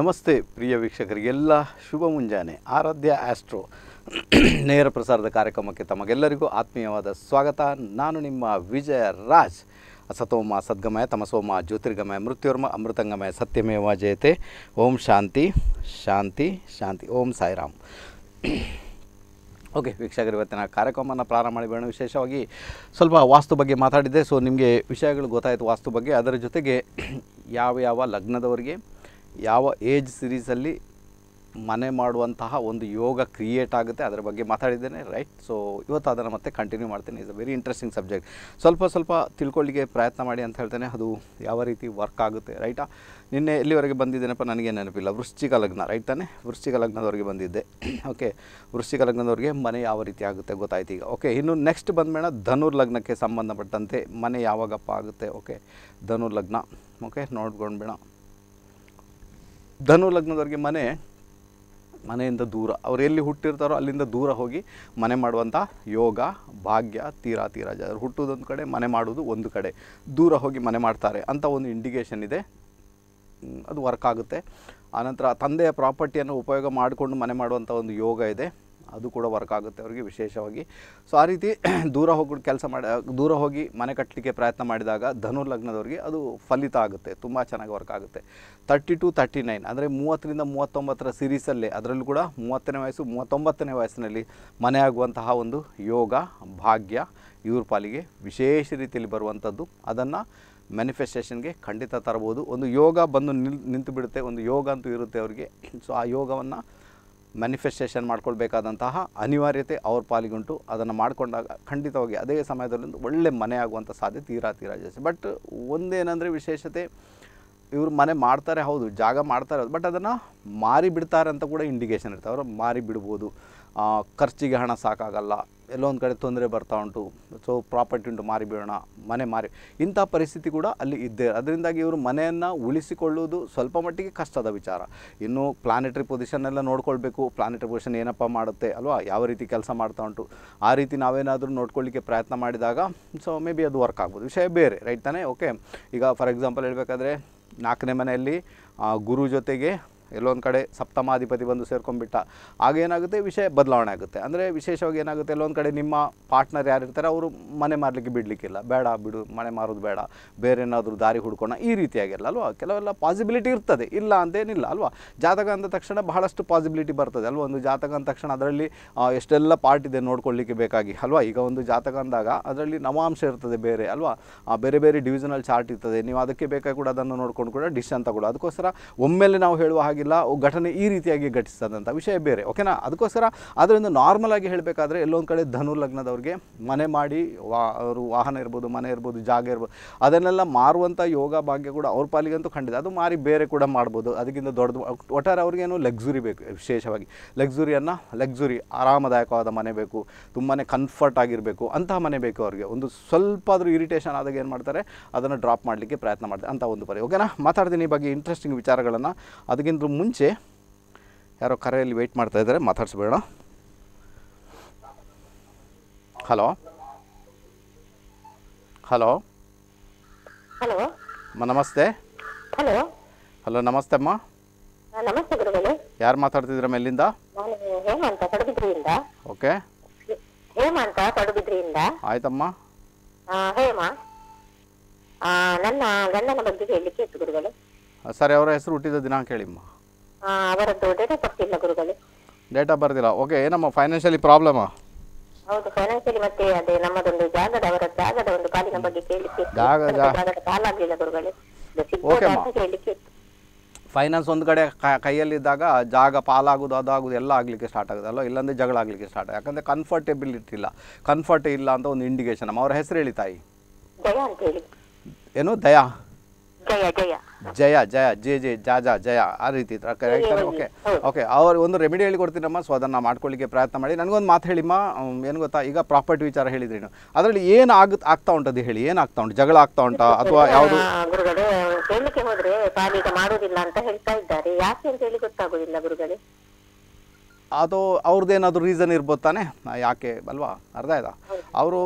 ನಮಸ್ತೆ ಪ್ರಿಯ ವೀಕ್ಷಕರಿಗೆಲ್ಲ ಶುಭ ಮುಂಜಾನೆ ಆರಾಧ್ಯ ಆಸ್ಟ್ರೋ ನೇರ ಪ್ರಸಾರದ ಕಾರ್ಯಕ್ರಮಕ್ಕೆ ತಮಗೆಲ್ಲರಿಗೂ ಆತ್ಮೀಯವಾದ ಸ್ವಾಗತ ನಾನು ನಿಮ್ಮ ವಿಜಯ ರಾಜ್ ಸತೋಮ ಸದ್ಗಮಯ ತಮಸೋಮ ಜ್ಯೋತಿರ್ಗಮಯ ಮೃತ್ಯುರ್ಮ ಅಮೃತಂಗಮಯ ಸತ್ಯಮೇವ ಜಯತೆ ಓಂ ಶಾಂತಿ ಶಾಂತಿ ಶಾಂತಿ ಓಂ ಸಾಯಿರಾಮ್ ಓಕೆ ವೀಕ್ಷಕರು ಇವತ್ತಿನ ಕಾರ್ಯಕ್ರಮವನ್ನು ಪ್ರಾರಂಭ ಮಾಡಿಬೇಡ ವಿಶೇಷವಾಗಿ ಸ್ವಲ್ಪ ವಾಸ್ತು ಬಗ್ಗೆ ಮಾತಾಡಿದ್ದೆ ಸೊ ನಿಮಗೆ ವಿಷಯಗಳು ಗೊತ್ತಾಯಿತು ವಾಸ್ತು ಬಗ್ಗೆ ಅದರ ಜೊತೆಗೆ ಯಾವ ಯಾವ ಲಗ್ನದವರಿಗೆ ಯಾವ ಏಜ್ ಸಿರೀಸಲ್ಲಿ ಮನೆ ಮಾಡುವಂತಹ ಒಂದು ಯೋಗ ಕ್ರಿಯೇಟ್ ಆಗುತ್ತೆ ಅದರ ಬಗ್ಗೆ ಮಾತಾಡಿದ್ದೇನೆ ರೈಟ್ ಸೊ ಇವತ್ತು ಅದನ್ನು ಮತ್ತೆ ಕಂಟಿನ್ಯೂ ಮಾಡ್ತೇನೆ is a very interesting subject ಸ್ವಲ್ಪ ಸ್ವಲ್ಪ ತಿಳ್ಕೊಳ್ಳಿಕ್ಕೆ ಪ್ರಯತ್ನ ಮಾಡಿ ಅಂತ ಹೇಳ್ತೇನೆ ಅದು ಯಾವ ರೀತಿ ವರ್ಕ್ ಆಗುತ್ತೆ ರೈಟಾ ನಿನ್ನೆ ಎಲ್ಲಿವರೆಗೆ ಬಂದಿದ್ದೇನಪ್ಪ ನನಗೆ ನೆನಪಿಲ್ಲ ವೃಶ್ಚಿಕ ಲಗ್ನ ರೈಟ್ ತಾನೆ ವೃಶ್ಚಿಕ ಲಗ್ನದವರೆಗೆ ಬಂದಿದ್ದೆ ಓಕೆ ವೃಶ್ಚಿಕ ಲಗ್ನದವರಿಗೆ ಮನೆ ಯಾವ ರೀತಿ ಆಗುತ್ತೆ ಗೊತ್ತಾಯ್ತು ಈಗ ಓಕೆ ಇನ್ನು ನೆಕ್ಸ್ಟ್ ಬಂದಮೇಣ ಧನುರ್ ಲಗ್ನಕ್ಕೆ ಸಂಬಂಧಪಟ್ಟಂತೆ ಮನೆ ಯಾವಾಗಪ್ಪ ಆಗುತ್ತೆ ಓಕೆ ಧನುರ್ ಲಗ್ನ ಓಕೆ ಬೇಡ ಧನು ಲಗ್ನದವ್ರಿಗೆ ಮನೆ ಮನೆಯಿಂದ ದೂರ ಅವ್ರು ಎಲ್ಲಿ ಹುಟ್ಟಿರ್ತಾರೋ ಅಲ್ಲಿಂದ ದೂರ ಹೋಗಿ ಮನೆ ಮಾಡುವಂಥ ಯೋಗ ಭಾಗ್ಯ ತೀರಾ ತೀರಾ ಜ ಹುಟ್ಟೋದೊಂದು ಕಡೆ ಮನೆ ಮಾಡೋದು ಒಂದು ಕಡೆ ದೂರ ಹೋಗಿ ಮನೆ ಮಾಡ್ತಾರೆ ಅಂತ ಒಂದು ಇಂಡಿಕೇಷನ್ ಇದೆ ಅದು ವರ್ಕ್ ಆಗುತ್ತೆ ಆನಂತರ ತಂದೆಯ ಪ್ರಾಪರ್ಟಿಯನ್ನು ಉಪಯೋಗ ಮಾಡಿಕೊಂಡು ಮನೆ ಮಾಡುವಂಥ ಒಂದು ಯೋಗ ಇದೆ ಅದು ಕೂಡ ವರ್ಕ್ ಆಗುತ್ತೆ ಅವರಿಗೆ ವಿಶೇಷವಾಗಿ ಸೊ ಆ ರೀತಿ ದೂರ ಹೋಗಿ ಕೆಲಸ ಮಾಡಿ ದೂರ ಹೋಗಿ ಮನೆ ಕಟ್ಟಲಿಕ್ಕೆ ಪ್ರಯತ್ನ ಮಾಡಿದಾಗ ಧನುರ್ ಲಗ್ನದವರಿಗೆ ಅದು ಫಲಿತ ಆಗುತ್ತೆ ತುಂಬ ಚೆನ್ನಾಗಿ ವರ್ಕ್ ಆಗುತ್ತೆ ತರ್ಟಿ ಟು ತರ್ಟಿ ನೈನ್ ಅಂದರೆ ಮೂವತ್ತರಿಂದ ಮೂವತ್ತೊಂಬತ್ತರ ಸಿರೀಸಲ್ಲೇ ಅದರಲ್ಲೂ ಕೂಡ ಮೂವತ್ತನೇ ವಯಸ್ಸು ಮೂವತ್ತೊಂಬತ್ತನೇ ವಯಸ್ಸಿನಲ್ಲಿ ಮನೆಯಾಗುವಂತಹ ಒಂದು ಯೋಗ ಭಾಗ್ಯ ಇವ್ರ ಪಾಲಿಗೆ ವಿಶೇಷ ರೀತಿಯಲ್ಲಿ ಬರುವಂಥದ್ದು ಅದನ್ನು ಮ್ಯಾನಿಫೆಸ್ಟೇಷನ್ಗೆ ಖಂಡಿತ ತರಬೋದು ಒಂದು ಯೋಗ ಬಂದು ನಿಲ್ ನಿಂತು ಬಿಡುತ್ತೆ ಒಂದು ಯೋಗ ಅಂತೂ ಇರುತ್ತೆ ಅವರಿಗೆ ಸೊ ಆ ಯೋಗವನ್ನು ಮ್ಯಾನಿಫೆಸ್ಟೇಷನ್ ಮಾಡ್ಕೊಳ್ಬೇಕಾದಂತಹ ಅನಿವಾರ್ಯತೆ ಅವ್ರ ಪಾಲಿಗುಂಟು ಅದನ್ನು ಮಾಡಿಕೊಂಡಾಗ ಖಂಡಿತವಾಗಿ ಅದೇ ಒಂದು ಒಳ್ಳೆ ಮನೆ ಆಗುವಂಥ ಸಾಧ್ಯತೆ ತೀರಾ ತೀರಾ ಜಾಸ್ತಿ ಬಟ್ ಒಂದೇನೆಂದರೆ ವಿಶೇಷತೆ ಇವರು ಮನೆ ಮಾಡ್ತಾರೆ ಹೌದು ಜಾಗ ಮಾಡ್ತಾರೆ ಬಟ್ ಅದನ್ನು ಮಾರಿ ಬಿಡ್ತಾರೆ ಅಂತ ಕೂಡ ಇಂಡಿಕೇಷನ್ ಇರ್ತವೆ ಅವರು ಮಾರಿ ಬಿಡ್ಬೋದು ಖರ್ಚಿಗೆ ಹಣ ಸಾಕಾಗಲ್ಲ ಎಲ್ಲೊಂದು ಕಡೆ ತೊಂದರೆ ಬರ್ತಾ ಉಂಟು ಸೊ ಪ್ರಾಪರ್ಟಿ ಉಂಟು ಮಾರಿ ಬಿಡೋಣ ಮನೆ ಮಾರಿ ಇಂಥ ಪರಿಸ್ಥಿತಿ ಕೂಡ ಅಲ್ಲಿ ಇದ್ದೇ ಅದರಿಂದಾಗಿ ಇವರು ಮನೆಯನ್ನು ಉಳಿಸಿಕೊಳ್ಳುವುದು ಸ್ವಲ್ಪ ಮಟ್ಟಿಗೆ ಕಷ್ಟದ ವಿಚಾರ ಇನ್ನು ಪ್ಲಾನೆಟರಿ ಎಲ್ಲ ನೋಡ್ಕೊಳ್ಬೇಕು ಪ್ಲಾನೆಟರಿ ಪೊಸಿಷನ್ ಏನಪ್ಪ ಮಾಡುತ್ತೆ ಅಲ್ವಾ ಯಾವ ರೀತಿ ಕೆಲಸ ಮಾಡ್ತಾ ಉಂಟು ಆ ರೀತಿ ನಾವೇನಾದರೂ ನೋಡ್ಕೊಳ್ಳಿಕ್ಕೆ ಪ್ರಯತ್ನ ಮಾಡಿದಾಗ ಸೊ ಮೇ ಬಿ ಅದು ವರ್ಕ್ ಆಗ್ಬೋದು ವಿಷಯ ಬೇರೆ ರೈಟ್ ತಾನೇ ಓಕೆ ಈಗ ಫಾರ್ ಎಕ್ಸಾಂಪಲ್ ಹೇಳಬೇಕಾದ್ರೆ ನಾಲ್ಕನೇ ಮನೆಯಲ್ಲಿ ಗುರು ಜೊತೆಗೆ ಎಲ್ಲೊಂದು ಕಡೆ ಸಪ್ತಮಾಧಿಪತಿ ಬಂದು ಸೇರ್ಕೊಂಡ್ಬಿಟ್ಟ ಆಗೇನಾಗುತ್ತೆ ವಿಷಯ ಬದಲಾವಣೆ ಆಗುತ್ತೆ ಅಂದರೆ ವಿಶೇಷವಾಗಿ ಏನಾಗುತ್ತೆ ಎಲ್ಲೊಂದು ಕಡೆ ನಿಮ್ಮ ಪಾರ್ಟ್ನರ್ ಯಾರಿರ್ತಾರೆ ಅವರು ಮನೆ ಮಾರಲಿಕ್ಕೆ ಬಿಡಲಿಕ್ಕಿಲ್ಲ ಬೇಡ ಬಿಡು ಮನೆ ಮಾರೋದು ಬೇಡ ಬೇರೆ ಏನಾದರೂ ದಾರಿ ಹುಡ್ಕೋಣ ಈ ರೀತಿಯಾಗಿರಲ್ಲ ಅಲ್ವಾ ಕೆಲವೆಲ್ಲ ಪಾಸಿಬಿಲಿಟಿ ಇರ್ತದೆ ಇಲ್ಲ ಅಂತೇನಿಲ್ಲ ಅಲ್ವಾ ಜಾತಕ ಅಂದ ತಕ್ಷಣ ಬಹಳಷ್ಟು ಪಾಸಿಬಿಲಿಟಿ ಬರ್ತದೆ ಅಲ್ವಾ ಒಂದು ಜಾತಕ ಅಂದ ತಕ್ಷಣ ಅದರಲ್ಲಿ ಎಷ್ಟೆಲ್ಲ ಪಾರ್ಟ್ ಇದೆ ನೋಡ್ಕೊಳ್ಳಿಕ್ಕೆ ಬೇಕಾಗಿ ಅಲ್ವಾ ಈಗ ಒಂದು ಜಾತಕ ಅಂದಾಗ ಅದರಲ್ಲಿ ನವಾಂಶ ಇರ್ತದೆ ಬೇರೆ ಅಲ್ವಾ ಬೇರೆ ಬೇರೆ ಡಿವಿಷನಲ್ ಚಾರ್ಟ್ ಇರ್ತದೆ ನೀವು ಅದಕ್ಕೆ ಬೇಕಾಗಿ ಕೂಡ ಅದನ್ನು ನೋಡ್ಕೊಂಡು ಕೂಡ ಡಿಸಿಷನ್ ತಗೊಳ್ಳೋ ಅದಕ್ಕೋಸ್ಕರ ಒಮ್ಮೆಲೆ ನಾವು ಹೇಳುವ ಹಾಗೆ ಆಗಿಲ್ಲ ಘಟನೆ ಈ ರೀತಿಯಾಗಿ ಘಟಿಸ್ತದಂಥ ವಿಷಯ ಬೇರೆ ಓಕೆನಾ ಅದಕ್ಕೋಸ್ಕರ ಅದರಿಂದ ನಾರ್ಮಲ್ ಆಗಿ ಹೇಳಬೇಕಾದ್ರೆ ಎಲ್ಲೊಂದು ಕಡೆ ಧನು ಲಗ್ನದವ್ರಿಗೆ ಮನೆ ಮಾಡಿ ವಾ ಅವರು ವಾಹನ ಇರ್ಬೋದು ಮನೆ ಇರ್ಬೋದು ಜಾಗ ಇರ್ಬೋದು ಅದನ್ನೆಲ್ಲ ಮಾರುವಂಥ ಯೋಗ ಭಾಗ್ಯ ಕೂಡ ಅವ್ರ ಪಾಲಿಗಂತೂ ಖಂಡಿತ ಅದು ಮಾರಿ ಬೇರೆ ಕೂಡ ಮಾಡ್ಬೋದು ಅದಕ್ಕಿಂತ ದೊಡ್ಡದು ಒಟ್ಟಾರೆ ಅವ್ರಿಗೇನು ಲಕ್ಸುರಿ ಬೇಕು ವಿಶೇಷವಾಗಿ ಲಕ್ಸುರಿಯನ್ನು ಲಕ್ಸುರಿ ಆರಾಮದಾಯಕವಾದ ಮನೆ ಬೇಕು ತುಂಬಾ ಕಂಫರ್ಟ್ ಆಗಿರಬೇಕು ಅಂತಹ ಮನೆ ಬೇಕು ಅವ್ರಿಗೆ ಒಂದು ಸ್ವಲ್ಪ ಆದರೂ ಇರಿಟೇಷನ್ ಆದಾಗ ಏನು ಮಾಡ್ತಾರೆ ಅದನ್ನು ಡ್ರಾಪ್ ಮಾಡಲಿಕ್ಕೆ ಪ್ರಯತ್ನ ಮಾಡ್ತಾರೆ ಅಂತ ಒಂದು ಪರಿ ಓಕೆನಾ ಮಾತಾಡ್ತೀನಿ ಈ ಬಗ್ಗೆ ಇಂಟ್ರೆಸ್ಟಿಂಗ್ ವಿಚಾರಗಳನ್ನು ಅದಕ್ಕಿಂತ ಮುಂಚೆ ಯಾರೋ ಕರೆಯಲ್ಲಿ ವೆಯ್ಟ್ ಮಾಡ್ತಾ ಇದ್ದಾರೆ ಮಾತಾಡಿಸ್ಬೇಡ ಹಲೋ ಹಲೋ ಹಲೋ ನಮಸ್ತೆ ಹಲೋ ಹಲೋ ನಮಸ್ತೆ ಅಮ್ಮ ನಮಸ್ತೆ ಗುರುಗಳೇ ಯಾರು ಮಾತಾಡ್ತಿದ್ರ ಮೇಲಿಂದ ಹೇಮಂತ ಕಡಬಿದ್ರಿಯಿಂದ ಓಕೆ ಹೇಮಂತ ಕಡಬಿದ್ರಿಯಿಂದ ಆಯ್ತಮ್ಮ ಹೇಮ ನನ್ನ ಗಂಡನ ಬಗ್ಗೆ ಹೇಳಲಿಕ್ಕೆ ಇತ್ತು ಗುರುಗಳೇ ಸರಿ ಅವರ ಹೆಸರು ಹುಟ್ಟಿದ ದಿನಾಂಕ ಹೇಳಿಮ್ಮ ಅವರದ್ದು ಡೇಟಾ ಬರ್ತಿಲ್ಲ ಗುರುಗಳೇ ಡೇಟಾ ಬರ್ತಿಲ್ಲ ಓಕೆ ಏನಮ್ಮ ಫೈನಾನ್ಷಿಯಲಿ ಪ್ರಾಬ್ಲಮಾ ಹೌದು ಫೈನಾನ್ಷಿಯಲಿ ಮತ್ತೆ ಅದೇ ನಮ್ಮದೊಂದು ಜಾಗದ ಅವರ ಜಾಗದ ಒಂದು ಕಾಲಿನ ಬಗ್ಗೆ ಕೇಳಲಿಕ್ಕೆ ಜಾಗದ ಕಾಲ ಆಗಲಿಲ್ಲ ಗುರುಗಳೇ ಓಕೆ ಕೇಳಲಿಕ್ಕೆ ಫೈನಾನ್ಸ್ ಒಂದು ಕಡೆ ಕೈಯಲ್ಲಿದ್ದಾಗ ಜಾಗ ಪಾಲಾಗೋದು ಅದಾಗೋದು ಎಲ್ಲ ಆಗಲಿಕ್ಕೆ ಸ್ಟಾರ್ಟ್ ಆಗುತ್ತೆ ಅಲ್ಲ ಇಲ್ಲಾಂದರೆ ಜಗಳ ಆಗಲಿಕ್ಕೆ ಸ್ಟಾರ್ಟ್ ಯಾಕಂದ್ರೆ ಕಂಫರ್ಟೆಬಿಲಿಟಿ ಇಲ್ಲ ಕನ್ಫರ್ಟ್ ಇಲ್ಲ ಅಂತ ಒಂದು ಇಂಡಿಕೇಶನ್ ಅವರ ಹೆಸರು ಹೇಳಿ ತಾಯಿ ಏನು ದಯಾ ಜಯ ಜಯ ಜಯ ಜಯ ಜೆ ಜೆ ಜಯ ಆ ರೀತಿ ಓಕೆ ಓಕೆ ಅವ್ರು ಒಂದು ರೆಮಿಡಿ ಹೇಳಿ ಕೊಡ್ತೀನಮ್ಮ ಸೊ ಅದನ್ನ ಮಾಡ್ಕೊಳ್ಳಿಕ್ಕೆ ಪ್ರಯತ್ನ ಮಾಡಿ ನನಗೊಂದು ಮಾತು ಹೇಳಿಮ್ಮ ಏನು ಗೊತ್ತಾ ಈಗ ಪ್ರಾಪರ್ಟಿ ವಿಚಾರ ಹೇಳಿದ್ರಿ ನೀನು ಅದರಲ್ಲಿ ಏನು ಆಗ ಆಗ್ತಾ ಉಂಟದ್ದು ಹೇಳಿ ಏನು ಆಗ್ತಾ ಉಂಟು ಜಗಳ ಆಗ್ತಾ ಉಂಟಾ ಅಥವಾ ಯಾವುದು ಗುರುಗಳೇ ಹೇಳಲಿಕ್ಕೆ ಹೋದ್ರೆ ಮಾಡೋದಿಲ್ಲ ಅಂತ ಹೇಳ್ತಾ ಇದ್ದಾರೆ ಯಾಕೆ ಅಂತ ಹೇಳಿ ಗೊತ್ತಾಗೋದಿಲ್ಲ ಗುರುಗಳೇ ಅದು ಅವ್ರದ್ದೇನಾದ್ರೂ ರೀಸನ್ ಇರ್ಬೋದು ತಾನೆ ಯಾಕೆ ಅಲ್ವಾ ಅರ್ಧ ಆಯ್ತಾ ಅವರು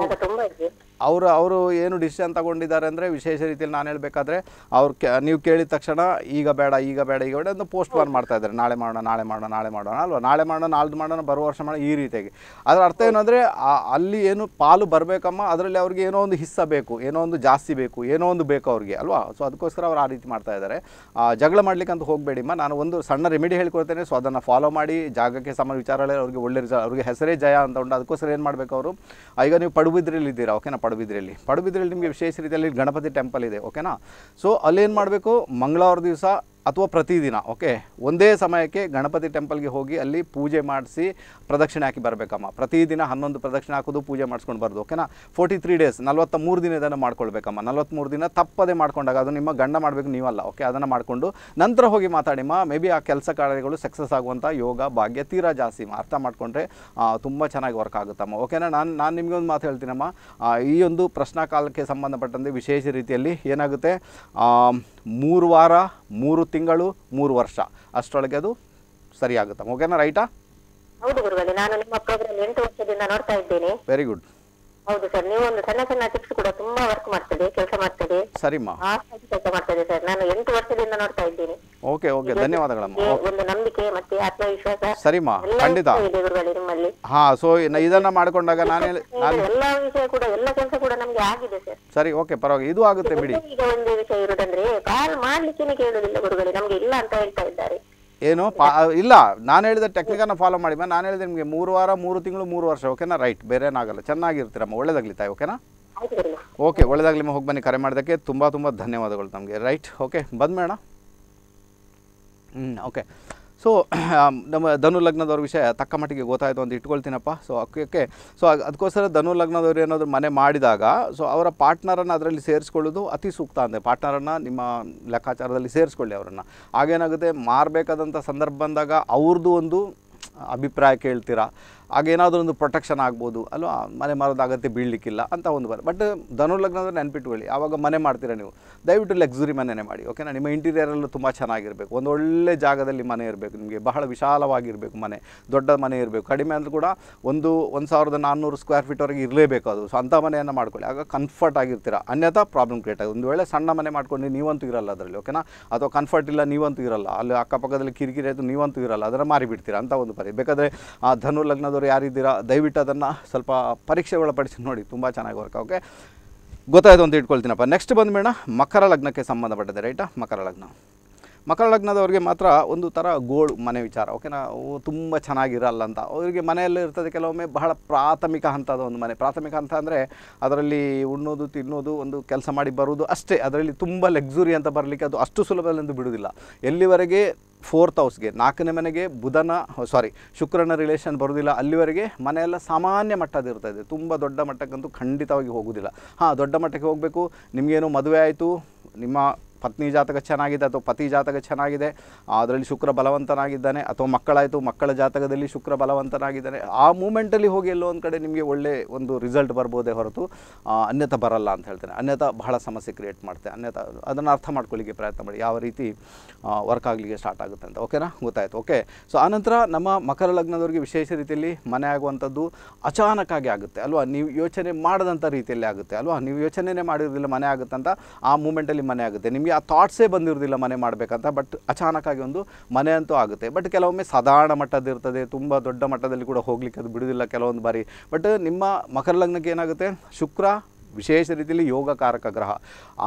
ಅವರು ಅವರು ಏನು ಡಿಸಿಷನ್ ತಗೊಂಡಿದ್ದಾರೆ ಅಂದರೆ ವಿಶೇಷ ರೀತಿಯಲ್ಲಿ ನಾನು ಹೇಳಬೇಕಾದ್ರೆ ಅವ್ರು ನೀವು ಕೇಳಿದ ತಕ್ಷಣ ಈಗ ಬೇಡ ಈಗ ಬೇಡ ಈಗ ಬೇಡ ಅಂತ ಪೋಸ್ಟ್ ಮಾಡ್ತಾ ಮಾಡ್ತಾಯಿದ್ದಾರೆ ನಾಳೆ ಮಾಡೋಣ ನಾಳೆ ಮಾಡೋಣ ನಾಳೆ ಮಾಡೋಣ ಅಲ್ವಾ ನಾಳೆ ಮಾಡೋಣ ನಾಳ್ದು ಮಾಡೋಣ ಬರುವ ವರ್ಷ ಮಾಡೋಣ ಈ ರೀತಿಯಾಗಿ ಅದರ ಅರ್ಥ ಏನು ಅಂದರೆ ಅಲ್ಲಿ ಏನು ಪಾಲು ಬರಬೇಕಮ್ಮ ಅದರಲ್ಲಿ ಅವ್ರಿಗೆ ಏನೋ ಒಂದು ಹಿಸ್ಸ ಬೇಕು ಏನೋ ಒಂದು ಜಾಸ್ತಿ ಬೇಕು ಏನೋ ಒಂದು ಬೇಕು ಅವ್ರಿಗೆ ಅಲ್ವಾ ಸೊ ಅದಕ್ಕೋಸ್ಕರ ಅವ್ರು ಆ ರೀತಿ ಮಾಡ್ತಾ ಇದ್ದಾರೆ ಜಗಳ ಮಾಡ್ಲಿಕ್ಕೆ ಅಂತ ಹೋಗಬೇಡಿಮ್ಮ ನಾನು ಒಂದು ಸಣ್ಣ ರೆಮಿಡಿ ಹೇಳ್ಕೊಳ್ತೇನೆ ಸೊ ಅದನ್ನು ಫಾಲೋ ಮಾಡಿ ಜಾಗಕ್ಕೆ ಸಂಬಂಧ ವಿಚಾರಗಳೇ ಅವ್ರಿಗೆ ಒಳ್ಳೆ ರಿಸಲ್ಟ್ ಅವ್ರಿಗೆ ಹೆಸರೇ ಜಯ ಅಂತ ಉಂಟು ಅದಕ್ಕೋಸ್ಕರ ಏನು ಮಾಡಬೇಕು ಅವರು ಈಗ ನೀವು ಪಡುಬಿದ್ರಲ್ಲಿದ್ದೀರಾ ಓಕೆನಾ ಪಡುಬಿದ್ರೆಯಲ್ಲಿ ಪಡುಬಿದ್ರೆಯಲ್ಲಿ ನಿಮಗೆ ವಿಶೇಷ ರೀತಿಯಲ್ಲಿ ಗಣಪತಿ ಟೆಂಪಲ್ ಇದೆ ಓಕೆನಾ ಸೊ ಅಲ್ಲೇನು ಮಾಡಬೇಕು ಮಂಗಳವಾರ ದಿವಸ ಅಥವಾ ಪ್ರತಿದಿನ ಓಕೆ ಒಂದೇ ಸಮಯಕ್ಕೆ ಗಣಪತಿ ಟೆಂಪಲ್ಗೆ ಹೋಗಿ ಅಲ್ಲಿ ಪೂಜೆ ಮಾಡಿಸಿ ಪ್ರದಕ್ಷಿಣೆ ಹಾಕಿ ಬರಬೇಕಮ್ಮ ಪ್ರತಿದಿನ ಹನ್ನೊಂದು ಪ್ರದಕ್ಷಿಣೆ ಹಾಕೋದು ಪೂಜೆ ಮಾಡಿಸ್ಕೊಂಡು ಬರೋದು ಓಕೆನಾ ಫೋರ್ಟಿ ತ್ರೀ ಡೇಸ್ ನಲ್ವತ್ತ ಮೂರು ದಿನ ಇದನ್ನು ಮಾಡ್ಕೊಳ್ಬೇಕಮ್ಮ ಮೂರು ದಿನ ತಪ್ಪದೇ ಮಾಡ್ಕೊಂಡಾಗ ಅದು ನಿಮ್ಮ ಗಂಡ ಮಾಡಬೇಕು ನೀವಲ್ಲ ಓಕೆ ಅದನ್ನು ಮಾಡಿಕೊಂಡು ನಂತರ ಹೋಗಿ ಮಾತಾಡಿಮ್ಮ ಮೇ ಬಿ ಆ ಕೆಲಸ ಕಾರ್ಯಗಳು ಸಕ್ಸಸ್ ಆಗುವಂಥ ಯೋಗ ಭಾಗ್ಯ ತೀರಾ ಜಾಸ್ತಿ ಅರ್ಥ ಮಾಡಿಕೊಂಡ್ರೆ ತುಂಬ ಚೆನ್ನಾಗಿ ವರ್ಕ್ ಆಗುತ್ತಮ್ಮ ಓಕೆನಾ ನಾನು ನಾನು ನಿಮಗೆ ಒಂದು ಮಾತು ಹೇಳ್ತೀನಮ್ಮ ಈ ಒಂದು ಪ್ರಶ್ನಾ ಕಾಲಕ್ಕೆ ಸಂಬಂಧಪಟ್ಟಂತೆ ವಿಶೇಷ ರೀತಿಯಲ್ಲಿ ಏನಾಗುತ್ತೆ ಮೂರು ವಾರ ಮೂರು ತಿಂಗಳು ಮೂರು ವರ್ಷ ಅಷ್ಟರೊಳಗೆ ಅದು ಸರಿಯಾಗುತ್ತೆ ಓಕೆನಾ ರೈಟಾ ಹೌದು ನಾನು ನಿಮ್ಮ ಪ್ರೋಗ್ರಾಮ್ ಎಂಟು ವರ್ಷದಿಂದ ನೋಡ್ತಾ ಇದ್ದೀನಿ ವೆರಿ ಗುಡ್ ಹೌದು ಸರ್ ನೀವು ಒಂದು ಸಣ್ಣ ಸಣ್ಣ ಟಿಪ್ಸ್ ಕೂಡ ತುಂಬಾ ವರ್ಕ್ ಮಾಡ್ತದೆ ಕೆಲಸ ಮಾಡ್ತದೆ ಸರಿಮ್ಮ ಕೆಲಸ ಮಾಡ್ತದೆ ಸರ್ ನಾನು ಎಂಟು ವರ್ಷದಿಂದ ನೋಡ್ತಾ ಇದ್ದೀನಿ ಓಕೆ ಓಕೆ ಧನ್ಯವಾದಗಳು ಒಂದು ನಂಬಿಕೆ ಮತ್ತೆ ಆತ್ಮವಿಶ್ವಾಸ ಮಾ ಖಂಡಿತ ನಿಮ್ಮಲ್ಲಿ ಹಾ ಸೊ ಇದನ್ನ ಮಾಡ್ಕೊಂಡಾಗ ನಾನು ಎಲ್ಲಾ ವಿಷಯ ಕೂಡ ಎಲ್ಲ ಕೆಲಸ ಕೂಡ ನಮ್ಗೆ ಆಗಿದೆ ಸರ್ ಸರಿ ಓಕೆ ಪರವಾಗಿ ಇದು ಆಗುತ್ತೆ ಬಿಡಿ ಈಗ ಒಂದು ವಿಷಯ ಇರೋದಂದ್ರೆ ಕಾಲ್ ಮಾಡ್ಲಿಕ್ಕೆ ಕೇಳುದಿಲ್ಲ ಗುರುಗಳೇ ನಮ್ಗೆ ಇಲ್ಲ ಅಂತ ಹೇಳ್ತಾ ಇದ್ದಾರೆ ಏನು ಪಾ ಇಲ್ಲ ನಾನು ಹೇಳಿದ ಟೆಕ್ನಿಕನ್ನು ಫಾಲೋ ಮಾಡಿ ಮ್ಯಾಮ್ ನಾನು ಹೇಳಿದೆ ನಿಮಗೆ ಮೂರು ವಾರ ಮೂರು ತಿಂಗಳು ಮೂರು ವರ್ಷ ಓಕೆನಾ ರೈಟ್ ಬೇರೆ ಏನಾಗಲ್ಲ ಚೆನ್ನಾಗಿರ್ತೀರಮ್ಮ ಒಳ್ಳೇದಾಗಲಿ ತಾಯಿ ಓಕೆನಾ ಓಕೆ ಒಳ್ಳೇದಾಗಲಿ ಹೋಗಿ ಬನ್ನಿ ಕರೆ ಮಾಡೋದಕ್ಕೆ ತುಂಬ ತುಂಬ ಧನ್ಯವಾದಗಳು ನಮಗೆ ರೈಟ್ ಓಕೆ ಬಂದ ಮೇಡಮ್ ಹ್ಞೂ ಓಕೆ ಸೊ um, ನಮ್ಮ ಧನು ಲಗ್ನದವ್ರ ವಿಷಯ ತಕ್ಕ ಮಟ್ಟಿಗೆ ಗೊತ್ತಾಯಿತು ಅಂತ ಇಟ್ಕೊಳ್ತೀನಪ್ಪ ಸೊ ಅದಕ್ಕೆ ಸೊ ಅದಕ್ಕೋಸ್ಕರ ಧನು ಲಗ್ನದವ್ರು ಏನಾದರೂ ಮನೆ ಮಾಡಿದಾಗ ಸೊ ಅವರ ಪಾರ್ಟ್ನರನ್ನು ಅದರಲ್ಲಿ ಸೇರಿಸ್ಕೊಳ್ಳೋದು ಅತಿ ಸೂಕ್ತ ಅಂದರೆ ಪಾರ್ಟ್ನರನ್ನು ನಿಮ್ಮ ಲೆಕ್ಕಾಚಾರದಲ್ಲಿ ಸೇರಿಸ್ಕೊಳ್ಳಿ ಅವರನ್ನು ಹಾಗೇನಾಗುತ್ತೆ ಮಾರಬೇಕಾದಂಥ ಸಂದರ್ಭ ಬಂದಾಗ ಅವ್ರದ್ದು ಒಂದು ಅಭಿಪ್ರಾಯ ಕೇಳ್ತೀರಾ ಆಗ ಏನಾದರೂ ಒಂದು ಪ್ರೊಟೆಕ್ಷನ್ ಆಗ್ಬೋದು ಅಲ್ವಾ ಮನೆ ಮಾರೋದು ಅಗತ್ಯ ಬೀಳಲಿಕ್ಕಿಲ್ಲ ಅಂತ ಒಂದು ಬರ ಬಟ್ ಧನುರ್ಲಗ್ನ ಅಂದರೆ ನೆನಪಿಟ್ಕೊಳ್ಳಿ ಆವಾಗ ಮನೆ ಮಾಡ್ತೀರಾ ನೀವು ದಯವಿಟ್ಟು ಲಕ್ಸುರಿ ಮನೆನೇ ಮಾಡಿ ಓಕೆನಾ ನಿಮ್ಮ ಇಂಟೀರಿಯರಲ್ಲೂ ತುಂಬ ಚೆನ್ನಾಗಿರಬೇಕು ಒಂದು ಒಳ್ಳೆ ಜಾಗದಲ್ಲಿ ಮನೆ ಇರಬೇಕು ನಿಮಗೆ ಬಹಳ ವಿಶಾಲವಾಗಿರಬೇಕು ಮನೆ ದೊಡ್ಡ ಮನೆ ಇರಬೇಕು ಕಡಿಮೆ ಅಂದರೂ ಕೂಡ ಒಂದು ಒಂದು ಸಾವಿರದ ನಾನ್ನೂರು ಸ್ಕ್ವೇರ್ ಫೀಟ್ವರೆಗೆ ಇರಲೇಬೇಕು ಅದು ಸೊ ಅಂಥ ಮನೆಯನ್ನು ಮಾಡ್ಕೊಳ್ಳಿ ಆಗ ಕಂಫರ್ಟ್ ಆಗಿರ್ತೀರ ಅನ್ಯಥಾ ಪ್ರಾಬ್ಲಮ್ ಕ್ರಿಯೇಟ್ ಆಗಿ ಒಂದು ವೇಳೆ ಸಣ್ಣ ಮನೆ ಮಾಡ್ಕೊಂಡು ನೀವಂತೂ ಇರಲ್ಲ ಅದರಲ್ಲಿ ಓಕೆನಾ ಅಥವಾ ಕಂಫರ್ಟ್ ಇಲ್ಲ ನೀವಂತೂ ಇರಲ್ಲ ಅಲ್ಲಿ ಅಕ್ಕಪಕ್ಕದಲ್ಲಿ ಕಿರಿಕಿರಿ ಆಯಿತು ನೀವಂತೂ ಇರಲ್ಲ ಅದನ್ನು ಮಾರಿಬಿಡ್ತೀರ ಅಂತ ಒಂದು ಪರಿ ಬೇಕಾದರೆ ಆ ಲಗ್ನದ ಮಾಡೋರು ಯಾರಿದ್ದೀರಾ ದಯವಿಟ್ಟು ಅದನ್ನು ಸ್ವಲ್ಪ ಪರೀಕ್ಷೆ ಒಳಪಡಿಸಿ ನೋಡಿ ತುಂಬ ಚೆನ್ನಾಗಿ ವರ್ಕ್ ಓಕೆ ಗೊತ್ತಾಯಿತು ಅಂತ ಇಟ್ಕೊಳ್ತೀನಪ್ಪ ನೆಕ್ಸ್ಟ್ ಬಂದುಬೇಡ ಮಕರ ಲಗ್ನಕ್ಕೆ ಸಂಬಂಧಪಟ್ಟಿದೆ ರೈಟಾ ಮಕರ ಲಗ್ನ ಮಕರ ಲಗ್ನದವ್ರಿಗೆ ಮಾತ್ರ ಒಂದು ಥರ ಗೋಳು ಮನೆ ವಿಚಾರ ಓಕೆನಾ ತುಂಬ ಚೆನ್ನಾಗಿರಲ್ಲ ಅಂತ ಅವರಿಗೆ ಮನೆಯಲ್ಲೇ ಇರ್ತದೆ ಕೆಲವೊಮ್ಮೆ ಬಹಳ ಪ್ರಾಥಮಿಕ ಹಂತದ ಒಂದು ಮನೆ ಪ್ರಾಥಮಿಕ ಹಂತ ಅಂದರೆ ಅದರಲ್ಲಿ ಉಣ್ಣೋದು ತಿನ್ನೋದು ಒಂದು ಕೆಲಸ ಮಾಡಿ ಬರೋದು ಅಷ್ಟೇ ಅದರಲ್ಲಿ ತುಂಬ ಲಗ್ಸುರಿ ಅಂತ ಬರಲಿಕ್ಕೆ ಅದು ಅಷ್ಟು ಸುಲಭದಲ್ಲಿ ಬಿಡುವುದಿಲ್ಲ ಎಲ್ಲಿವರೆಗೆ ಫೋರ್ತ್ ಹೌಸ್ಗೆ ನಾಲ್ಕನೇ ಮನೆಗೆ ಬುಧನ ಸಾರಿ ಶುಕ್ರನ ರಿಲೇಷನ್ ಬರೋದಿಲ್ಲ ಅಲ್ಲಿವರೆಗೆ ಮನೆಯೆಲ್ಲ ಸಾಮಾನ್ಯ ಇರ್ತಾ ಇದೆ ತುಂಬ ದೊಡ್ಡ ಮಟ್ಟಕ್ಕಂತೂ ಖಂಡಿತವಾಗಿ ಹೋಗೋದಿಲ್ಲ ಹಾಂ ದೊಡ್ಡ ಮಟ್ಟಕ್ಕೆ ಹೋಗಬೇಕು ನಿಮಗೇನು ಮದುವೆ ಆಯಿತು ನಿಮ್ಮ ಪತ್ನಿ ಜಾತಕ ಚೆನ್ನಾಗಿದೆ ಅಥವಾ ಪತಿ ಜಾತಕ ಚೆನ್ನಾಗಿದೆ ಅದರಲ್ಲಿ ಶುಕ್ರ ಬಲವಂತನಾಗಿದ್ದಾನೆ ಅಥವಾ ಮಕ್ಕಳಾಯಿತು ಮಕ್ಕಳ ಜಾತಕದಲ್ಲಿ ಶುಕ್ರ ಬಲವಂತನಾಗಿದ್ದಾನೆ ಆ ಮೂಮೆಂಟಲ್ಲಿ ಹೋಗಿ ಎಲ್ಲೋ ಒಂದು ಕಡೆ ನಿಮಗೆ ಒಳ್ಳೆ ಒಂದು ರಿಸಲ್ಟ್ ಬರ್ಬೋದೇ ಹೊರತು ಅನ್ಯತಾ ಬರಲ್ಲ ಅಂತ ಹೇಳ್ತಾನೆ ಅನ್ಯತ ಬಹಳ ಸಮಸ್ಯೆ ಕ್ರಿಯೇಟ್ ಮಾಡ್ತೆ ಅನ್ಯತಾ ಅದನ್ನು ಅರ್ಥ ಮಾಡ್ಕೊಳ್ಳಿಕ್ಕೆ ಪ್ರಯತ್ನ ಮಾಡಿ ಯಾವ ರೀತಿ ವರ್ಕ್ ಆಗಲಿಕ್ಕೆ ಸ್ಟಾರ್ಟ್ ಆಗುತ್ತೆ ಅಂತ ಓಕೆನಾ ಗೊತ್ತಾಯಿತು ಓಕೆ ಸೊ ಆನಂತರ ನಮ್ಮ ಮಕರ ಲಗ್ನದವರಿಗೆ ವಿಶೇಷ ರೀತಿಯಲ್ಲಿ ಮನೆ ಆಗುವಂಥದ್ದು ಅಚಾನಕ್ಕಾಗಿ ಆಗುತ್ತೆ ಅಲ್ವಾ ನೀವು ಯೋಚನೆ ಮಾಡದಂಥ ರೀತಿಯಲ್ಲಿ ಆಗುತ್ತೆ ಅಲ್ವಾ ನೀವು ಯೋಚನೆ ಮಾಡಿರೋದಿಲ್ಲ ಮನೆ ಆಗುತ್ತೆ ಅಂತ ಆ ಮೂಮೆಂಟಲ್ಲಿ ಮನೆ ಆಗುತ್ತೆ ನಿಮಗೆ ಆ ಥಾಟ್ಸೇ ಬಂದಿರೋದಿಲ್ಲ ಮನೆ ಮಾಡಬೇಕಂತ ಬಟ್ ಅಚಾನಕ್ಕಾಗಿ ಒಂದು ಮನೆ ಅಂತೂ ಆಗುತ್ತೆ ಬಟ್ ಕೆಲವೊಮ್ಮೆ ಸಾಧಾರಣ ಇರ್ತದೆ ತುಂಬ ದೊಡ್ಡ ಮಟ್ಟದಲ್ಲಿ ಕೂಡ ಹೋಗಲಿಕ್ಕೆ ಅದು ಬಿಡೋದಿಲ್ಲ ಕೆಲವೊಂದು ಬಾರಿ ಬಟ್ ನಿಮ್ಮ ಮಕರ ಲಗ್ನಕ್ಕೆ ಏನಾಗುತ್ತೆ ಶುಕ್ರ ವಿಶೇಷ ರೀತಿಯಲ್ಲಿ ಯೋಗಕಾರಕ ಗ್ರಹ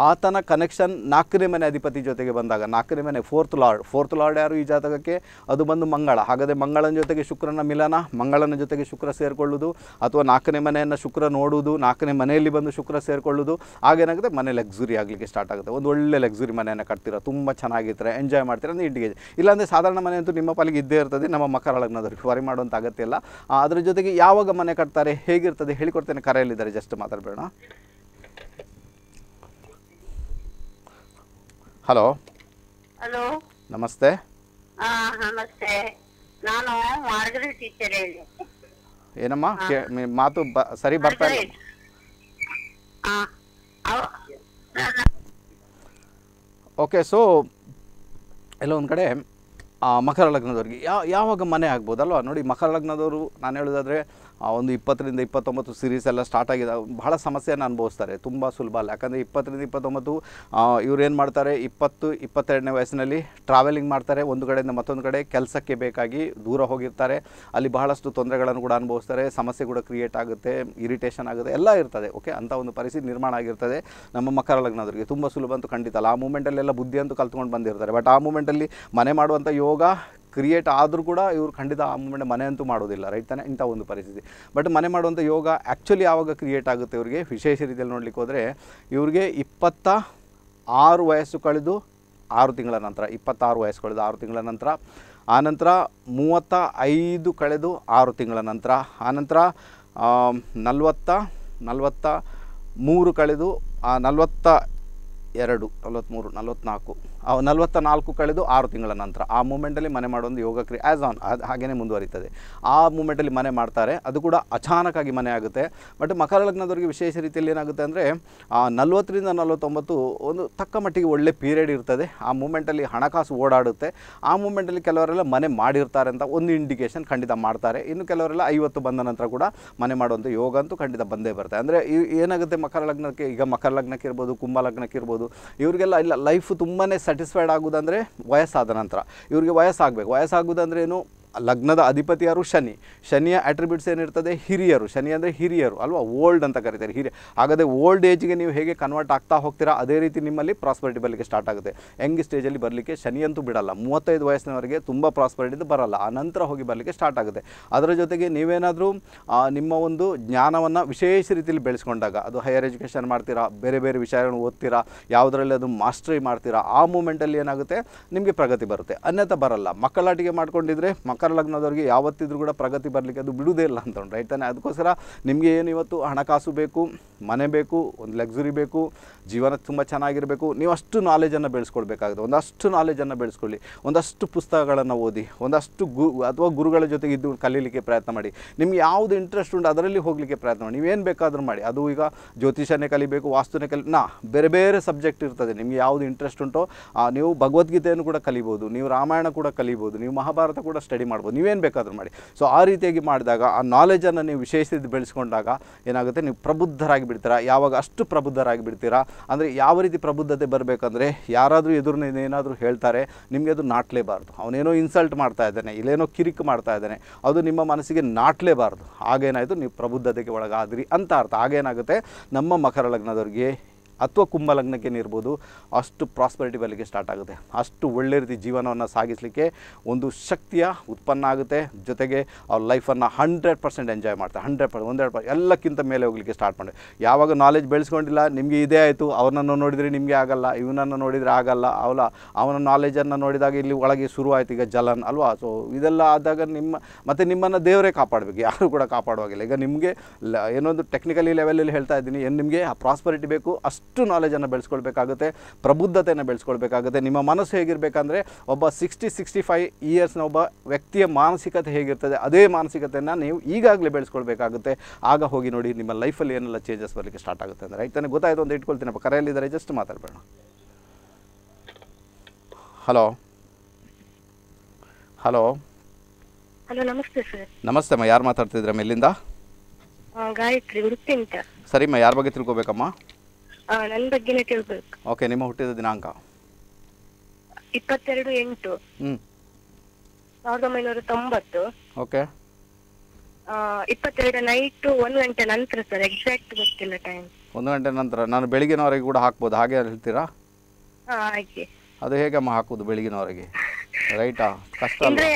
ಆತನ ಕನೆಕ್ಷನ್ ನಾಲ್ಕನೇ ಮನೆ ಅಧಿಪತಿ ಜೊತೆಗೆ ಬಂದಾಗ ನಾಲ್ಕನೇ ಮನೆ ಫೋರ್ತ್ ಲಾರ್ಡ್ ಫೋರ್ತ್ ಲಾರ್ಡ್ ಯಾರು ಈ ಜಾತಕಕ್ಕೆ ಅದು ಬಂದು ಮಂಗಳ ಹಾಗಾದರೆ ಮಂಗಳನ ಜೊತೆಗೆ ಶುಕ್ರನ ಮಿಲನ ಮಂಗಳನ ಜೊತೆಗೆ ಶುಕ್ರ ಸೇರಿಕೊಳ್ಳುವುದು ಅಥವಾ ನಾಲ್ಕನೇ ಮನೆಯನ್ನು ಶುಕ್ರ ನೋಡುವುದು ನಾಲ್ಕನೇ ಮನೆಯಲ್ಲಿ ಬಂದು ಶುಕ್ರ ಸೇರಿಕೊಳ್ಳುವುದು ಹಾಗೇನಾಗುತ್ತೆ ಮನೆ ಲಗ್ಸುರಿ ಆಗಲಿಕ್ಕೆ ಸ್ಟಾರ್ಟ್ ಆಗುತ್ತೆ ಒಂದು ಒಳ್ಳೆ ಲಕ್ಸುರಿ ಮನೆಯನ್ನು ಕಟ್ತೀರಾ ತುಂಬ ಚೆನ್ನಾಗಿರ್ತಾರೆ ಎಂಜಾಯ್ ಮಾಡ್ತೀರ ಅಂದರೆ ಇಟ್ಟಿಗೆ ಇಲ್ಲಾಂದರೆ ಸಾಧಾರಣ ಮನೆ ಅಂತೂ ನಿಮ್ಮ ಪಾಲಿಗೆ ಇದ್ದೇ ಇರ್ತದೆ ನಮ್ಮ ಮಕರ ಲಗ್ನದವ್ರಿಗೆ ಫಾರಿ ಮಾಡುವಂಥ ಅಗತ್ಯ ಇಲ್ಲ ಅದರ ಜೊತೆಗೆ ಯಾವಾಗ ಮನೆ ಕಟ್ತಾರೆ ಹೇಗಿರ್ತದೆ ಹೇಳಿಕೊಡ್ತೇನೆ ಕರೆಯಲ್ಲಿದ್ದಾರೆ ಜಸ್ಟ್ ಮಾತಾಡಬೇಡ ಹಲೋ ಹಲೋ ನಮಸ್ತೆ ನಮಸ್ತೆ ನಾನು ಏನಮ್ಮ ಮಾತು ಸರಿ ಬರ್ತಾ ಇಲ್ಲ ಓಕೆ ಸೊ ಎಲ್ಲ ಒಂದು ಕಡೆ ಮಕರ ಲಗ್ನದವ್ರಿಗೆ ಯಾವ ಯಾವಾಗ ಮನೆ ಆಗ್ಬೋದಲ್ವ ನೋಡಿ ಮಕರ ಲಗ್ನದವರು ನಾನು ಹೇಳೋದಾದ್ರೆ ಒಂದು ಇಪ್ಪತ್ತರಿಂದ ಇಪ್ಪತ್ತೊಂಬತ್ತು ಸೀರೀಸ್ ಎಲ್ಲ ಸ್ಟಾರ್ಟ್ ಆಗಿದೆ ಬಹಳ ಸಮಸ್ಯೆಯನ್ನು ಅನುಭವಿಸ್ತಾರೆ ತುಂಬ ಸುಲಭ ಅಲ್ಲ ಯಾಕಂದರೆ ಇಪ್ಪತ್ತರಿಂದ ಇಪ್ಪತ್ತೊಂಬತ್ತು ಏನು ಮಾಡ್ತಾರೆ ಇಪ್ಪತ್ತು ಇಪ್ಪತ್ತೆರಡನೇ ವಯಸ್ಸಿನಲ್ಲಿ ಟ್ರಾವೆಲಿಂಗ್ ಮಾಡ್ತಾರೆ ಒಂದು ಕಡೆಯಿಂದ ಮತ್ತೊಂದು ಕಡೆ ಕೆಲಸಕ್ಕೆ ಬೇಕಾಗಿ ದೂರ ಹೋಗಿರ್ತಾರೆ ಅಲ್ಲಿ ಬಹಳಷ್ಟು ತೊಂದರೆಗಳನ್ನು ಕೂಡ ಅನುಭವಿಸ್ತಾರೆ ಸಮಸ್ಯೆ ಕೂಡ ಕ್ರಿಯೇಟ್ ಆಗುತ್ತೆ ಇರಿಟೇಷನ್ ಆಗುತ್ತೆ ಎಲ್ಲ ಇರ್ತದೆ ಓಕೆ ಅಂತ ಒಂದು ಪರಿಸ್ಥಿತಿ ನಿರ್ಮಾಣ ಆಗಿರ್ತದೆ ನಮ್ಮ ಮಕರ ಲಗ್ನದವರಿಗೆ ತುಂಬ ಸುಲಭ ಅಂತೂ ಖಂಡಿತ ಅಲ್ಲ ಆ ಮೂಮೆಂಟಲ್ಲೆಲ್ಲ ಬುದ್ಧಿ ಅಂತೂ ಕಲ್ತ್ಕೊಂಡು ಬಂದಿರ್ತಾರೆ ಬಟ್ ಆ ಮೂಮೆಂಟಲ್ಲಿ ಮನೆ ಮಾಡುವಂಥ ಯೋಗ ಕ್ರಿಯೇಟ್ ಆದರೂ ಕೂಡ ಇವರು ಖಂಡಿತ ಆ ಮೂಮೆಂಟ್ ಮನೆ ಅಂತೂ ಮಾಡೋದಿಲ್ಲ ರೈಟ್ ತಾನೆ ಇಂಥ ಒಂದು ಪರಿಸ್ಥಿತಿ ಬಟ್ ಮನೆ ಮಾಡುವಂಥ ಯೋಗ ಆ್ಯಕ್ಚುಲಿ ಯಾವಾಗ ಕ್ರಿಯೇಟ್ ಆಗುತ್ತೆ ಇವರಿಗೆ ವಿಶೇಷ ರೀತಿಯಲ್ಲಿ ನೋಡಲಿಕ್ಕೆ ಹೋದರೆ ಇವರಿಗೆ ಇಪ್ಪತ್ತ ಆರು ವಯಸ್ಸು ಕಳೆದು ಆರು ತಿಂಗಳ ನಂತರ ಇಪ್ಪತ್ತಾರು ವಯಸ್ಸು ಕಳೆದು ಆರು ತಿಂಗಳ ನಂತರ ಆನಂತರ ಮೂವತ್ತ ಐದು ಕಳೆದು ಆರು ತಿಂಗಳ ನಂತರ ಆನಂತರ ನಲವತ್ತ ನಲವತ್ತ ಮೂರು ಕಳೆದು ನಲವತ್ತ ಎರಡು ನಲವತ್ತ್ಮೂರು ನಲವತ್ತ್ನಾಲ್ಕು ನಲವತ್ತ ನಾಲ್ಕು ಕಳೆದು ಆರು ತಿಂಗಳ ನಂತರ ಆ ಮೂಮೆಂಟಲ್ಲಿ ಮನೆ ಮಾಡೋದು ಯೋಗ ಕ್ರಿಯೆ ಆ್ಯಸ್ ಆನ್ ಅದು ಹಾಗೆಯೇ ಮುಂದುವರಿತದೆ ಆ ಮೂಮೆಂಟಲ್ಲಿ ಮನೆ ಮಾಡ್ತಾರೆ ಅದು ಕೂಡ ಅಚಾನಕ್ಕಾಗಿ ಮನೆ ಆಗುತ್ತೆ ಬಟ್ ಮಕರ ಲಗ್ನದವರಿಗೆ ವಿಶೇಷ ರೀತಿಯಲ್ಲಿ ಏನಾಗುತ್ತೆ ಅಂದರೆ ನಲವತ್ತರಿಂದ ನಲವತ್ತೊಂಬತ್ತು ಒಂದು ತಕ್ಕ ಮಟ್ಟಿಗೆ ಒಳ್ಳೆ ಪೀರಿಯಡ್ ಇರ್ತದೆ ಆ ಮೂಮೆಂಟಲ್ಲಿ ಹಣಕಾಸು ಓಡಾಡುತ್ತೆ ಆ ಮೂಮೆಂಟಲ್ಲಿ ಕೆಲವರೆಲ್ಲ ಮನೆ ಮಾಡಿರ್ತಾರೆ ಅಂತ ಒಂದು ಇಂಡಿಕೇಷನ್ ಖಂಡಿತ ಮಾಡ್ತಾರೆ ಇನ್ನು ಕೆಲವರೆಲ್ಲ ಐವತ್ತು ಬಂದ ನಂತರ ಕೂಡ ಮನೆ ಮಾಡುವಂಥ ಯೋಗ ಅಂತೂ ಖಂಡಿತ ಬಂದೇ ಬರುತ್ತೆ ಅಂದರೆ ಏನಾಗುತ್ತೆ ಮಕರ ಲಗ್ನಕ್ಕೆ ಈಗ ಮಕರ ಲಗ್ನಕ್ಕೆ ಇರ್ಬೋದು ಕುಂಭ ಲಗ್ನಕ್ಕೆ ಇರ್ಬೋದು ಇವರಿಗೆಲ್ಲ ಇಲ್ಲ ಲೈಫ್ ತುಂಬಾ ಸ್ಯಾಟಿಸ್ಫೈಡ್ ಆಗೋದಂದರೆ ವಯಸ್ಸಾದ ನಂತರ ಇವರಿಗೆ ವಯಸ್ಸಾಗಬೇಕು ವಯಸ್ಸಾಗೋದಂದ್ರೇನು ಲಗ್ನದ ಅಧಿಪತಿ ಶನಿ ಶನಿಯ ಅಟ್ರಿಬ್ಯೂಟ್ಸ್ ಏನಿರ್ತದೆ ಹಿರಿಯರು ಶನಿ ಅಂದರೆ ಹಿರಿಯರು ಅಲ್ವಾ ಓಲ್ಡ್ ಅಂತ ಕರೀತಾರೆ ಹಿರಿಯ ಹಾಗಾದರೆ ಓಲ್ಡ್ ಏಜ್ಗೆ ನೀವು ಹೇಗೆ ಕನ್ವರ್ಟ್ ಆಗ್ತಾ ಹೋಗ್ತೀರಾ ಅದೇ ರೀತಿ ನಿಮ್ಮಲ್ಲಿ ಪ್ರಾಸ್ಪರಿಟಿ ಬರಲಿಕ್ಕೆ ಸ್ಟಾರ್ಟ್ ಆಗುತ್ತೆ ಯಂಗ್ ಸ್ಟೇಜಲ್ಲಿ ಬರಲಿಕ್ಕೆ ಶನಿಯಂತೂ ಬಿಡಲ್ಲ ಮೂವತ್ತೈದು ವಯಸ್ಸಿನವರೆಗೆ ತುಂಬ ಪ್ರಾಸ್ಪರಿಟಿದು ಬರಲ್ಲ ಆ ನಂತರ ಹೋಗಿ ಬರಲಿಕ್ಕೆ ಸ್ಟಾರ್ಟ್ ಆಗುತ್ತೆ ಅದರ ಜೊತೆಗೆ ನೀವೇನಾದರೂ ನಿಮ್ಮ ಒಂದು ಜ್ಞಾನವನ್ನು ವಿಶೇಷ ರೀತಿಯಲ್ಲಿ ಬೆಳೆಸ್ಕೊಂಡಾಗ ಅದು ಹೈಯರ್ ಎಜುಕೇಷನ್ ಮಾಡ್ತೀರಾ ಬೇರೆ ಬೇರೆ ವಿಷಯಗಳನ್ನು ಓದ್ತೀರಾ ಯಾವುದರಲ್ಲಿ ಅದು ಮಾಸ್ಟ್ರಿ ಮಾಡ್ತೀರಾ ಆ ಮೂಮೆಂಟಲ್ಲಿ ಏನಾಗುತ್ತೆ ನಿಮಗೆ ಪ್ರಗತಿ ಬರುತ್ತೆ ಅನ್ಯಥ ಬರಲ್ಲ ಮಕ್ಕಳಾಟಿಗೆ ಮಾಡ್ಕೊಂಡಿದ್ರೆ ಮಕ್ಕಳ ಲಗ್ನದವರಿಗೆ ಲಗ್ನದವ್ರಿಗೆ ಯಾವತ್ತಿದ್ರು ಕೂಡ ಪ್ರಗತಿ ಬರಲಿಕ್ಕೆ ಅದು ಬಿಡುವುದೇ ಇಲ್ಲ ಅಂತ ರೈಟ್ ತಾನೆ ಅದಕ್ಕೋಸ್ಕರ ನಿಮಗೆ ಏನು ಇವತ್ತು ಹಣಕಾಸು ಬೇಕು ಮನೆ ಬೇಕು ಒಂದು ಲಗ್ಸುರಿ ಬೇಕು ಜೀವನ ತುಂಬ ಚೆನ್ನಾಗಿರಬೇಕು ನೀವು ಅಷ್ಟು ನಾಲೆಜನ್ನು ಬೆಳೆಸ್ಕೊಳ್ಬೇಕಾಗುತ್ತೆ ಒಂದಷ್ಟು ನಾಲೆಜನ್ನು ಬೆಳೆಸ್ಕೊಳ್ಳಿ ಒಂದಷ್ಟು ಪುಸ್ತಕಗಳನ್ನು ಓದಿ ಒಂದಷ್ಟು ಗು ಅಥವಾ ಗುರುಗಳ ಜೊತೆಗೆ ಇದ್ದು ಕಲೀಲಿಕ್ಕೆ ಪ್ರಯತ್ನ ಮಾಡಿ ನಿಮ್ಗೆ ಯಾವುದು ಇಂಟ್ರೆಸ್ಟ್ ಉಂಟು ಅದರಲ್ಲಿ ಹೋಗಲಿಕ್ಕೆ ಪ್ರಯತ್ನ ಮಾಡಿ ನೀವೇನು ಬೇಕಾದರೂ ಮಾಡಿ ಅದು ಈಗ ಜ್ಯೋತಿಷನೇ ಕಲಿಬೇಕು ವಾಸ್ತುನೇ ಕಲಿ ನಾ ಬೇರೆ ಬೇರೆ ಸಬ್ಜೆಕ್ಟ್ ಇರ್ತದೆ ನಿಮ್ಗೆ ಯಾವುದು ಇಂಟ್ರೆಸ್ಟ್ ಉಂಟೋ ನೀವು ಭಗವದ್ಗೀತೆಯನ್ನು ಕೂಡ ಕಲಿಬೋದು ನೀವು ರಾಮಾಯಣ ಕೂಡ ಕಲಿಬೋದು ನೀವು ಮಹಾಭಾರತ ಕೂಡ ಸ್ಟಡಿ ಮಾಡ್ಬೋದು ನೀವೇನು ಬೇಕಾದರೂ ಮಾಡಿ ಸೊ ಆ ರೀತಿಯಾಗಿ ಮಾಡಿದಾಗ ಆ ನಾಲೆಜನ್ನು ನೀವು ವಿಶೇಷದಿಂದ ಬೆಳೆಸ್ಕೊಂಡಾಗ ಏನಾಗುತ್ತೆ ನೀವು ಪ್ರಬುದ್ಧರಾಗಿ ಬಿಡ್ತೀರಾ ಯಾವಾಗ ಅಷ್ಟು ಪ್ರಬುದ್ಧರಾಗಿ ಬಿಡ್ತೀರಾ ಅಂದರೆ ಯಾವ ರೀತಿ ಪ್ರಬುದ್ಧತೆ ಬರಬೇಕಂದ್ರೆ ಯಾರಾದರೂ ಎದುರು ಏನಾದರೂ ಹೇಳ್ತಾರೆ ನಿಮಗೆ ಅದು ನಾಟ್ಲೇಬಾರ್ದು ಅವನೇನೋ ಇನ್ಸಲ್ಟ್ ಮಾಡ್ತಾ ಇದ್ದಾನೆ ಇಲ್ಲೇನೋ ಕಿರಿಕ್ ಮಾಡ್ತಾ ಇದ್ದಾನೆ ಅದು ನಿಮ್ಮ ಮನಸ್ಸಿಗೆ ನಾಟಲೇಬಾರ್ದು ಆಗೇನಾಯಿತು ನೀವು ಪ್ರಬುದ್ಧತೆಗೆ ಒಳಗಾದ್ರಿ ಅಂತ ಅರ್ಥ ಆಗೇನಾಗುತ್ತೆ ನಮ್ಮ ಮಕರ ಲಗ್ನದವ್ರಿಗೆ ಅಥವಾ ಕುಂಭಲಗ್ನಕ್ಕೇನಿರ್ಬೋದು ಅಷ್ಟು ಪ್ರಾಸ್ಪರಿಟಿ ಬರಲಿಕ್ಕೆ ಸ್ಟಾರ್ಟ್ ಆಗುತ್ತೆ ಅಷ್ಟು ಒಳ್ಳೆ ರೀತಿ ಜೀವನವನ್ನು ಸಾಗಿಸಲಿಕ್ಕೆ ಒಂದು ಶಕ್ತಿಯ ಉತ್ಪನ್ನ ಆಗುತ್ತೆ ಜೊತೆಗೆ ಅವ್ರ ಲೈಫನ್ನು ಹಂಡ್ರೆಡ್ ಪರ್ಸೆಂಟ್ ಎಂಜಾಯ್ ಮಾಡ್ತಾರೆ ಹಂಡ್ರೆಡ್ ಪರ್ಸೆಂಟ್ ಒಂದೆರಡು ಪರ್ಸೆಂಟ್ ಎಲ್ಲಕ್ಕಿಂತ ಮೇಲೆ ಹೋಗಲಿಕ್ಕೆ ಸ್ಟಾರ್ಟ್ ಮಾಡಿ ಯಾವಾಗ ನಾಲೆಜ್ ಬೆಳೆಸ್ಕೊಂಡಿಲ್ಲ ನಿಮಗೆ ಇದೇ ಆಯಿತು ಅವನನ್ನು ನೋಡಿದರೆ ನಿಮಗೆ ಆಗಲ್ಲ ಇವನನ್ನು ನೋಡಿದರೆ ಆಗಲ್ಲ ಅವಳ ಅವನ ನಾಲೆಜನ್ನು ನೋಡಿದಾಗ ಇಲ್ಲಿ ಒಳಗೆ ಶುರುವಾಯಿತು ಈಗ ಜಲನ್ ಅಲ್ವಾ ಸೊ ಇದೆಲ್ಲ ಆದಾಗ ನಿಮ್ಮ ಮತ್ತು ನಿಮ್ಮನ್ನು ದೇವರೇ ಕಾಪಾಡಬೇಕು ಯಾರು ಕೂಡ ಕಾಪಾಡುವಾಗಿಲ್ಲ ಈಗ ನಿಮಗೆ ಏನೊಂದು ಟೆಕ್ನಿಕಲಿ ಲೆವೆಲಲ್ಲಿ ಹೇಳ್ತಾ ಇದ್ದೀನಿ ಏನು ನಿಮಗೆ ಆ ಪ್ರಾಸ್ಪರಿಟಿ ಬೇಕು ಅಷ್ಟು ಅಷ್ಟು ನಾಲೆಜನ್ನು ಬೆಳೆಸ್ಕೊಳ್ಬೇಕಾಗುತ್ತೆ ಪ್ರಬುದ್ಧತೆಯನ್ನು ಬೆಳೆಸ್ಕೊಳ್ಬೇಕಾಗುತ್ತೆ ನಿಮ್ಮ ಮನಸ್ಸು ಹೇಗಿರಬೇಕಂದ್ರೆ ಒಬ್ಬ ಸಿಕ್ಸ್ಟಿ ಸಿಕ್ಸ್ಟಿ ಫೈವ್ ಇಯರ್ಸ್ನ ಒಬ್ಬ ವ್ಯಕ್ತಿಯ ಮಾನಸಿಕತೆ ಹೇಗಿರ್ತದೆ ಅದೇ ಮಾನಸಿಕತೆಯನ್ನು ನೀವು ಈಗಾಗಲೇ ಬೆಳೆಸ್ಕೊಳ್ಬೇಕಾಗುತ್ತೆ ಆಗ ಹೋಗಿ ನೋಡಿ ನಿಮ್ಮ ಲೈಫಲ್ಲಿ ಏನೆಲ್ಲ ಚೇಂಜಸ್ ಬರಲಿಕ್ಕೆ ಸ್ಟಾರ್ಟ್ ಆಗುತ್ತೆ ಅಂದರೆ ಆಯ್ತಾನೆ ಗೊತ್ತಾಯ್ತು ಒಂದು ಇಟ್ಕೊಳ್ತೀನಿ ಇಟ್ಕೊಳ್ತೀನಪ್ಪ ಕರೆಯಲ್ಲಿದ್ದಾರೆ ಜಸ್ಟ್ ಮಾತಾಡಬೇಡ ಹಲೋ ಹಲೋ ಹಲೋ ನಮಸ್ತೆ ಸರ್ ನಮಸ್ತೆಮ್ಮ ಯಾರು ಮಾತಾಡ್ತಿದ್ರಮ್ಮ ಎಲ್ಲಿಂದ ಗಾಯತ್ರಿ ಉಡುಪಿ ಸರಿಮ್ಮ ಯಾರ ಬಗ್ಗೆ ತಿಳ್ಕೊಬೇಕಮ್ಮ ನನ್ನ ಬಗ್ಗೆನೇ ಕೇಳ್ಬೇಕು ಓಕೆ ನಿಮ್ಮ ಹುಟ್ಟಿದ ದಿನಾಂಕ ಇಪ್ಪತ್ತೆರಡು ಎಂಟು ಹ್ಮ್ ಸಾವಿರದ ಒಂಬೈನೂರ ತೊಂಬತ್ತು ಓಕೆ ಇಪ್ಪತ್ತೆರಡು ನೈಟ್ ಒಂದು ಗಂಟೆ ನಂತರ ಸರ್ ಎಕ್ಸಾಕ್ಟ್ ಗೊತ್ತಿಲ್ಲ ಟೈಮ್ ಒಂದು ಗಂಟೆ ನಂತರ ನಾನು ಬೆಳಿಗ್ಗೆನವರೆಗೆ ಕೂಡ ಹಾಕ್ಬೋದು ಹಾಗೆ ಹೇಳ್ತೀರಾ ಹಾ ಹಾಗೆ ಅದು ಹೇಗಮ್ಮ ಹಾಕುದು ಬೆಳಿಗ್ಗೆನವರೆಗೆ ರೈಟಾ ಕಷ್ಟ ಅಂದ್ರೆ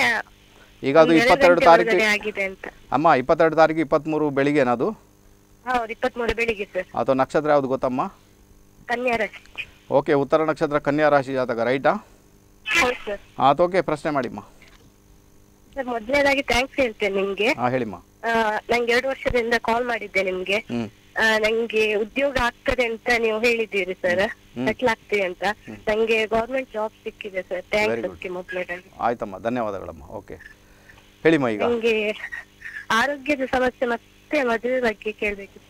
ಈಗ ಅದು ಇಪ್ಪತ್ತೆರಡು ಗಂಟೆ ತಾರೀಕು ಅಮ್ಮ ಇಪ್ಪತ್ತೆರಡು ತಾರೀಕು ಇಪ್ಪತ್ತ್ಮೂರು ಬೆಳಿಗ್ಗೆನದು ಹೌದು ಇಪ್ಪತ್ಮೂರು ಬೆಳಿಗ್ಗೆ ಸರ್ ಅಥವಾ ನಕ್ಷತ್ರ ಯಾವ್ದು ಗೊತ್ತಮ್ಮ ಕನ್ಯಾ ರಾಶಿ ಓಕೆ ಉತ್ತರ ನಕ್ಷತ್ರ ಕನ್ಯಾ ರಾಶಿ ಜಾತಕ ರೈಟಾ ಅದು ಓಕೆ ಪ್ರಶ್ನೆ ಮಾಡಿಮ್ಮ ಸರ್ ಮೊದಲನೇದಾಗಿ ಥ್ಯಾಂಕ್ಸ್ ಹೇಳ್ತೇನೆ ನಿಮ್ಗೆ ಹಾ ಹೇಳಿಮ್ಮ ನಂಗೆ ಎರಡು ವರ್ಷದಿಂದ ಕಾಲ್ ಮಾಡಿದ್ದೆ ನಿಮ್ಗೆ ನಂಗೆ ಉದ್ಯೋಗ ಆಗ್ತದೆ ಅಂತ ನೀವು ಹೇಳಿದ್ದೀರಿ ಸರ್ ಸೆಟ್ಲ್ ಆಗ್ತೀವಿ ಅಂತ ನಂಗೆ ಗೌರ್ಮೆಂಟ್ ಜಾಬ್ ಸಿಕ್ಕಿದೆ ಸರ್ ಥ್ಯಾಂಕ್ಸ್ ಮೊದಲನೇದಾಗಿ ಆಯ್ತಮ್ಮ ಧನ್ಯವಾದಗಳಮ್ಮ ಓಕೆ ಹೇಳಿಮ್ಮ ಈಗ ನಂಗೆ ಆರೋಗ್ಯದ ಸಮಸ್ಯೆ ಮತ್ತೆ ಮದುವೆ ಬಗ್ಗೆ ಕೇಳಬೇಕಿತ್ತು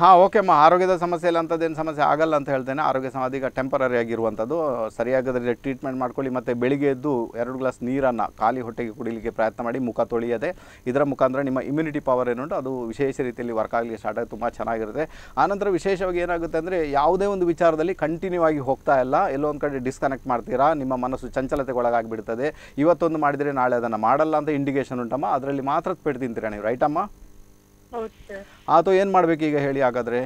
ಹಾಂ ಓಕೆಮ್ಮ ಆರೋಗ್ಯದ ಸಮಸ್ಯೆ ಇಲ್ಲ ಅಂಥದ್ದೇನು ಸಮಸ್ಯೆ ಆಗಲ್ಲ ಅಂತ ಹೇಳ್ತೇನೆ ಆರೋಗ್ಯ ಸಮಾಧಿ ಈಗ ಟೆಂಪರರಿ ಆಗಿರುವಂಥದ್ದು ಸರಿಯಾಗದ್ರೆ ಟ್ರೀಟ್ಮೆಂಟ್ ಮಾಡ್ಕೊಳ್ಳಿ ಮತ್ತು ಬೆಳಿಗ್ಗೆ ಎದ್ದು ಎರಡು ಗ್ಲಾಸ್ ನೀರನ್ನು ಖಾಲಿ ಹೊಟ್ಟೆಗೆ ಕುಡಿಲಿಕ್ಕೆ ಪ್ರಯತ್ನ ಮಾಡಿ ಮುಖ ತೊಳೆಯದೆ ಇದರ ಮುಖಾಂತರ ನಿಮ್ಮ ಇಮ್ಯುನಿಟಿ ಪವರ್ ಏನುಂಟು ಅದು ವಿಶೇಷ ರೀತಿಯಲ್ಲಿ ವರ್ಕ್ ಆಗಲಿ ಸ್ಟಾರ್ಟ್ ಆಗಿ ತುಂಬ ಚೆನ್ನಾಗಿರುತ್ತೆ ಆನಂತರ ವಿಶೇಷವಾಗಿ ಏನಾಗುತ್ತೆ ಅಂದರೆ ಯಾವುದೇ ಒಂದು ವಿಚಾರದಲ್ಲಿ ಕಂಟಿನ್ಯೂ ಆಗಿ ಹೋಗ್ತಾ ಇಲ್ಲ ಎಲ್ಲೋ ಒಂದು ಕಡೆ ಡಿಸ್ಕನೆಕ್ಟ್ ಮಾಡ್ತೀರಾ ನಿಮ್ಮ ಮನಸ್ಸು ಚಂಚಲತೆಗೆ ಒಳಗಾಗಿಬಿಡ್ತದೆ ಇವತ್ತೊಂದು ಮಾಡಿದರೆ ನಾಳೆ ಅದನ್ನು ಮಾಡಲ್ಲ ಅಂತ ಇಂಡಿಕೇಷನ್ ಉಂಟಮ್ಮ ಅದರಲ್ಲಿ ಮಾತ್ರ ಪೆಟ್ಟು ತಿಂತೀರಾ ನೀವು ರೈಟಮ್ಮ ಅದು ಏನು ಮಾಡಬೇಕು ಈಗ ಹೇಳಿ ಹಾಗಾದರೆ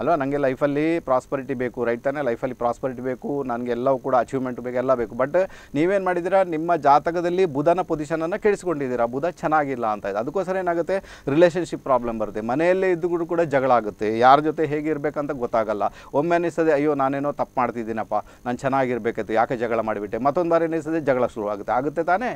ಅಲ್ವಾ ನನಗೆ ಲೈಫಲ್ಲಿ ಪ್ರಾಸ್ಪರಿಟಿ ಬೇಕು ರೈಟ್ ತಾನೇ ಲೈಫಲ್ಲಿ ಪ್ರಾಸ್ಪರಿಟಿ ಬೇಕು ನನಗೆ ಎಲ್ಲವೂ ಕೂಡ ಅಚೀವ್ಮೆಂಟ್ ಬೇಕು ಎಲ್ಲ ಬೇಕು ಬಟ್ ನೀವೇನು ಮಾಡಿದ್ದೀರಾ ನಿಮ್ಮ ಜಾತಕದಲ್ಲಿ ಬುಧನ ಪೊಸಿಷನನ್ನು ಕೆಡಿಸ್ಕೊಂಡಿದ್ದೀರಾ ಬುಧ ಚೆನ್ನಾಗಿಲ್ಲ ಅಂತ ಇದೆ ಅದಕ್ಕೋಸ್ಕರ ಏನಾಗುತ್ತೆ ರಿಲೇಷನ್ಶಿಪ್ ಪ್ರಾಬ್ಲಮ್ ಬರುತ್ತೆ ಮನೆಯಲ್ಲೇ ಇದ್ದು ಕೂಡ ಜಗಳ ಆಗುತ್ತೆ ಯಾರ ಜೊತೆ ಹೇಗಿರಬೇಕಂತ ಗೊತ್ತಾಗಲ್ಲ ಒಮ್ಮೆ ಅನ್ನಿಸ್ತದೆ ಅಯ್ಯೋ ನಾನೇನೋ ತಪ್ಪು ಮಾಡ್ತಿದ್ದೀನಪ್ಪ ನಾನು ಚೆನ್ನಾಗಿರ್ಬೇಕಿತ್ತು ಯಾಕೆ ಜಗಳ ಮಾಡಿಬಿಟ್ಟೆ ಮತ್ತೊಂದು ಬಾರಿ ಅನ್ನಿಸ್ತದೆ ಜಗಳ ಶುರು ಆಗುತ್ತೆ ಆಗುತ್ತೆ ತಾನೇ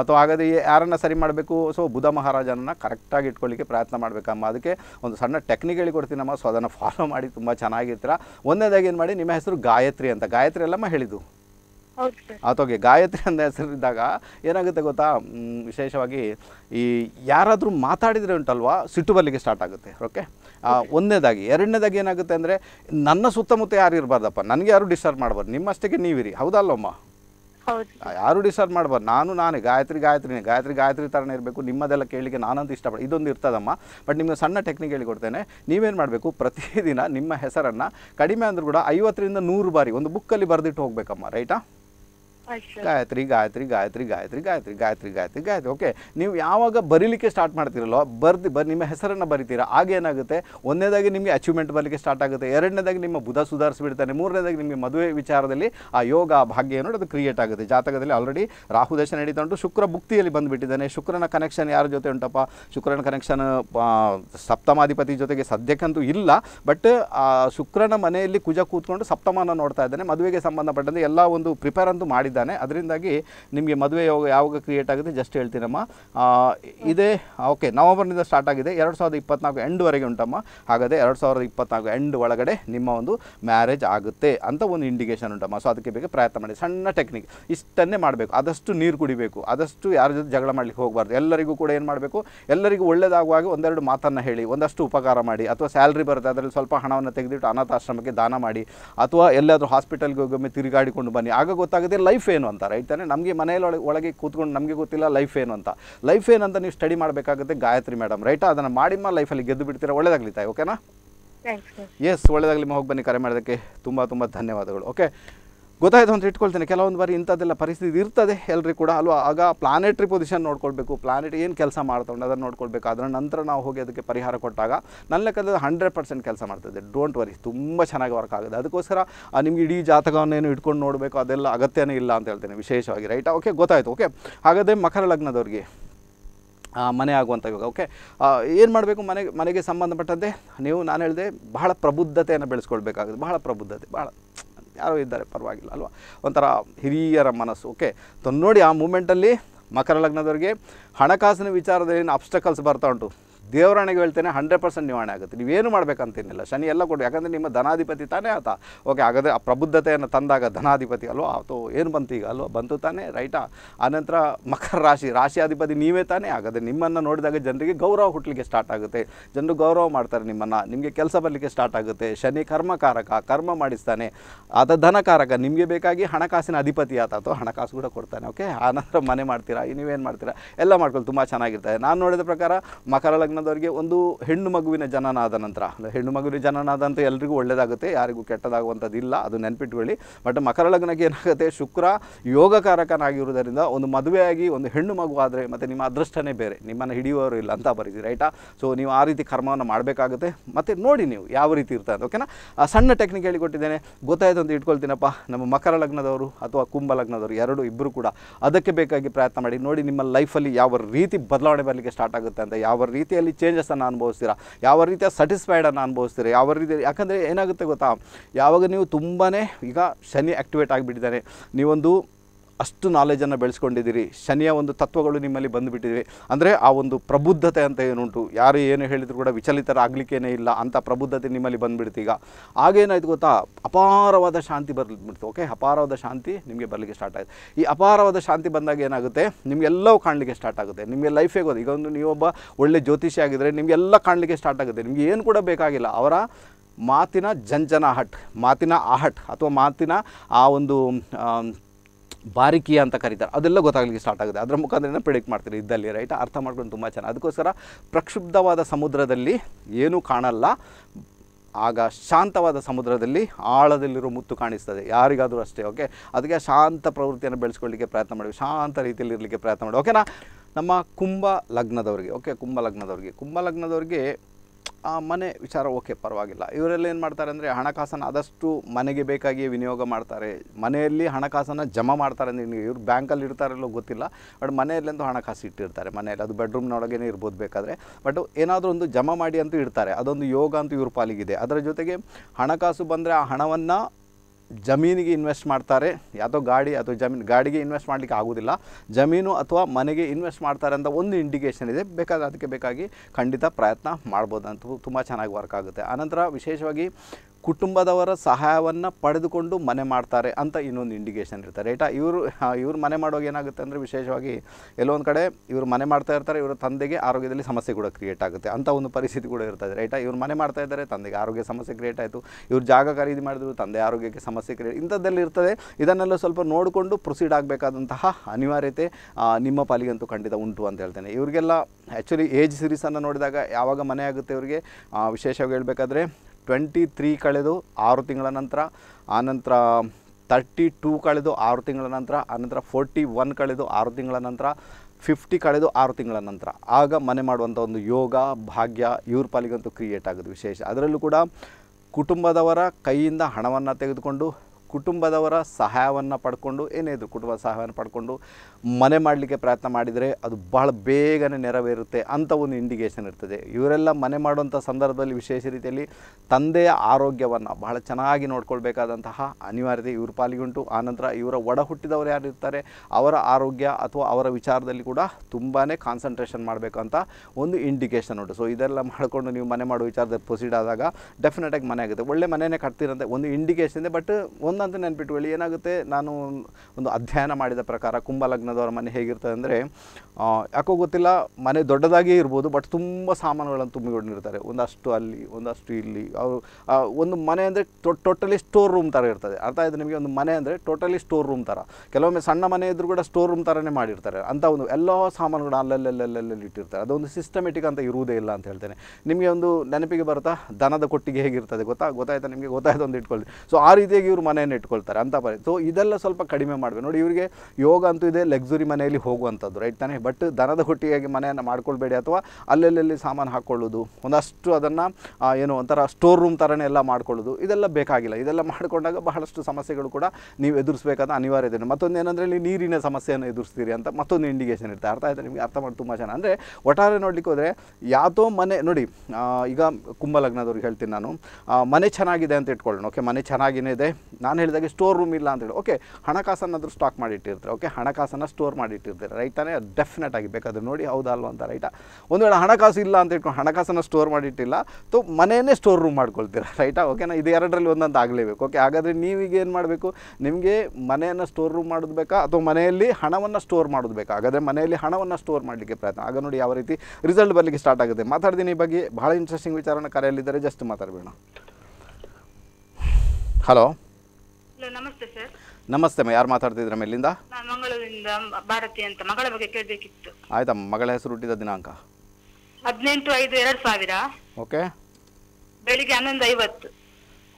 ಅಥವಾ ಹಾಗಾದ್ರೆ ಯಾರನ್ನು ಸರಿ ಮಾಡಬೇಕು ಸೊ ಬುಧ ಮಹಾರಾಜನನ್ನು ಕರೆಕ್ಟಾಗಿ ಇಟ್ಕೊಳ್ಳಿಕ್ಕೆ ಪ್ರಯತ್ನ ಮಾಡಬೇಕಮ್ಮ ಅದಕ್ಕೆ ಒಂದು ಸಣ್ಣ ಟೆಕ್ನಿಕ್ ಹೇಳಿ ಹೇಳಿಕೊಡ್ತೀನಮ್ಮ ಸೊ ಅದನ್ನು ಫಾಲೋ ಮಾಡಿ ತುಂಬ ಚೆನ್ನಾಗಿರ್ತೀರ ಒಂದನೇದಾಗಿ ಏನು ಮಾಡಿ ನಿಮ್ಮ ಹೆಸರು ಗಾಯತ್ರಿ ಅಂತ ಗಾಯತ್ರಿ ಅಲ್ಲಮ್ಮ ಹೇಳಿದ್ದು ಅಥವಾ ಗಾಯತ್ರಿ ಅಂತ ಹೆಸರಿದ್ದಾಗ ಏನಾಗುತ್ತೆ ಗೊತ್ತಾ ವಿಶೇಷವಾಗಿ ಈ ಯಾರಾದರೂ ಮಾತಾಡಿದರೆ ಉಂಟಲ್ವಾ ಸಿಟ್ಟು ಬರಲಿಕ್ಕೆ ಸ್ಟಾರ್ಟ್ ಆಗುತ್ತೆ ಓಕೆ ಒಂದನೇದಾಗಿ ಎರಡನೇದಾಗಿ ಏನಾಗುತ್ತೆ ಅಂದರೆ ನನ್ನ ಸುತ್ತಮುತ್ತ ಯಾರು ಇರಬಾರ್ದಪ್ಪ ನನಗೆ ಯಾರು ಡಿಸ್ಟರ್ಬ್ ಮಾಡಬಾರ್ದು ನಿಮ್ಮಷ್ಟಕ್ಕೆ ನೀವಿರಿ ಹೌದಲ್ವಮ್ಮ ಯಾರು ಡಿಸರ್ವ್ ಮಾಡ್ಬಾರ್ದು ನಾನು ನಾನೇ ಗಾಯತ್ರಿ ಗಾಯತ್ರಿನೇ ಗಾಯತ್ರಿ ಗಾಯತ್ರಿ ಥರನೇ ಇರಬೇಕು ನಿಮ್ಮದೆಲ್ಲ ಕೇಳಲಿಕ್ಕೆ ನಾನಂತೂ ಇಷ್ಟಪಡ ಇದೊಂದು ಇರ್ತದಮ್ಮ ಬಟ್ ನಿಮ್ಮ ಸಣ್ಣ ಟೆಕ್ನಿಕ್ ಹೇಳಿಕೊಡ್ತೇನೆ ನೀವೇನು ಮಾಡಬೇಕು ಪ್ರತಿದಿನ ನಿಮ್ಮ ಹೆಸರನ್ನು ಕಡಿಮೆ ಅಂದರೂ ಕೂಡ ಐವತ್ತರಿಂದ ನೂರು ಬಾರಿ ಒಂದು ಬುಕ್ಕಲ್ಲಿ ಬರೆದಿಟ್ಟು ಹೋಗಬೇಕಮ್ಮ ರೈಟಾ ಗಾಯತ್ರಿ ಗಾಯತ್ರಿ ಗಾಯತ್ರಿ ಗಾಯತ್ರಿ ಗಾಯತ್ರಿ ಗಾಯತ್ರಿ ಗಾಯತ್ರಿ ಗಾಯತ್ರಿ ಓಕೆ ನೀವು ಯಾವಾಗ ಬರೀಲಿಕ್ಕೆ ಸ್ಟಾರ್ಟ್ ಮಾಡ್ತಿರಲ್ಲೋ ಬರ್ದು ಬರ್ ನಿಮ್ಮ ಹೆಸರನ್ನು ಬರಿತೀರಾ ಆಗ ಏನಾಗುತ್ತೆ ಒಂದನೇದಾಗಿ ನಿಮಗೆ ಅಚೀವ್ಮೆಂಟ್ ಬರಲಿಕ್ಕೆ ಸ್ಟಾರ್ಟ್ ಆಗುತ್ತೆ ಎರಡನೇದಾಗಿ ನಿಮ್ಮ ಬುಧ ಸುಧಾರಿಸಿಬಿಡ್ತಾನೆ ಮೂರನೇದಾಗಿ ನಿಮಗೆ ಮದುವೆ ವಿಚಾರದಲ್ಲಿ ಆ ಯೋಗ ಭಾಗ್ಯ ಏನೋ ಅದು ಕ್ರಿಯೇಟ್ ಆಗುತ್ತೆ ಜಾತಕದಲ್ಲಿ ಆಲ್ರೆಡಿ ರಾಹು ನಡೀತಾ ಉಂಟು ಶುಕ್ರ ಭುಕ್ತಿಯಲ್ಲಿ ಬಂದುಬಿಟ್ಟಿದ್ದಾನೆ ಶುಕ್ರನ ಕನೆಕ್ಷನ್ ಯಾರ ಜೊತೆ ಉಂಟಪ್ಪ ಶುಕ್ರನ ಕನೆಕ್ಷನ್ ಸಪ್ತಮಾಧಿಪತಿ ಜೊತೆಗೆ ಸದ್ಯಕ್ಕಂತೂ ಇಲ್ಲ ಬಟ್ ಶುಕ್ರನ ಮನೆಯಲ್ಲಿ ಕುಜ ಕೂತ್ಕೊಂಡು ಸಪ್ತಮಾನ ನೋಡ್ತಾ ಇದ್ದಾನೆ ಮದುವೆಗೆ ಸಂಬಂಧಪಟ್ಟಂತೆ ಎಲ್ಲ ಒಂದು ಪ್ರಿಪೇರ್ ಅಂತೂ ಮಾಡಿದ್ದಾನೆ ಇದ್ದಾನೆ ಅದರಿಂದಾಗಿ ನಿಮಗೆ ಮದುವೆ ಯಾವಾಗ ಯಾವಾಗ ಕ್ರಿಯೇಟ್ ಆಗುತ್ತೆ ಜಸ್ಟ್ ಹೇಳ್ತೀನಮ್ಮ ಇದೇ ಓಕೆ ನವಂಬರ್ನಿಂದ ಸ್ಟಾರ್ಟ್ ಆಗಿದೆ ಎರಡು ಸಾವಿರದ ಇಪ್ಪತ್ನಾಲ್ಕು ಎಂಡ್ವರೆಗೆ ಉಂಟಮ್ಮ ಹಾಗಾದರೆ ಎರಡು ಸಾವಿರದ ಇಪ್ಪತ್ನಾಲ್ಕು ಎಂಡ್ ಒಳಗಡೆ ನಿಮ್ಮ ಒಂದು ಮ್ಯಾರೇಜ್ ಆಗುತ್ತೆ ಅಂತ ಒಂದು ಇಂಡಿಕೇಷನ್ ಉಂಟಮ್ಮ ಸೊ ಅದಕ್ಕೆ ಬೇಕು ಪ್ರಯತ್ನ ಮಾಡಿ ಸಣ್ಣ ಟೆಕ್ನಿಕ್ ಇಷ್ಟನ್ನೇ ಮಾಡಬೇಕು ಆದಷ್ಟು ನೀರು ಕುಡಿಬೇಕು ಆದಷ್ಟು ಯಾರ ಜೊತೆ ಜಗಳ ಮಾಡಲಿಕ್ಕೆ ಹೋಗಬಾರ್ದು ಎಲ್ಲರಿಗೂ ಕೂಡ ಏನು ಮಾಡಬೇಕು ಎಲ್ಲರಿಗೂ ಒಳ್ಳೆಯದಾಗುವಾಗ ಒಂದೆರಡು ಮಾತನ್ನು ಹೇಳಿ ಒಂದಷ್ಟು ಉಪಕಾರ ಮಾಡಿ ಅಥವಾ ಸ್ಯಾಲ್ರಿ ಬರುತ್ತೆ ಅದರಲ್ಲಿ ಸ್ವಲ್ಪ ಹಣವನ್ನು ತೆಗೆದಿಟ್ಟು ಅನಾಥಾಶ್ರಮಕ್ಕೆ ದಾನ ಮಾಡಿ ಅಥವಾ ಎಲ್ಲಾದರೂ ಹಾಸ್ಪಿಟಲ್ಗೆ ಹೋಗೊಮ್ಮೆ ತಿರುಗಾಡಿಕೊಂಡು ಬನ್ನಿ ಆಗ ಗೊತ್ತಾಗುತ್ತೆ ಲೈಫ್ ಲೈಫ್ ಏನು ಅಂತ ರೈಟ್ ತಾನೆ ನಮಗೆ ಮನೆಯಲ್ಲಿ ಒಳಗೆ ಕೂತ್ಕೊಂಡು ನಮಗೆ ಗೊತ್ತಿಲ್ಲ ಲೈಫ್ ಏನು ಅಂತ ಲೈಫ್ ಏನು ಅಂತ ನೀವು ಸ್ಟಡಿ ಮಾಡಬೇಕಾಗುತ್ತೆ ಗಾಯತ್ರಿ ಮೇಡಮ್ ರೈಟ್ ಅದನ್ನು ಮಾಡಿಮ್ಮ ಲೈಫಲ್ಲಿ ಗೆದ್ದು ಬಿಡ್ತೀರಾ ಒಳ್ಳೇದಾಗಲಿ ಓಕೆನಾ ಎಸ್ ಒಳ್ಳೇದಾಗಲಿ ಹೋಗಿ ಬನ್ನಿ ಕರೆ ಮಾಡೋದಕ್ಕೆ ತುಂಬ ತುಂಬ ಧನ್ಯವಾದಗಳು ಓಕೆ ಗೊತ್ತಾಯ್ತು ಅಂತ ಇಟ್ಕೊಳ್ತೇನೆ ಕೆಲವೊಂದು ಬಾರಿ ಇಂಥದ್ದೆಲ್ಲ ಪರಿಸ್ಥಿತಿ ಇರ್ತದೆ ಎಲ್ಲರಿಗೂ ಕೂಡ ಅಲ್ವಾ ಆಗ ಪ್ಲಾನೆಟ್ರಿ ಪೊಸಿಷನ್ ನೋಡ್ಕೊಳ್ಬೇಕು ಪ್ಲಾನೆಟ್ ಏನು ಕೆಲಸ ಮಾಡ್ತವೆ ಅದನ್ನು ನೋಡ್ಕೊಳ್ಬೇಕು ಅದರ ನಂತರ ನಾವು ಹೋಗಿ ಅದಕ್ಕೆ ಪರಿಹಾರ ಕೊಟ್ಟಾಗ ನನ್ನ ಲೆಕ್ಕದ ಹಂಡ್ರೆಡ್ ಪರ್ಸೆಂಟ್ ಕೆಲಸ ಮಾಡ್ತದೆ ಡೋಂಟ್ ವರಿ ತುಂಬ ಚೆನ್ನಾಗಿ ವರ್ಕ್ ಆಗುತ್ತೆ ಅದಕ್ಕೋಸ್ಕರ ನಿಮ್ಗೆ ಇಡೀ ಜಾತಕವನ್ನೇನು ಇಟ್ಕೊಂಡು ನೋಡಬೇಕು ಅದೆಲ್ಲ ಅಗತ್ಯನೇ ಇಲ್ಲ ಅಂತ ಹೇಳ್ತೇನೆ ವಿಶೇಷವಾಗಿ ರೈಟ್ ಓಕೆ ಗೊತ್ತಾಯ್ತು ಓಕೆ ಹಾಗಾದರೆ ಮಕರ ಲಗ್ನದವ್ರಿಗೆ ಮನೆ ಆಗುವಂಥ ಇವಾಗ ಓಕೆ ಏನು ಮಾಡಬೇಕು ಮನೆಗೆ ಮನೆಗೆ ಸಂಬಂಧಪಟ್ಟಂತೆ ನೀವು ನಾನು ಹೇಳಿದೆ ಬಹಳ ಪ್ರಬುದ್ಧತೆಯನ್ನು ಬೆಳೆಸ್ಕೊಳ್ಬೇಕಾಗುತ್ತೆ ಬಹಳ ಪ್ರಬುದ್ಧತೆ ಬಹಳ ಯಾರೋ ಇದ್ದಾರೆ ಪರವಾಗಿಲ್ಲ ಅಲ್ವಾ ಒಂಥರ ಹಿರಿಯರ ಮನಸ್ಸು ಓಕೆ ನೋಡಿ ಆ ಮೂಮೆಂಟಲ್ಲಿ ಮಕರ ಲಗ್ನದವ್ರಿಗೆ ಹಣಕಾಸಿನ ವಿಚಾರದಲ್ಲಿ ಏನು ಅಬ್ಸ್ಟಕಲ್ಸ್ ಬರ್ತಾ ಉಂಟು ದೇವರಾಣೆಗೆ ಹೇಳ್ತೇನೆ ಹಂಡ್ರೆಡ್ ಪರ್ಸೆಂಟ್ ನಿವಾರಣೆ ಆಗುತ್ತೆ ನೀವೇನು ಮಾಡಬೇಕಂತೇನಿಲ್ಲ ಶನಿ ಎಲ್ಲ ಕೊಡು ಯಾಕಂದರೆ ನಿಮ್ಮ ಧನಾಧಿಪತಿ ತಾನೇ ಆತ ಓಕೆ ಹಾಗಾದರೆ ಆ ಪ್ರಬುದ್ಧತೆಯನ್ನು ತಂದಾಗ ಧನಾಧಿಪತಿ ಅಲ್ವಾ ಆತು ಏನು ಬಂತು ಈಗ ಅಲ್ವಾ ಬಂತು ತಾನೇ ರೈಟಾ ಆನಂತರ ಮಕರ ರಾಶಿ ರಾಶಿಯಾಧಿಪತಿ ನೀವೇ ತಾನೇ ಆಗದೆ ನಿಮ್ಮನ್ನು ನೋಡಿದಾಗ ಜನರಿಗೆ ಗೌರವ ಹುಟ್ಟಲಿಕ್ಕೆ ಸ್ಟಾರ್ಟ್ ಆಗುತ್ತೆ ಜನರು ಗೌರವ ಮಾಡ್ತಾರೆ ನಿಮ್ಮನ್ನು ನಿಮಗೆ ಕೆಲಸ ಬರಲಿಕ್ಕೆ ಸ್ಟಾರ್ಟ್ ಆಗುತ್ತೆ ಶನಿ ಕರ್ಮಕಾರಕ ಕರ್ಮ ಮಾಡಿಸ್ತಾನೆ ಆತ ಧನಕಾರಕ ನಿಮಗೆ ಬೇಕಾಗಿ ಹಣಕಾಸಿನ ಅಧಿಪತಿ ಆತ ಅಥವಾ ಹಣಕಾಸು ಕೂಡ ಕೊಡ್ತಾನೆ ಓಕೆ ಆನಂತರ ಮನೆ ಮಾಡ್ತೀರಾ ನೀವೇನು ಮಾಡ್ತೀರಾ ಎಲ್ಲ ಮಾಡ್ಕೊಳ್ಳಿ ತುಂಬ ಚೆನ್ನಾಗಿರ್ತದೆ ನಾನು ನೋಡಿದ ಪ್ರಕಾರ ಮಕರ ಲಗ್ನ ಲಗ್ನದವರಿಗೆ ಒಂದು ಹೆಣ್ಣು ಮಗುವಿನ ಜನನ ಆದ ನಂತರ ಹೆಣ್ಣು ಮಗುವಿನ ಜನನಾದ ನಂತರ ಎಲ್ರಿಗೂ ಒಳ್ಳೆಯದಾಗುತ್ತೆ ಯಾರಿಗೂ ಕೆಟ್ಟದಾಗುವಂಥದ್ದಿಲ್ಲ ಅದು ನೆನಪಿಟ್ಕೊಳ್ಳಿ ಬಟ್ ಮಕರ ಲಗ್ನಕ್ಕೆ ಏನಾಗುತ್ತೆ ಶುಕ್ರ ಯೋಗಕಾರಕನಾಗಿರುವುದರಿಂದ ಒಂದು ಮದುವೆಯಾಗಿ ಒಂದು ಹೆಣ್ಣು ಮಗು ಆದರೆ ಮತ್ತು ನಿಮ್ಮ ಅದೃಷ್ಟನೇ ಬೇರೆ ನಿಮ್ಮನ್ನು ಹಿಡಿಯುವವರು ಇಲ್ಲ ಅಂತ ಬರೀತೀರಿ ರೈಟಾ ಸೊ ನೀವು ಆ ರೀತಿ ಕರ್ಮವನ್ನು ಮಾಡಬೇಕಾಗುತ್ತೆ ಮತ್ತು ನೋಡಿ ನೀವು ಯಾವ ರೀತಿ ಇರ್ತದೆ ಓಕೆನಾ ಸಣ್ಣ ಟೆಕ್ನಿಕ್ ಹೇಳಿಕೊಟ್ಟಿದ್ದೇನೆ ಗೊತ್ತಾಯಿತು ಅಂತ ಇಟ್ಕೊಳ್ತೀನಪ್ಪ ನಮ್ಮ ಮಕರ ಲಗ್ನದವರು ಅಥವಾ ಕುಂಭ ಲಗ್ನದವರು ಎರಡು ಇಬ್ಬರು ಕೂಡ ಅದಕ್ಕೆ ಬೇಕಾಗಿ ಪ್ರಯತ್ನ ಮಾಡಿ ನೋಡಿ ನಿಮ್ಮ ಲೈಫಲ್ಲಿ ಯಾವ ರೀತಿ ಬದಲಾವಣೆ ಬರಲಿಕ್ಕೆ ಸ್ಟಾರ್ಟ್ ಆಗುತ್ತೆ ಅಂತ ಯಾವ ರೀತಿಯಲ್ಲಿ ಲೈಫಲ್ಲಿ ಚೇಂಜಸನ್ನು ಅನುಭವಿಸ್ತೀರಾ ಯಾವ ರೀತಿಯ ಸ್ಯಾಟಿಸ್ಫೈಡನ್ನು ಅನುಭವಿಸ್ತೀರಾ ಯಾವ ರೀತಿ ಯಾಕಂದರೆ ಏನಾಗುತ್ತೆ ಗೊತ್ತಾ ಯಾವಾಗ ನೀವು ತುಂಬಾ ಈಗ ಶನಿ ಆ್ಯಕ್ಟಿವೇಟ್ ಆಗಿಬಿಟ್ಟಿದ್ದಾನೆ ನೀವೊಂದು ಅಷ್ಟು ನಾಲೆಜನ್ನು ಬೆಳೆಸ್ಕೊಂಡಿದ್ದೀರಿ ಶನಿಯ ಒಂದು ತತ್ವಗಳು ನಿಮ್ಮಲ್ಲಿ ಬಂದುಬಿಟ್ಟಿವೆ ಅಂದರೆ ಆ ಒಂದು ಪ್ರಬುದ್ಧತೆ ಅಂತ ಏನುಂಟು ಯಾರು ಏನು ಹೇಳಿದ್ರು ಕೂಡ ಆಗಲಿಕ್ಕೇನೇ ಇಲ್ಲ ಅಂತ ಪ್ರಬುದ್ಧತೆ ನಿಮ್ಮಲ್ಲಿ ಬಂದುಬಿಡ್ತು ಈಗ ಆಗೇನಾಯ್ತು ಗೊತ್ತಾ ಅಪಾರವಾದ ಶಾಂತಿ ಬರ್ಬಿಡ್ತು ಓಕೆ ಅಪಾರವಾದ ಶಾಂತಿ ನಿಮಗೆ ಬರಲಿಕ್ಕೆ ಸ್ಟಾರ್ಟ್ ಆಯಿತು ಈ ಅಪಾರವಾದ ಶಾಂತಿ ಬಂದಾಗ ಏನಾಗುತ್ತೆ ನಿಮಗೆಲ್ಲವೂ ಕಾಣಲಿಕ್ಕೆ ಸ್ಟಾರ್ಟ್ ಆಗುತ್ತೆ ನಿಮಗೆ ಲೈಫೇ ಗೊತ್ತು ಈಗ ಒಂದು ನೀವೊಬ್ಬ ಒಳ್ಳೆ ಜ್ಯೋತಿಷಿ ಆಗಿದ್ದರೆ ನಿಮಗೆಲ್ಲ ಕಾಣಲಿಕ್ಕೆ ಸ್ಟಾರ್ಟ್ ಆಗುತ್ತೆ ನಿಮಗೆ ಏನು ಕೂಡ ಬೇಕಾಗಿಲ್ಲ ಅವರ ಮಾತಿನ ಹಟ್ ಮಾತಿನ ಆಹಟ್ ಅಥವಾ ಮಾತಿನ ಆ ಒಂದು ಬಾರಿಕೆಯ ಅಂತ ಕರೀತಾರೆ ಅದೆಲ್ಲ ಗೊತ್ತಾಗಲಿಕ್ಕೆ ಸ್ಟಾರ್ಟ್ ಆಗುತ್ತೆ ಅದರ ಮುಖಾಂತರ ಪ್ರಿಡಿಕ್ಟ್ ಮಾಡ್ತೀರಿ ಇದ್ದಲ್ಲಿ ರೈಟ್ ಅರ್ಥ ಮಾಡ್ಕೊಂಡು ತುಂಬ ಚೆನ್ನಾಗಿ ಅದಕ್ಕೋಸ್ಕರ ಪ್ರಕ್ಷುಬ್ಧವಾದ ಸಮುದ್ರದಲ್ಲಿ ಏನೂ ಕಾಣಲ್ಲ ಆಗ ಶಾಂತವಾದ ಸಮುದ್ರದಲ್ಲಿ ಆಳದಲ್ಲಿರೋ ಮುತ್ತು ಕಾಣಿಸ್ತದೆ ಯಾರಿಗಾದರೂ ಅಷ್ಟೇ ಓಕೆ ಅದಕ್ಕೆ ಶಾಂತ ಪ್ರವೃತ್ತಿಯನ್ನು ಬೆಳೆಸ್ಕೊಳ್ಳಿಕ್ಕೆ ಪ್ರಯತ್ನ ಮಾಡಿ ಶಾಂತ ರೀತಿಯಲ್ಲಿ ಇರಲಿಕ್ಕೆ ಪ್ರಯತ್ನ ಮಾಡಿ ಓಕೆನಾ ನಮ್ಮ ಕುಂಭ ಲಗ್ನದವ್ರಿಗೆ ಓಕೆ ಕುಂಭ ಲಗ್ನದವ್ರಿಗೆ ಕುಂಭ ಲಗ್ನದವ್ರಿಗೆ ಮನೆ ವಿಚಾರ ಓಕೆ ಪರವಾಗಿಲ್ಲ ಇವರೆಲ್ಲ ಏನು ಮಾಡ್ತಾರೆ ಅಂದರೆ ಹಣಕಾಸನ್ನು ಆದಷ್ಟು ಮನೆಗೆ ಬೇಕಾಗಿಯೇ ವಿನಿಯೋಗ ಮಾಡ್ತಾರೆ ಮನೆಯಲ್ಲಿ ಹಣಕಾಸನ್ನು ಜಮಾ ಮಾಡ್ತಾರೆ ನೀವು ಇವ್ರು ಬ್ಯಾಂಕಲ್ಲಿ ಇರ್ತಾರಲ್ಲೋ ಗೊತ್ತಿಲ್ಲ ಬಟ್ ಮನೆಯಲ್ಲೆಂದು ಹಣಕಾಸು ಇಟ್ಟಿರ್ತಾರೆ ಮನೆಯಲ್ಲಿ ಅದು ಬೆಡ್ರೂಮ್ನೊಳಗೇನೆ ಇರ್ಬೋದು ಬೇಕಾದರೆ ಬಟ್ ಏನಾದರೂ ಒಂದು ಜಮಾ ಮಾಡಿ ಅಂತೂ ಇಡ್ತಾರೆ ಅದೊಂದು ಯೋಗ ಅಂತೂ ಇವ್ರ ಪಾಲಿಗಿದೆ ಅದರ ಜೊತೆಗೆ ಹಣಕಾಸು ಬಂದರೆ ಆ ಹಣವನ್ನು ಜಮೀನಿಗೆ ಇನ್ವೆಸ್ಟ್ ಮಾಡ್ತಾರೆ ಯಾವುದೋ ಗಾಡಿ ಅಥವಾ ಜಮೀನು ಗಾಡಿಗೆ ಇನ್ವೆಸ್ಟ್ ಮಾಡಲಿಕ್ಕೆ ಆಗೋದಿಲ್ಲ ಜಮೀನು ಅಥವಾ ಮನೆಗೆ ಇನ್ವೆಸ್ಟ್ ಮಾಡ್ತಾರೆ ಅಂತ ಒಂದು ಇಂಡಿಕೇಷನ್ ಇದೆ ಬೇಕಾದ ಅದಕ್ಕೆ ಬೇಕಾಗಿ ಖಂಡಿತ ಪ್ರಯತ್ನ ಮಾಡ್ಬೋದು ಅಂತ ತುಂಬ ಚೆನ್ನಾಗಿ ವರ್ಕ್ ಆಗುತ್ತೆ ಆನಂತರ ವಿಶೇಷವಾಗಿ ಕುಟುಂಬದವರ ಸಹಾಯವನ್ನು ಪಡೆದುಕೊಂಡು ಮನೆ ಮಾಡ್ತಾರೆ ಅಂತ ಇನ್ನೊಂದು ಇಂಡಿಕೇಷನ್ ಇರ್ತಾರೆ ರೈಟಾ ಇವರು ಇವರು ಮನೆ ಮಾಡೋವಾಗ ಏನಾಗುತ್ತೆ ಅಂದರೆ ವಿಶೇಷವಾಗಿ ಎಲ್ಲೊಂದು ಕಡೆ ಇವರು ಮನೆ ಮಾಡ್ತಾ ಇರ್ತಾರೆ ಇವರ ತಂದೆಗೆ ಆರೋಗ್ಯದಲ್ಲಿ ಸಮಸ್ಯೆ ಕೂಡ ಕ್ರಿಯೇಟ್ ಆಗುತ್ತೆ ಅಂಥ ಒಂದು ಪರಿಸ್ಥಿತಿ ಕೂಡ ಇರ್ತದೆ ರೈಟಾ ಇವರು ಮನೆ ಮಾಡ್ತಾ ಇದ್ದಾರೆ ತಂದೆಗೆ ಆರೋಗ್ಯ ಸಮಸ್ಯೆ ಕ್ರಿಯೇಟ್ ಆಯಿತು ಇವ್ರು ಜಾಗ ಖರೀದಿ ಮಾಡಿದ್ರು ತಂದೆ ಆರೋಗ್ಯಕ್ಕೆ ಸಮಸ್ಯೆ ಕ್ರಿಯೇಟ್ ಇಂಥದ್ದೆಲ್ಲ ಇರ್ತದೆ ಇದನ್ನೆಲ್ಲ ಸ್ವಲ್ಪ ನೋಡಿಕೊಂಡು ಪ್ರೊಸೀಡ್ ಆಗಬೇಕಾದಂತಹ ಅನಿವಾರ್ಯತೆ ನಿಮ್ಮ ಪಾಲಿಗಂತೂ ಖಂಡಿತ ಉಂಟು ಅಂತ ಹೇಳ್ತೇನೆ ಇವರಿಗೆಲ್ಲ ಆ್ಯಕ್ಚುಲಿ ಏಜ್ ಸಿರೀಸನ್ನು ನೋಡಿದಾಗ ಯಾವಾಗ ಮನೆ ಆಗುತ್ತೆ ಇವರಿಗೆ ವಿಶೇಷವಾಗಿ ಹೇಳಬೇಕಾದ್ರೆ ಟ್ವೆಂಟಿ ತ್ರೀ ಕಳೆದು ಆರು ತಿಂಗಳ ನಂತರ ಆನಂತರ ತರ್ಟಿ ಟೂ ಕಳೆದು ಆರು ತಿಂಗಳ ನಂತರ ಆನಂತರ ಫೋರ್ಟಿ ಒನ್ ಕಳೆದು ಆರು ತಿಂಗಳ ನಂತರ ಫಿಫ್ಟಿ ಕಳೆದು ಆರು ತಿಂಗಳ ನಂತರ ಆಗ ಮನೆ ಮಾಡುವಂಥ ಒಂದು ಯೋಗ ಭಾಗ್ಯ ಇವ್ರ ಪಾಲಿಗಂತೂ ಕ್ರಿಯೇಟ್ ಆಗೋದು ವಿಶೇಷ ಅದರಲ್ಲೂ ಕೂಡ ಕುಟುಂಬದವರ ಕೈಯಿಂದ ಹಣವನ್ನು ತೆಗೆದುಕೊಂಡು ಕುಟುಂಬದವರ ಸಹಾಯವನ್ನು ಪಡ್ಕೊಂಡು ಇದ್ದರು ಕುಟುಂಬದ ಸಹಾಯವನ್ನು ಪಡ್ಕೊಂಡು ಮನೆ ಮಾಡಲಿಕ್ಕೆ ಪ್ರಯತ್ನ ಮಾಡಿದರೆ ಅದು ಬಹಳ ಬೇಗನೆ ನೆರವೇರುತ್ತೆ ಅಂಥ ಒಂದು ಇಂಡಿಕೇಷನ್ ಇರ್ತದೆ ಇವರೆಲ್ಲ ಮನೆ ಮಾಡುವಂಥ ಸಂದರ್ಭದಲ್ಲಿ ವಿಶೇಷ ರೀತಿಯಲ್ಲಿ ತಂದೆಯ ಆರೋಗ್ಯವನ್ನು ಬಹಳ ಚೆನ್ನಾಗಿ ನೋಡ್ಕೊಳ್ಬೇಕಾದಂತಹ ಅನಿವಾರ್ಯತೆ ಇವ್ರ ಪಾಲಿಗುಂಟು ಆನಂತರ ಇವರ ಒಡ ಹುಟ್ಟಿದವರು ಯಾರು ಇರ್ತಾರೆ ಅವರ ಆರೋಗ್ಯ ಅಥವಾ ಅವರ ವಿಚಾರದಲ್ಲಿ ಕೂಡ ತುಂಬಾ ಕಾನ್ಸಂಟ್ರೇಷನ್ ಮಾಡಬೇಕು ಅಂತ ಒಂದು ಇಂಡಿಕೇಷನ್ ಉಂಟು ಸೊ ಇದೆಲ್ಲ ಮಾಡಿಕೊಂಡು ನೀವು ಮನೆ ಮಾಡೋ ವಿಚಾರದಲ್ಲಿ ಪ್ರೊಸೀಡ್ ಆದಾಗ ಡೆಫಿನೆಟಾಗಿ ಮನೆ ಆಗುತ್ತೆ ಒಳ್ಳೆ ಮನೆಯೇ ಕಟ್ತೀರಂತೆ ಒಂದು ಇಂಡಿಕೇಷನ್ ಇದೆ ಬಟ್ ಒಂದು ಅಂತ ನೆನ್ಪಿಟ್ಕೊಳ್ಳಿ ಏನಾಗುತ್ತೆ ನಾನು ಒಂದು ಅಧ್ಯಯನ ಮಾಡಿದ ಪ್ರಕಾರ ಕುಂಭ ಲಗ್ನದವರ ಮನೆ ಹೇಗಿರ್ತದೆ ಅಂದರೆ ಯಾಕೋ ಗೊತ್ತಿಲ್ಲ ಮನೆ ದೊಡ್ಡದಾಗಿಯೇ ಇರ್ಬೋದು ಬಟ್ ತುಂಬ ಸಾಮಾನುಗಳನ್ನು ತುಂಬಿಕೊಂಡಿರ್ತಾರೆ ಒಂದಷ್ಟು ಅಲ್ಲಿ ಒಂದಷ್ಟು ಇಲ್ಲಿ ಅವರು ಒಂದು ಮನೆ ಅಂದರೆ ಟೋಟಲಿ ಸ್ಟೋರ್ ರೂಮ್ ಥರ ಇರ್ತದೆ ಅರ್ಥ ಆಯಿತು ನಿಮಗೆ ಒಂದು ಮನೆ ಅಂದರೆ ಟೋಟಲಿ ಸ್ಟೋರ್ ರೂಮ್ ಥರ ಕೆಲವೊಮ್ಮೆ ಸಣ್ಣ ಮನೆ ಇದ್ದರೂ ಕೂಡ ಸ್ಟೋರ್ ರೂಮ್ ಥರನೇ ಮಾಡಿರ್ತಾರೆ ಅಂತ ಒಂದು ಎಲ್ಲ ಸಾಮಾನುಗಳು ಅಲ್ಲಲ್ಲೆಲ್ಲೆಲ್ಲೆಲ್ಲಿ ಇಟ್ಟಿರ್ತಾರೆ ಅದೊಂದು ಸಿಸ್ಟಮೆಟಿಕ್ ಅಂತ ಇರುವುದೇ ಇಲ್ಲ ಅಂತ ಹೇಳ್ತೇನೆ ನಿಮಗೆ ಒಂದು ನೆನಪಿಗೆ ಬರುತ್ತಾ ದನದ ಕೊಟ್ಟಿಗೆ ಹೇಗಿರ್ತದೆ ಗೊತ್ತಾ ಗೊತ್ತಾಯ್ತಾ ನಿಮಗೆ ಗೊತ್ತಾಯ್ತು ಒಂದು ಇಟ್ಕೊಳ್ಳಿ ಸೊ ಆ ರೀತಿಯಾಗಿ ಇವರು ಮನೆ ಮನೆಯನ್ನು ಇಟ್ಕೊಳ್ತಾರೆ ಅಂತ ಪರಿ ಸೊ ಇದೆಲ್ಲ ಸ್ವಲ್ಪ ಕಡಿಮೆ ಮಾಡಬೇಕು ನೋಡಿ ಇವರಿಗೆ ಯೋಗ ಅಂತೂ ಇದೆ ಲಕ್ಸುರಿ ಮನೆಯಲ್ಲಿ ಹೋಗುವಂಥದ್ದು ರೈಟ್ ತಾನೇ ಬಟ್ ದನದ ಹುಟ್ಟಿಗಾಗಿ ಮನೆಯನ್ನು ಮಾಡ್ಕೊಳ್ಬೇಡಿ ಅಥವಾ ಅಲ್ಲೆಲ್ಲೆಲ್ಲಿ ಸಾಮಾನು ಹಾಕ್ಕೊಳ್ಳೋದು ಒಂದಷ್ಟು ಅದನ್ನು ಏನು ಒಂಥರ ಸ್ಟೋರ್ ರೂಮ್ ಥರನೇ ಎಲ್ಲ ಮಾಡ್ಕೊಳ್ಳೋದು ಇದೆಲ್ಲ ಬೇಕಾಗಿಲ್ಲ ಇದೆಲ್ಲ ಮಾಡಿಕೊಂಡಾಗ ಬಹಳಷ್ಟು ಸಮಸ್ಯೆಗಳು ಕೂಡ ನೀವು ಎದುರಿಸಬೇಕಾದ ಅನಿವಾರ್ಯತೆ ಮತ್ತೊಂದು ಏನಂದರೆ ಇಲ್ಲಿ ನೀರಿನ ಸಮಸ್ಯೆಯನ್ನು ಎದುರಿಸ್ತೀರಿ ಅಂತ ಮತ್ತೊಂದು ಇಂಡಿಕೇಶನ್ ಇರುತ್ತೆ ಅರ್ಥ ಆಯಿತು ನಿಮಗೆ ಅರ್ಥ ಮಾಡಿ ತುಂಬ ಚೆನ್ನಾಗಿ ಅಂದರೆ ಒಟ್ಟಾರೆ ನೋಡಲಿಕ್ಕೆ ಹೋದರೆ ಯಾವುದೋ ಮನೆ ನೋಡಿ ಈಗ ಕುಂಭಲಗ್ನದವ್ರಿಗೆ ಹೇಳ್ತೀನಿ ನಾನು ಮನೆ ಚೆನ್ನಾಗಿದೆ ಅಂತ ಇಟ್ಕೊಳ್ಳೋಣ ಓಕೆ ಮನೆ ಚೆನ್ನಾಗಿನೇ ಇದೆ ನಾನು ನಾನು ಹೇಳಿದಾಗೆ ಸ್ಟೋರ್ ರೂಮ್ ಇಲ್ಲ ಅಂತೇಳಿ ಓಕೆ ಹಣಕಾಸನ್ನಾದರೂ ಸ್ಟಾಕ್ ಮಾಡಿಟ್ಟಿರ್ತಾರೆ ಓಕೆ ಹಣಕಾಸನ್ನು ಸ್ಟೋರ್ ಮಾಡಿಟ್ಟಿರ್ತಾರೆ ರೈತನೇ ಡೆಫಿನೆಟ್ ಆಗಿ ಬೇಕಾದ್ರೆ ನೋಡಿ ಹೌದಾ ಅಂತ ರೈಟಾ ಒಂದು ವೇಳೆ ಹಣಕಾಸು ಇಲ್ಲ ಅಂತ ಇಟ್ಕೊಂಡು ಹಣಕಾಸನ್ನು ಸ್ಟೋರ್ ಮಾಡಿಟ್ಟಿಲ್ಲ ತೊ ಮನೆಯೇ ಸ್ಟೋರ್ ರೂಮ್ ಮಾಡ್ಕೊಳ್ತೀರಾ ರೈಟಾ ಓಕೆನಾ ಇದು ಎರಡರಲ್ಲಿ ಒಂದಂತ ಆಗಲೇಬೇಕು ಓಕೆ ಹಾಗಾದರೆ ನೀವೀಗೇನು ಏನು ಮಾಡಬೇಕು ನಿಮಗೆ ಮನೆಯನ್ನು ಸ್ಟೋರ್ ರೂಮ್ ಮಾಡೋದು ಬೇಕಾ ಅಥವಾ ಮನೆಯಲ್ಲಿ ಹಣವನ್ನು ಸ್ಟೋರ್ ಮಾಡೋದು ಬೇಕಾ ಹಾಗಾದರೆ ಮನೆಯಲ್ಲಿ ಹಣವನ್ನು ಸ್ಟೋರ್ ಮಾಡಲಿಕ್ಕೆ ಪ್ರಯತ್ನ ಆಗ ನೋಡಿ ಯಾವ ರೀತಿ ರಿಸಲ್ಟ್ ಬರಲಿಕ್ಕೆ ಸ್ಟಾರ್ಟ್ ಆಗುತ್ತೆ ಮಾತಾಡ್ತೀನಿ ಈ ಬಗ್ಗೆ ಭಾಳ ಇಂಟ್ರೆಸ್ಟಿಂಗ್ ವಿಚಾರನ ಕರೆಯಲ್ಲಿದ್ದಾರೆ ಜಸ್ಟ್ ಮಾತಾಡಬೇಡ ಹಲೋ ನಮಸ್ತೆ ಸರ್ ನಮಸ್ತೆ ಅಮ್ಮ ಯಾರು ಮಾತಾಡ್ತಿದ್ರ ಎಲ್ಲಿಂದ ನಾನು ಮಂಗಳೂರಿಂದ ಭಾರತಿ ಅಂತ ಮಗಳ ಬಗ್ಗೆ ಕೇಳಬೇಕಿತ್ತು ಆಯ್ತಮ್ಮ ಮಗಳ ಹೆಸರು ಹುಟ್ಟಿದ ದಿನಾಂಕ ಹದಿನೆಂಟು ಐದು ಎರಡು ಸಾವಿರ ಓಕೆ ಬೆಳಿಗ್ಗೆ ಹನ್ನೊಂದು ಐವತ್ತು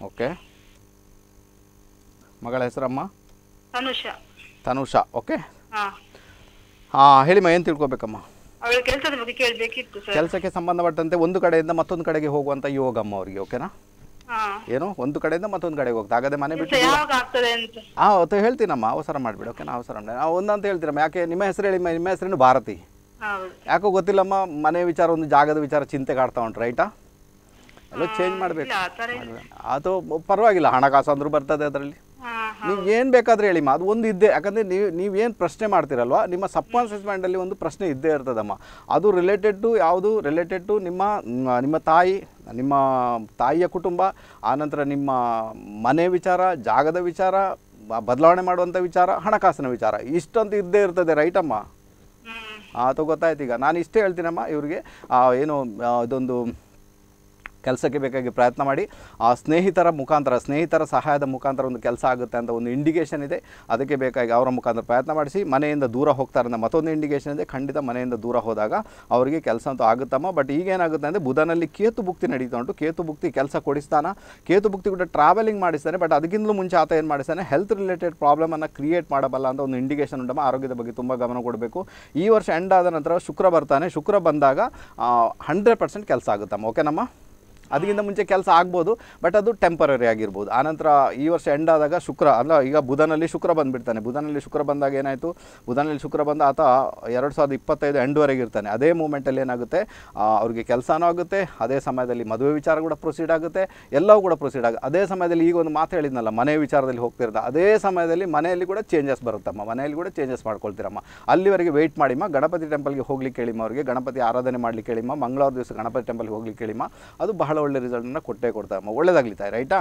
ಓಕೆ ಮಗಳ ಹೆಸರಮ್ಮ ತನುಷಾ ತನುಷಾ ಓಕೆ ಹಾ ಹಾಂ ಹೇಳಿಮ್ಮ ಏನು ತಿಳ್ಕೊಬೇಕಮ್ಮ ಅವಳ ಕೆಲಸದ ಬಗ್ಗೆ ಕೇಳಬೇಕಿತ್ತು ಸರ್ ಕೆಲಸಕ್ಕೆ ಸಂಬಂಧಪಟ್ಟಂತೆ ಒಂದು ಕಡೆಯಿಂದ ಮತ್ತೊಂದು ಕಡೆಗೆ ಹೋಗುವಂಥ ಯೋಗಮ್ಮ ಅವರಿಗೆ ಓಕೆನಾ ಏನೋ ಒಂದು ಕಡೆಯಿಂದ ಮತ್ತೊಂದು ಕಡೆಗೆ ಹೋಗ್ತಾ ಹಾಗಾದ್ರೆ ಮನೆ ಬಿಟ್ಟು ಹಾಂ ಅವತ್ತು ಹೇಳ್ತೀನಮ್ಮ ಅವಸರ ಮಾಡಿಬಿಡಿ ಓಕೆ ನಾ ಅವಸರ ಮಾಡಿ ಒಂದಂತ ಹೇಳ್ತೀರಮ್ಮ ಯಾಕೆ ನಿಮ್ಮ ಹೆಸರು ಹೇಳಿ ನಿಮ್ಮ ಹೆಸರೇನು ಭಾರತಿ ಯಾಕೋ ಗೊತ್ತಿಲ್ಲಮ್ಮ ಮನೆ ವಿಚಾರ ಒಂದು ಜಾಗದ ವಿಚಾರ ಚಿಂತೆ ಕಾಡ್ತಾ ಉಂಟು ರೈಟಾ ಎಲ್ಲ ಚೇಂಜ್ ಮಾಡಬೇಕು ಅದು ಪರವಾಗಿಲ್ಲ ಹಣಕಾಸು ಅಂದ್ರೂ ಬರ್ತದೆ ಅದರಲ್ಲಿ ನೀವು ಏನು ಬೇಕಾದ್ರೆ ಹೇಳಿಮ್ಮ ಅದು ಒಂದು ಇದ್ದೇ ಯಾಕಂದರೆ ನೀವು ನೀವೇನು ಪ್ರಶ್ನೆ ಮಾಡ್ತಿರಲ್ವ ನಿಮ್ಮ ಸಬ್ಕಾನ್ಷಿಯಸ್ ಮೈಂಡಲ್ಲಿ ಒಂದು ಪ್ರಶ್ನೆ ಇದ್ದೇ ಇರ್ತದಮ್ಮ ಅದು ರಿಲೇಟೆಡ್ ಟು ಯಾವುದು ರಿಲೇಟೆಡ್ ಟು ನಿಮ್ಮ ನಿಮ್ಮ ತಾಯಿ ನಿಮ್ಮ ತಾಯಿಯ ಕುಟುಂಬ ಆನಂತರ ನಿಮ್ಮ ಮನೆ ವಿಚಾರ ಜಾಗದ ವಿಚಾರ ಬದಲಾವಣೆ ಮಾಡುವಂಥ ವಿಚಾರ ಹಣಕಾಸಿನ ವಿಚಾರ ಇಷ್ಟಂತ ಇದ್ದೇ ಇರ್ತದೆ ರೈಟಮ್ಮ ಅಥವಾ ಗೊತ್ತಾಯ್ತು ಈಗ ನಾನು ಇಷ್ಟೇ ಹೇಳ್ತೀನಮ್ಮ ಇವರಿಗೆ ಏನು ಇದೊಂದು ಕೆಲಸಕ್ಕೆ ಬೇಕಾಗಿ ಪ್ರಯತ್ನ ಮಾಡಿ ಆ ಸ್ನೇಹಿತರ ಮುಖಾಂತರ ಸ್ನೇಹಿತರ ಸಹಾಯದ ಮುಖಾಂತರ ಒಂದು ಕೆಲಸ ಆಗುತ್ತೆ ಅಂತ ಒಂದು ಇಂಡಿಕೇಷನ್ ಇದೆ ಅದಕ್ಕೆ ಬೇಕಾಗಿ ಅವರ ಮುಖಾಂತರ ಪ್ರಯತ್ನ ಮಾಡಿಸಿ ಮನೆಯಿಂದ ದೂರ ಹೋಗ್ತಾರೆ ಅಂತ ಮತ್ತೊಂದು ಇಂಡಿಕೇಷನ್ ಇದೆ ಖಂಡಿತ ಮನೆಯಿಂದ ದೂರ ಹೋದಾಗ ಅವರಿಗೆ ಕೆಲಸ ಅಂತೂ ಆಗುತ್ತಮ್ಮ ಬಟ್ ಈಗೇನಾಗುತ್ತೆ ಅಂದರೆ ಬುಧನಲ್ಲಿ ಕೇತು ಭುಕ್ತಿ ನಡೀತಾ ಉಂಟು ಕೇತು ಭುಕ್ತಿ ಕೆಲಸ ಕೊಡಿಸ್ತಾನ ಕೇತು ಭುಕ್ತಿ ಕೂಡ ಟ್ರಾವೆಲಿಂಗ್ ಮಾಡಿಸ್ತಾನೆ ಬಟ್ ಅದಕ್ಕಿಂತಲೂ ಮುಂಚೆ ಆತ ಏನು ಮಾಡಿಸ್ತಾನೆ ಹೆಲ್ತ್ ರಿಲೇಟೆಡ್ ಪ್ರಾಬ್ಲಮನ್ನು ಕ್ರಿಯೇಟ್ ಮಾಡಬಲ್ಲ ಅಂತ ಒಂದು ಇಂಡಿಕೇಷನ್ ಉಂಟಮ್ಮ ಆರೋಗ್ಯದ ಬಗ್ಗೆ ತುಂಬ ಗಮನ ಕೊಡಬೇಕು ಈ ವರ್ಷ ಎಂಡ್ ಆದ ನಂತರ ಶುಕ್ರ ಬರ್ತಾನೆ ಶುಕ್ರ ಬಂದಾಗ ಹಂಡ್ರೆಡ್ ಪರ್ಸೆಂಟ್ ಕೆಲಸ ಆಗುತ್ತಮ್ಮ ಓಕೆನಮ್ಮ ಅದಕ್ಕಿಂತ ಮುಂಚೆ ಕೆಲಸ ಆಗ್ಬೋದು ಬಟ್ ಅದು ಟೆಂಪರರಿ ಆಗಿರ್ಬೋದು ಆನಂತರ ಈ ವರ್ಷ ಎಂಡ್ ಆದಾಗ ಶುಕ್ರ ಅಲ್ಲ ಈಗ ಬುಧನಲ್ಲಿ ಶುಕ್ರ ಬಂದುಬಿಡ್ತಾನೆ ಬುಧನಲ್ಲಿ ಶುಕ್ರ ಬಂದಾಗ ಏನಾಯಿತು ಬುಧನಲ್ಲಿ ಶುಕ್ರ ಬಂದ ಆತ ಎರಡು ಸಾವಿರದ ಇಪ್ಪತ್ತೈದು ಎಂಡ್ವರೆಗೆ ಇರ್ತಾನೆ ಅದೇ ಮೂಮೆಂಟಲ್ಲಿ ಏನಾಗುತ್ತೆ ಅವ್ರಿಗೆ ಕೆಲಸನೂ ಆಗುತ್ತೆ ಅದೇ ಸಮಯದಲ್ಲಿ ಮದುವೆ ವಿಚಾರ ಕೂಡ ಪ್ರೊಸೀಡ್ ಆಗುತ್ತೆ ಎಲ್ಲವೂ ಕೂಡ ಪ್ರೊಸೀಡ್ ಆಗುತ್ತೆ ಅದೇ ಸಮಯದಲ್ಲಿ ಈಗ ಒಂದು ಮಾತು ಹೇಳಿದ್ನಲ್ಲ ಮನೆ ವಿಚಾರದಲ್ಲಿ ಹೋಗ್ತಿರ್ತಾ ಅದೇ ಸಮಯದಲ್ಲಿ ಮನೆಯಲ್ಲಿ ಕೂಡ ಚೇಂಜಸ್ ಬರುತ್ತಮ್ಮ ಮನೆಯಲ್ಲಿ ಕೂಡ ಚೇಂಜಸ್ ಮಾಡ್ಕೊಳ್ತೀರಮ್ಮ ಅಲ್ಲಿವರೆಗೆ ವೆಯ್ಟ್ ಮಾಡಿಮ್ಮ ಗಣಪತಿ ಟೆಂಪಲ್ಗೆ ಹೋಗ್ಲಿಕ್ಕೆ ಹೇಳಿಮ್ಮ ಅವರಿಗೆ ಗಣಪತಿ ಆರಾಧನೆ ಮಾಡಲಿಕ್ಕೆ ಹೇಳಿಮ್ಮ ಮಂಗಳವಾರ ದಿವಸ ಗಣಪತಿ ಟೆಂಪಲ್ಗೆ ಹೋಗ್ಲಿಕ್ಕೆ ಹೇಳಿಮ್ಮ ಅದು ಬಹಳ ಒಳ್ಳೆ ಒಳ್ಳೆ ರಿಸಲ್ಟ್ನ ಕೊಟ್ಟೇ ಕೊಡ್ತಾ ಒಳ್ಳೇದಾಗ್ಲಿ ತಾಯಿ ರೈಟಾ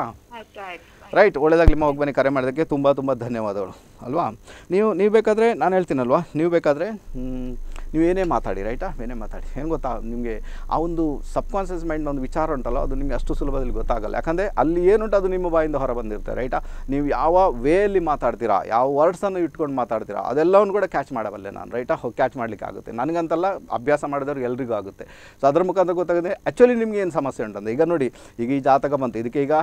ರೈಟ್ ಒಳ್ಳೇದಾಗಲಿ ಹೋಗಿ ಬನ್ನಿ ಕರೆ ಮಾಡೋದಕ್ಕೆ ತುಂಬ ತುಂಬ ಧನ್ಯವಾದಗಳು ಅಲ್ವಾ ನೀವು ನೀವು ಬೇಕಾದ್ರೆ ನಾನು ಹೇಳ್ತೀನಲ್ವಾ ನೀವು ಬೇಕಾದ್ರೆ ನೀವು ಏನೇ ಮಾತಾಡಿ ರೈಟಾ ಏನೇ ಮಾತಾಡಿ ಹೆಂಗೆ ಗೊತ್ತಾ ನಿಮಗೆ ಆ ಒಂದು ಸಬ್ ಮೈಂಡ್ನ ಮೈಂಡ್ ಒಂದು ವಿಚಾರ ಉಂಟಲ್ಲ ಅದು ನಿಮಗೆ ಅಷ್ಟು ಸುಲಭದಲ್ಲಿ ಗೊತ್ತಾಗಲ್ಲ ಯಾಕಂದರೆ ಅಲ್ಲಿ ಏನುಂಟು ಅದು ನಿಮ್ಮ ಬಾಯಿಂದ ಹೊರ ಬಂದಿರುತ್ತೆ ರೈಟಾ ನೀವು ಯಾವ ವೇಯಲ್ಲಿ ಮಾತಾಡ್ತೀರಾ ಯಾವ ವರ್ಡ್ಸನ್ನು ಇಟ್ಕೊಂಡು ಮಾತಾಡ್ತೀರಾ ಅದೆಲ್ಲವನ್ನು ಕೂಡ ಕ್ಯಾಚ್ ಮಾಡಬಲ್ಲೆ ನಾನು ರೈಟಾ ಹೋಗಿ ಕ್ಯಾಚ್ ಮಾಡಲಿಕ್ಕೆ ಆಗುತ್ತೆ ನನಗಂತಲ್ಲ ಅಭ್ಯಾಸ ಮಾಡಿದವ್ರು ಎಲ್ರಿಗೂ ಆಗುತ್ತೆ ಸೊ ಅದರ ಮುಖಾಂತರ ಗೊತ್ತಾಗುತ್ತೆ ಆ್ಯಕ್ಚುಲಿ ನಿಮಗೆ ಏನು ಸಮಸ್ಯೆ ಅಂತ ಈಗ ನೋಡಿ ಈಗ ಈ ಜಾತಕ ಬಂತು ಇದಕ್ಕೆ ಈಗ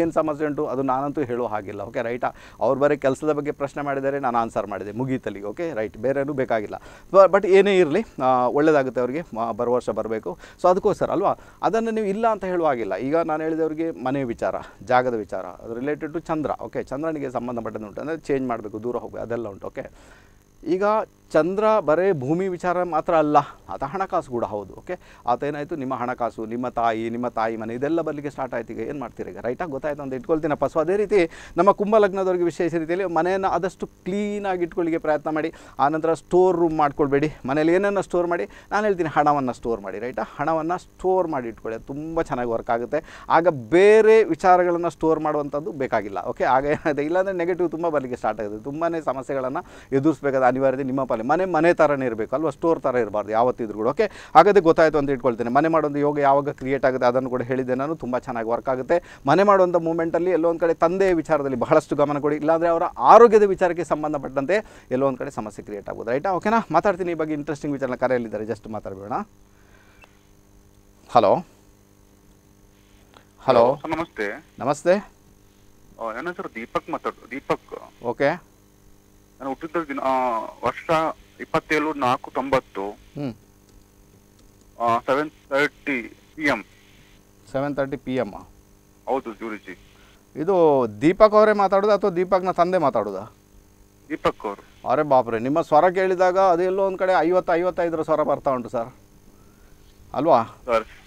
ಏನು ಸಮಸ್ಯೆ ಉಂಟು ಅದು ನಾನಂತೂ ಹೇಳೋ ಹಾಗಿಲ್ಲ ಓಕೆ ರೈಟಾ ಅವ್ರು ಬರೀ ಕೆಲಸದ ಬಗ್ಗೆ ಪ್ರಶ್ನೆ ಮಾಡಿದರೆ ನಾನು ಆನ್ಸರ್ ಮಾಡಿದೆ ಮುಗೀತಲ್ಲಿ ಓಕೆ ರೈಟ್ ಬೇರೇನೂ ಬೇಕಾಗಿಲ್ಲ ಬಟ್ ಏನೇ ಇರಲಿ ಒಳ್ಳೆಯದಾಗುತ್ತೆ ಅವರಿಗೆ ಬರುವ ವರ್ಷ ಬರಬೇಕು ಸೊ ಅದಕ್ಕೋಸ್ಕರ ಅಲ್ವಾ ಅದನ್ನು ನೀವು ಇಲ್ಲ ಅಂತ ಹೇಳುವಾಗಿಲ್ಲ ಈಗ ನಾನು ಹೇಳಿದವರಿಗೆ ಮನೆ ವಿಚಾರ ಜಾಗದ ವಿಚಾರ ಅದು ರಿಲೇಟೆಡ್ ಟು ಚಂದ್ರ ಓಕೆ ಚಂದ್ರನಿಗೆ ಸಂಬಂಧಪಟ್ಟದ್ದು ಉಂಟು ಅಂದರೆ ಚೇಂಜ್ ಮಾಡಬೇಕು ದೂರ ಹೋಗಬೇಕು ಅದೆಲ್ಲ ಉಂಟು ಓಕೆ ಈಗ ಚಂದ್ರ ಬರೇ ಭೂಮಿ ವಿಚಾರ ಮಾತ್ರ ಅಲ್ಲ ಆತ ಹಣಕಾಸು ಕೂಡ ಹೌದು ಓಕೆ ಆತ ಏನಾಯಿತು ನಿಮ್ಮ ಹಣಕಾಸು ನಿಮ್ಮ ತಾಯಿ ನಿಮ್ಮ ತಾಯಿ ಮನೆ ಇದೆಲ್ಲ ಬರಲಿಕ್ಕೆ ಸ್ಟಾರ್ಟ್ ಆಯ್ತು ಈಗ ಏನು ಮಾಡ್ತೀರಿ ಈಗ ರೈಟಾಗಿ ಗೊತ್ತಾಯ್ತು ಅಂತ ಇಟ್ಕೊಳ್ತೀನಪ್ಪ ಸೊ ಅದೇ ರೀತಿ ನಮ್ಮ ಕುಂಭ ಲಗ್ನದವ್ರಿಗೆ ವಿಶೇಷ ರೀತಿಯಲ್ಲಿ ಮನೆಯನ್ನು ಆದಷ್ಟು ಕ್ಲೀನಾಗಿ ಇಟ್ಕೊಳ್ಳಿಕ್ಕೆ ಪ್ರಯತ್ನ ಮಾಡಿ ಆನಂತರ ಸ್ಟೋರ್ ರೂಮ್ ಮಾಡ್ಕೊಳ್ಬೇಡಿ ಮನೇಲಿ ಏನನ್ನು ಸ್ಟೋರ್ ಮಾಡಿ ನಾನು ಹೇಳ್ತೀನಿ ಹಣವನ್ನು ಸ್ಟೋರ್ ಮಾಡಿ ರೈಟಾ ಹಣವನ್ನು ಸ್ಟೋರ್ ಮಾಡಿ ಇಟ್ಕೊಳ್ಳಿ ತುಂಬ ಚೆನ್ನಾಗಿ ವರ್ಕ್ ಆಗುತ್ತೆ ಆಗ ಬೇರೆ ವಿಚಾರಗಳನ್ನು ಸ್ಟೋರ್ ಮಾಡುವಂಥದ್ದು ಬೇಕಾಗಿಲ್ಲ ಓಕೆ ಆಗ ಏನಾಯಿತು ಇಲ್ಲಾಂದರೆ ನೆಗೆಟಿವ್ ತುಂಬ ಬರಲಿಕ್ಕೆ ಸ್ಟಾರ್ಟ್ ಆಗುತ್ತೆ ತುಂಬಾ ಸಮಸ್ಯೆಗಳನ್ನು ಎದುರಿಸಬೇಕಾದ ಅನಿವಾರ್ಯತೆ ನಿಮ್ಮ ಮನೆ ಮನೆ ಥರನೇ ಇರಬೇಕು ಅಲ್ವಾ ಸ್ಟೋರ್ ಥರ ಇರಬಾರ್ದು ಯಾವತ್ತಿದ್ರು ಕೂಡ ಓಕೆ ಹಾಗಾದರೆ ಗೊತ್ತಾಯಿತು ಅಂತ ಇಟ್ಕೊಳ್ತೇನೆ ಮನೆ ಮಾಡೋದು ಯೋಗ ಯಾವಾಗ ಕ್ರಿಯೇಟ್ ಆಗುತ್ತೆ ಅದನ್ನು ಕೂಡ ಹೇಳಿದೆ ನಾನು ತುಂಬ ಚೆನ್ನಾಗಿ ವರ್ಕ್ ಆಗುತ್ತೆ ಮನೆ ಮಾಡುವಂಥ ಮೂಮೆಂಟಲ್ಲಿ ಎಲ್ಲೋ ಕಡೆ ತಂದೆ ವಿಚಾರದಲ್ಲಿ ಬಹಳಷ್ಟು ಗಮನ ಕೊಡಿ ಇಲ್ಲಾಂದರೆ ಅವರ ಆರೋಗ್ಯದ ವಿಚಾರಕ್ಕೆ ಸಂಬಂಧಪಟ್ಟಂತೆ ಎಲ್ಲೋ ಕಡೆ ಸಮಸ್ಯೆ ಕ್ರಿಯೇಟ್ ಆಗೋದು ರೈಟಾ ಓಕೆನಾ ಮಾತಾಡ್ತೀನಿ ಈ ಬಗ್ಗೆ ಇಂಟ್ರೆಸ್ಟಿಂಗ್ ವಿಚಾರನ ಕರೆಯಲ್ಲಿದ್ದಾರೆ ಜಸ್ಟ್ ಮಾತಾಡಬೇಡ ಹಲೋ ಹಲೋ ನಮಸ್ತೆ ನಮಸ್ತೆ ನನ್ನ ಹೆಸರು ದೀಪಕ್ ಮಾತಾಡೋದು ದೀಪಕ್ ಓಕೆ ನಾನು ಹುಟ್ಟಿದ ದಿನ ವರ್ಷ ಇಪ್ಪತ್ತೇಳು ನಾಲ್ಕು ತೊಂಬತ್ತು seven thirty P M seven thirty P M ಹೌದು ಜೂರಿಜಿ ಇದು ದೀಪಕ್ ಅವರೇ ಮಾತಾಡೋದು ಅಥವಾ ದೀಪಕ್ನ ತಂದೆ ಮಾತಾಡೋದಾ ದೀಪಕ್ ಅವರು ಅರೆ ಬಾಪ್ರೆ ನಿಮ್ಮ ಸ್ವರ ಕೇಳಿದಾಗ ಅದು ಒಂದು ಕಡೆ ಐವತ್ತು ಐವತ್ತೈದರ ಸ್ವರ ಬರ್ತಾ ಉಂಟು ಸರ್ ಅಲ್ವಾ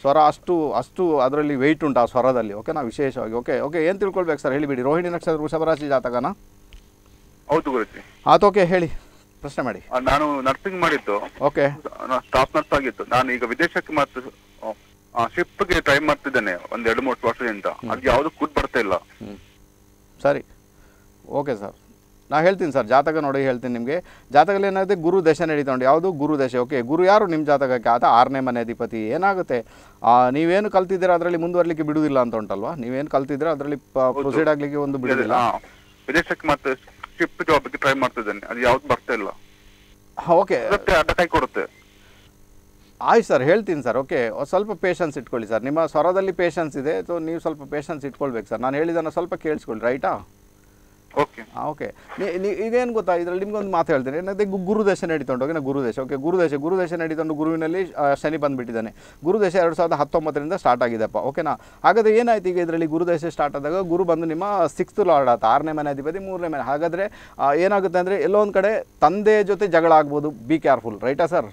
ಸ್ವರ ಅಷ್ಟು ಅಷ್ಟು ಅದರಲ್ಲಿ ವೆಯ್ಟ್ ಉಂಟು ಆ ಸ್ವರದಲ್ಲಿ ಓಕೆನಾ ವಿಶೇಷವಾಗಿ ಓಕೆ ಓಕೆ ಏನು ತಿಳ್ಕೊಳ್ಬೇಕು ಸರ್ ಹೇಳಿಬಿಡಿ ರೋಹಿಣಿ ನಕ್ಷತ್ರ ವೃಷಭರಾಶಿ ಜಾತಕನಾ ಹೌದು ಗುರುಜಿ ಆತ ಓಕೆ ಹೇಳಿ ಪ್ರಶ್ನೆ ಮಾಡಿ ನಾನು ನರ್ಸಿಂಗ್ ಮಾಡಿದ್ದು ಓಕೆ ಸ್ಟಾಫ್ ನರ್ಸ್ ಆಗಿತ್ತು ನಾನು ಈಗ ವಿದೇಶಕ್ಕೆ ಮತ್ತು ಶಿಫ್ಟ್ಗೆ ಟ್ರೈ ಮಾಡ್ತಿದ್ದೇನೆ ಒಂದ್ ಎರಡು ಮೂರು ವರ್ಷದಿಂದ ಅದು ಯಾವುದು ಕೂತ್ ಬರ್ತಾ ಇಲ್ಲ ಸರಿ ಓಕೆ ಸರ್ ನಾ ಹೇಳ್ತೀನಿ ಸರ್ ಜಾತಕ ನೋಡಿ ಹೇಳ್ತೀನಿ ನಿಮಗೆ ಜಾತಕದಲ್ಲಿ ಏನಾಗುತ್ತೆ ಗುರು ದಶ ನಡೀತೊಂಡು ಯಾವುದು ಗುರು ದಶೆ ಓಕೆ ಗುರು ಯಾರು ನಿಮ್ಮ ಜಾತಕಕ್ಕೆ ಆತ ಆರನೇ ಮನೆ ಅಧಿಪತಿ ಏನಾಗುತ್ತೆ ನೀವೇನು ಕಲ್ತಿದ್ದೀರಾ ಅದರಲ್ಲಿ ಮುಂದುವರಲಿಕ್ಕೆ ಬಿಡುವುದಿಲ್ಲ ಅಂತ ಉಂಟಲ್ವಾ ನೀವೇನು ಕಲ್ತಿದ್ದೀರಾ ಅದರಲ್ಲಿ ಪ್ರೊಸೀಡ್ ಆಗಲಿಕ್ಕೆ ಒಂದು ಬಿಡುವುದಿಲ್ಲ ವಿದೇಶಕ್ಕೆ ಮತ್ತೆ ಶಿಪ್ ಜಾಬ್ಗೆ ಟ್ರೈ ಮಾಡ್ತಿದ್ದೇನೆ ಅದು ಯಾವ್ದು ಬರ್ತಾ ಇಲ್ಲ ಓಕೆ ಕೈ ಕೊಡುತ್ತೆ ಆಯ್ತು ಸರ್ ಹೇಳ್ತೀನಿ ಸರ್ ಓಕೆ ಸ್ವಲ್ಪ ಪೇಷನ್ಸ್ ಇಟ್ಕೊಳ್ಳಿ ಸರ್ ನಿಮ್ಮ ಸ್ವರದಲ್ಲಿ ಪೇಷನ್ಸ್ ಇದೆ ಸೊ ನೀವು ಸ್ವಲ್ಪ ಪೇಷನ್ಸ್ ಇಟ್ಕೊಳ್ಬೇಕು ಸರ್ ನಾನು ಹೇಳಿದ್ದನ್ನು ಸ್ವಲ್ಪ ಕೇಳಿಸ್ಕೊಳ್ಳಿ ರೈಟಾ ಓಕೆ ಇದೇನು ಗೊತ್ತಾ ಇದರಲ್ಲಿ ಒಂದು ಮಾತು ಹೇಳ್ತೀನಿ ಏನಂತೆ ಗುರುದೇಶ ನಡೀತೊಂಡು ಓಕೆ ಗುರುದೇಶ ಓಕೆ ಗುರುದೇಶ ಗುರುದೇಶ ನಡೀತೊಂಡು ಗುರುವಿನಲ್ಲಿ ಶನಿ ಬಂದುಬಿಟ್ಟಿದ್ದಾನೆ ಗುರುದೇಶ ಎರಡು ಸಾವಿರದ ಹತ್ತೊಂಬತ್ತರಿಂದ ಸ್ಟಾರ್ಟ್ ಆಗಿದೆಪ್ಪ ಓಕೆನಾ ಹಾಗಾದ್ರೆ ಏನಾಯ್ತು ಈಗ ಇದರಲ್ಲಿ ಗುರುದೇಶ ಸ್ಟಾರ್ಟ್ ಆದಾಗ ಗುರು ಬಂದು ನಿಮ್ಮ ಸಿಕ್ಸ್ತ್ ಲಾರ್ಡ್ ಆತ ಆರನೇ ಮನೆ ಅಧಿಪತಿ ಮೂರನೇ ಮನೆ ಹಾಗಾದರೆ ಏನಾಗುತ್ತೆ ಅಂದರೆ ಎಲ್ಲೋ ಕಡೆ ತಂದೆ ಜೊತೆ ಜಗಳ ಆಗ್ಬೋದು ಬಿ ಕೇರ್ಫುಲ್ ರೈಟಾ ಸರ್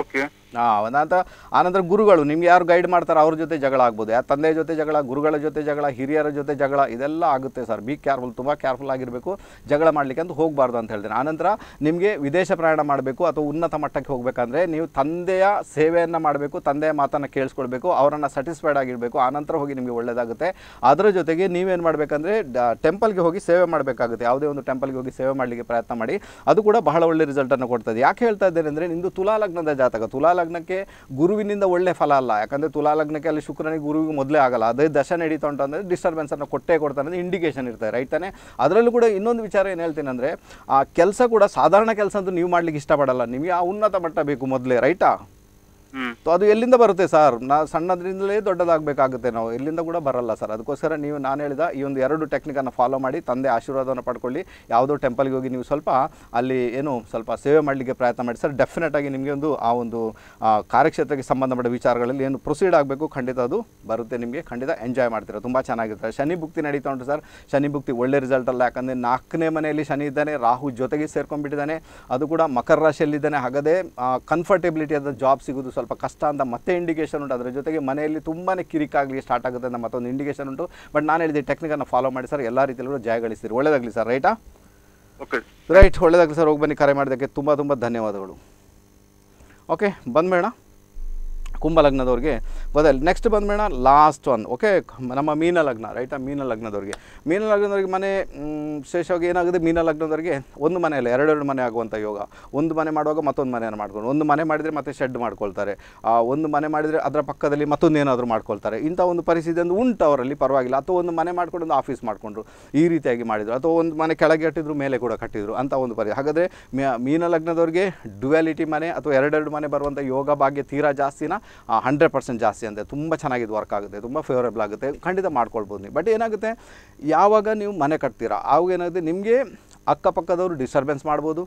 ಓಕೆ ಹಾಂ ಅಂತ ಆನಂತರ ಗುರುಗಳು ನಿಮ್ಗೆ ಯಾರು ಗೈಡ್ ಮಾಡ್ತಾರೆ ಅವ್ರ ಜೊತೆ ಜಗಳ ಆಗ್ಬೋದು ಯಾ ತಂದೆಯ ಜೊತೆ ಜಗಳ ಗುರುಗಳ ಜೊತೆ ಜಗಳ ಹಿರಿಯರ ಜೊತೆ ಜಗಳ ಇದೆಲ್ಲ ಆಗುತ್ತೆ ಸರ್ ಬಿ ಕೇರ್ಫುಲ್ ತುಂಬ ಕೇರ್ಫುಲ್ ಆಗಿರಬೇಕು ಜಗಳ ಮಾಡಲಿಕ್ಕೆ ಅಂತ ಹೋಗಬಾರ್ದು ಅಂತ ಹೇಳ್ತೇನೆ ಆನಂತರ ನಿಮಗೆ ವಿದೇಶ ಪ್ರಯಾಣ ಮಾಡಬೇಕು ಅಥವಾ ಉನ್ನತ ಮಟ್ಟಕ್ಕೆ ಹೋಗಬೇಕಂದ್ರೆ ನೀವು ತಂದೆಯ ಸೇವೆಯನ್ನು ಮಾಡಬೇಕು ತಂದೆಯ ಮಾತನ್ನು ಕೇಳಿಸ್ಕೊಳ್ಬೇಕು ಅವರನ್ನು ಸ್ಯಾಟಿಸ್ಫೈಡ್ ಆಗಿರಬೇಕು ಆನಂತರ ಹೋಗಿ ನಿಮಗೆ ಒಳ್ಳೆಯದಾಗುತ್ತೆ ಅದರ ಜೊತೆಗೆ ನೀವೇನು ಮಾಡಬೇಕಂದ್ರೆ ಟೆಂಪಲ್ಗೆ ಹೋಗಿ ಸೇವೆ ಮಾಡಬೇಕಾಗುತ್ತೆ ಯಾವುದೇ ಒಂದು ಟೆಂಪಲ್ಗೆ ಹೋಗಿ ಸೇವೆ ಮಾಡಲಿಕ್ಕೆ ಪ್ರಯತ್ನ ಮಾಡಿ ಅದು ಕೂಡ ಬಹಳ ಒಳ್ಳೆ ರಿಸಲ್ಟನ್ನು ಕೊಡ್ತದೆ ಯಾಕೆ ಹೇಳ್ತಾ ಇದ್ದೇನೆ ಅಂದರೆ ನಿಮ್ಮದು ತುಲಾಲಗ್ನದ ಜಾತಕ ತುಲಾ ಲಗ್ನಕ್ಕೆ ಗುರುವಿನಿಂದ ಒಳ್ಳೆ ಫಲ ಅಲ್ಲ ಯಾಕಂದರೆ ತುಲಾ ಲಗ್ನಕ್ಕೆ ಅಲ್ಲಿ ಶುಕ್ರನಿಗೆ ಗುರುವಿಗೆ ಮೊದಲೇ ಆಗಲ್ಲ ಅದೇ ದಶ ನಡೀತಾ ಅಂತಂದರೆ ಡಿಸ್ಟರ್ಬೆನ್ಸನ್ನು ಕೊಟ್ಟೇ ಕೊಡ್ತಾರೆ ಅಂದರೆ ಇಂಡಿಕೇಶನ್ ಇರ್ತದೆ ರೈಟ್ ತಾನೆ ಅದರಲ್ಲೂ ಕೂಡ ಇನ್ನೊಂದು ವಿಚಾರ ಏನು ಹೇಳ್ತೀನಿ ಅಂದರೆ ಆ ಕೆಲಸ ಕೂಡ ಸಾಧಾರಣ ಕೆಲಸ ಅಂತೂ ನೀವು ಮಾಡ್ಲಿಕ್ಕೆ ಇಷ್ಟಪಡಲ್ಲ ನಿಮಗೆ ಆ ಉನ್ನತ ಮಟ್ಟ ಬೇಕು ಮೊದಲೇ ರೈಟಾ ಅದು ಎಲ್ಲಿಂದ ಬರುತ್ತೆ ಸರ್ ನಾ ಸಣ್ಣದ್ರಿಂದಲೇ ದೊಡ್ಡದಾಗಬೇಕಾಗುತ್ತೆ ನಾವು ಎಲ್ಲಿಂದ ಕೂಡ ಬರಲ್ಲ ಸರ್ ಅದಕ್ಕೋಸ್ಕರ ನೀವು ನಾನು ಹೇಳಿದ ಈ ಒಂದು ಎರಡು ಟೆಕ್ನಿಕನ್ನು ಫಾಲೋ ಮಾಡಿ ತಂದೆ ಆಶೀರ್ವಾದವನ್ನು ಪಡ್ಕೊಳ್ಳಿ ಯಾವುದೋ ಟೆಂಪಲ್ಗೆ ಹೋಗಿ ನೀವು ಸ್ವಲ್ಪ ಅಲ್ಲಿ ಏನು ಸ್ವಲ್ಪ ಸೇವೆ ಮಾಡಲಿಕ್ಕೆ ಪ್ರಯತ್ನ ಮಾಡಿ ಸರ್ ಡೆಫಿನೆಟ್ ಆಗಿ ನಿಮಗೆ ಒಂದು ಆ ಒಂದು ಕಾರ್ಯಕ್ಷೇತ್ರಕ್ಕೆ ಸಂಬಂಧಪಟ್ಟ ವಿಚಾರಗಳಲ್ಲಿ ಏನು ಪ್ರೊಸೀಡ್ ಆಗಬೇಕು ಖಂಡಿತ ಅದು ಬರುತ್ತೆ ನಿಮಗೆ ಖಂಡಿತ ಎಂಜಾಯ್ ಮಾಡ್ತೀರಾ ತುಂಬ ಚೆನ್ನಾಗಿರ್ತಾರೆ ಶನಿ ಭುಕ್ತಿ ನಡೀತಾ ಉಂಟು ಸರ್ ಶನಿ ಭುಕ್ತಿ ಒಳ್ಳೆ ರಿಸಲ್ಟ್ ಅಲ್ಲ ಯಾಕಂದರೆ ನಾಲ್ಕನೇ ಮನೆಯಲ್ಲಿ ಶನಿ ಇದ್ದಾನೆ ರಾಹು ಜೊತೆಗೆ ಸೇರ್ಕೊಂಡ್ಬಿಟ್ಟಿದ್ದಾನೆ ಅದು ಕೂಡ ಮಕರ ರಾಶಿಯಲ್ಲಿದ್ದಾನೆ ಹಾಗಾದರೆ ಕಂಫರ್ಟೆಬಿಲಿಟಿ ಆದ ಜಾಬ್ ಸಿಗೋದು ಸ್ವಲ್ಪ ಕಷ್ಟ ಅಂತ ಮತ್ತೆ ಇಂಡಿಕೇಷನ್ ಉಂಟು ಅದರ ಜೊತೆಗೆ ಮನೆಯಲ್ಲಿ ತುಂಬಾ ಕಿರಿಕಾಗಲಿ ಸ್ಟಾರ್ಟ್ ಆಗುತ್ತೆ ಅಂತ ಮತ್ತೊಂದು ಇಂಡಿಕೇಷನ್ ಉಂಟು ಬಟ್ ನಾನು ಹೇಳಿದೆ ಟೆಕ್ನಿಕನ್ನು ಫಾಲೋ ಮಾಡಿ ಸರ್ ಎಲ್ಲ ರೀತಿಯಲ್ಲೂ ಜಯ ಗಳಿಸ್ತೀರಿ ಒಳ್ಳೇದಾಗಲಿ ಸರ್ ರೈಟಾ ರೈಟ್ ಒಳ್ಳೇದಾಗಲಿ ಸರ್ ಹೋಗಿ ಬನ್ನಿ ಕರೆ ಮಾಡೋದಕ್ಕೆ ತುಂಬ ತುಂಬ ಧನ್ಯವಾದಗಳು ಓಕೆ ಬಂದ್ಬೇಡ ಕುಂಭಲಗ್ನದವ್ರಿಗೆ ಬದಲ್ ನೆಕ್ಸ್ಟ್ ಬಂದ್ಬೇಡ ಲಾಸ್ಟ್ ಒನ್ ಓಕೆ ನಮ್ಮ ಮೀನ ಲಗ್ನ ರೈಟಾ ಮೀನ ಲಗ್ನದವ್ರಿಗೆ ಮೀನ ಮನೆ ವಿಶೇಷವಾಗಿ ಏನಾಗುತ್ತೆ ಮೀನ ಲಗ್ನದವ್ರಿಗೆ ಒಂದು ಮನೆಯಲ್ಲ ಎರಡೆರಡು ಮನೆ ಆಗುವಂಥ ಯೋಗ ಒಂದು ಮನೆ ಮಾಡುವಾಗ ಮತ್ತೊಂದು ಮನೆಯನ್ನು ಮಾಡ್ಕೊಂಡು ಒಂದು ಮನೆ ಮಾಡಿದರೆ ಮತ್ತೆ ಶೆಡ್ ಮಾಡ್ಕೊಳ್ತಾರೆ ಒಂದು ಮನೆ ಮಾಡಿದರೆ ಅದರ ಪಕ್ಕದಲ್ಲಿ ಮತ್ತೊಂದು ಏನಾದರೂ ಮಾಡ್ಕೊಳ್ತಾರೆ ಇಂಥ ಒಂದು ಪರಿಸ್ಥಿತಿ ಒಂದು ಉಂಟು ಅವರಲ್ಲಿ ಪರವಾಗಿಲ್ಲ ಅಥವಾ ಒಂದು ಮನೆ ಮಾಡಿಕೊಂಡು ಒಂದು ಆಫೀಸ್ ಮಾಡಿಕೊಂಡ್ರು ಈ ರೀತಿಯಾಗಿ ಮಾಡಿದರು ಅಥವಾ ಒಂದು ಮನೆ ಕೆಳಗೆ ಕಟ್ಟಿದ್ರು ಮೇಲೆ ಕೂಡ ಕಟ್ಟಿದ್ರು ಅಂತ ಒಂದು ಪರಿ ಹಾಗಾದರೆ ಮೀನ ಲಗ್ನದವ್ರಿಗೆ ಡ್ಯುಯಾಲಿಟಿ ಮನೆ ಅಥವಾ ಎರಡೆರಡು ಮನೆ ಬರುವಂಥ ಯೋಗ ಭಾಗ್ಯ ತೀರಾ ಜಾಸ್ತಿನ ಹಂಡ್ರೆಡ್ ಪರ್ಸೆಂಟ್ ಜಾಸ್ತಿ ಅಂದರೆ ತುಂಬ ಚೆನ್ನಾಗಿದ್ದು ವರ್ಕ್ ಆಗುತ್ತೆ ತುಂಬ ಫೇವರೇಬಲ್ ಆಗುತ್ತೆ ಖಂಡಿತ ಮಾಡ್ಕೊಳ್ಬೋದು ನೀವು ಬಟ್ ಏನಾಗುತ್ತೆ ಯಾವಾಗ ನೀವು ಮನೆ ಕಟ್ತೀರಾ ಆವಾಗ ಏನಾಗುತ್ತೆ ನಿಮಗೆ ಅಕ್ಕಪಕ್ಕದವರು ಡಿಸ್ಟರ್ಬೆನ್ಸ್ ಮಾಡ್ಬೋದು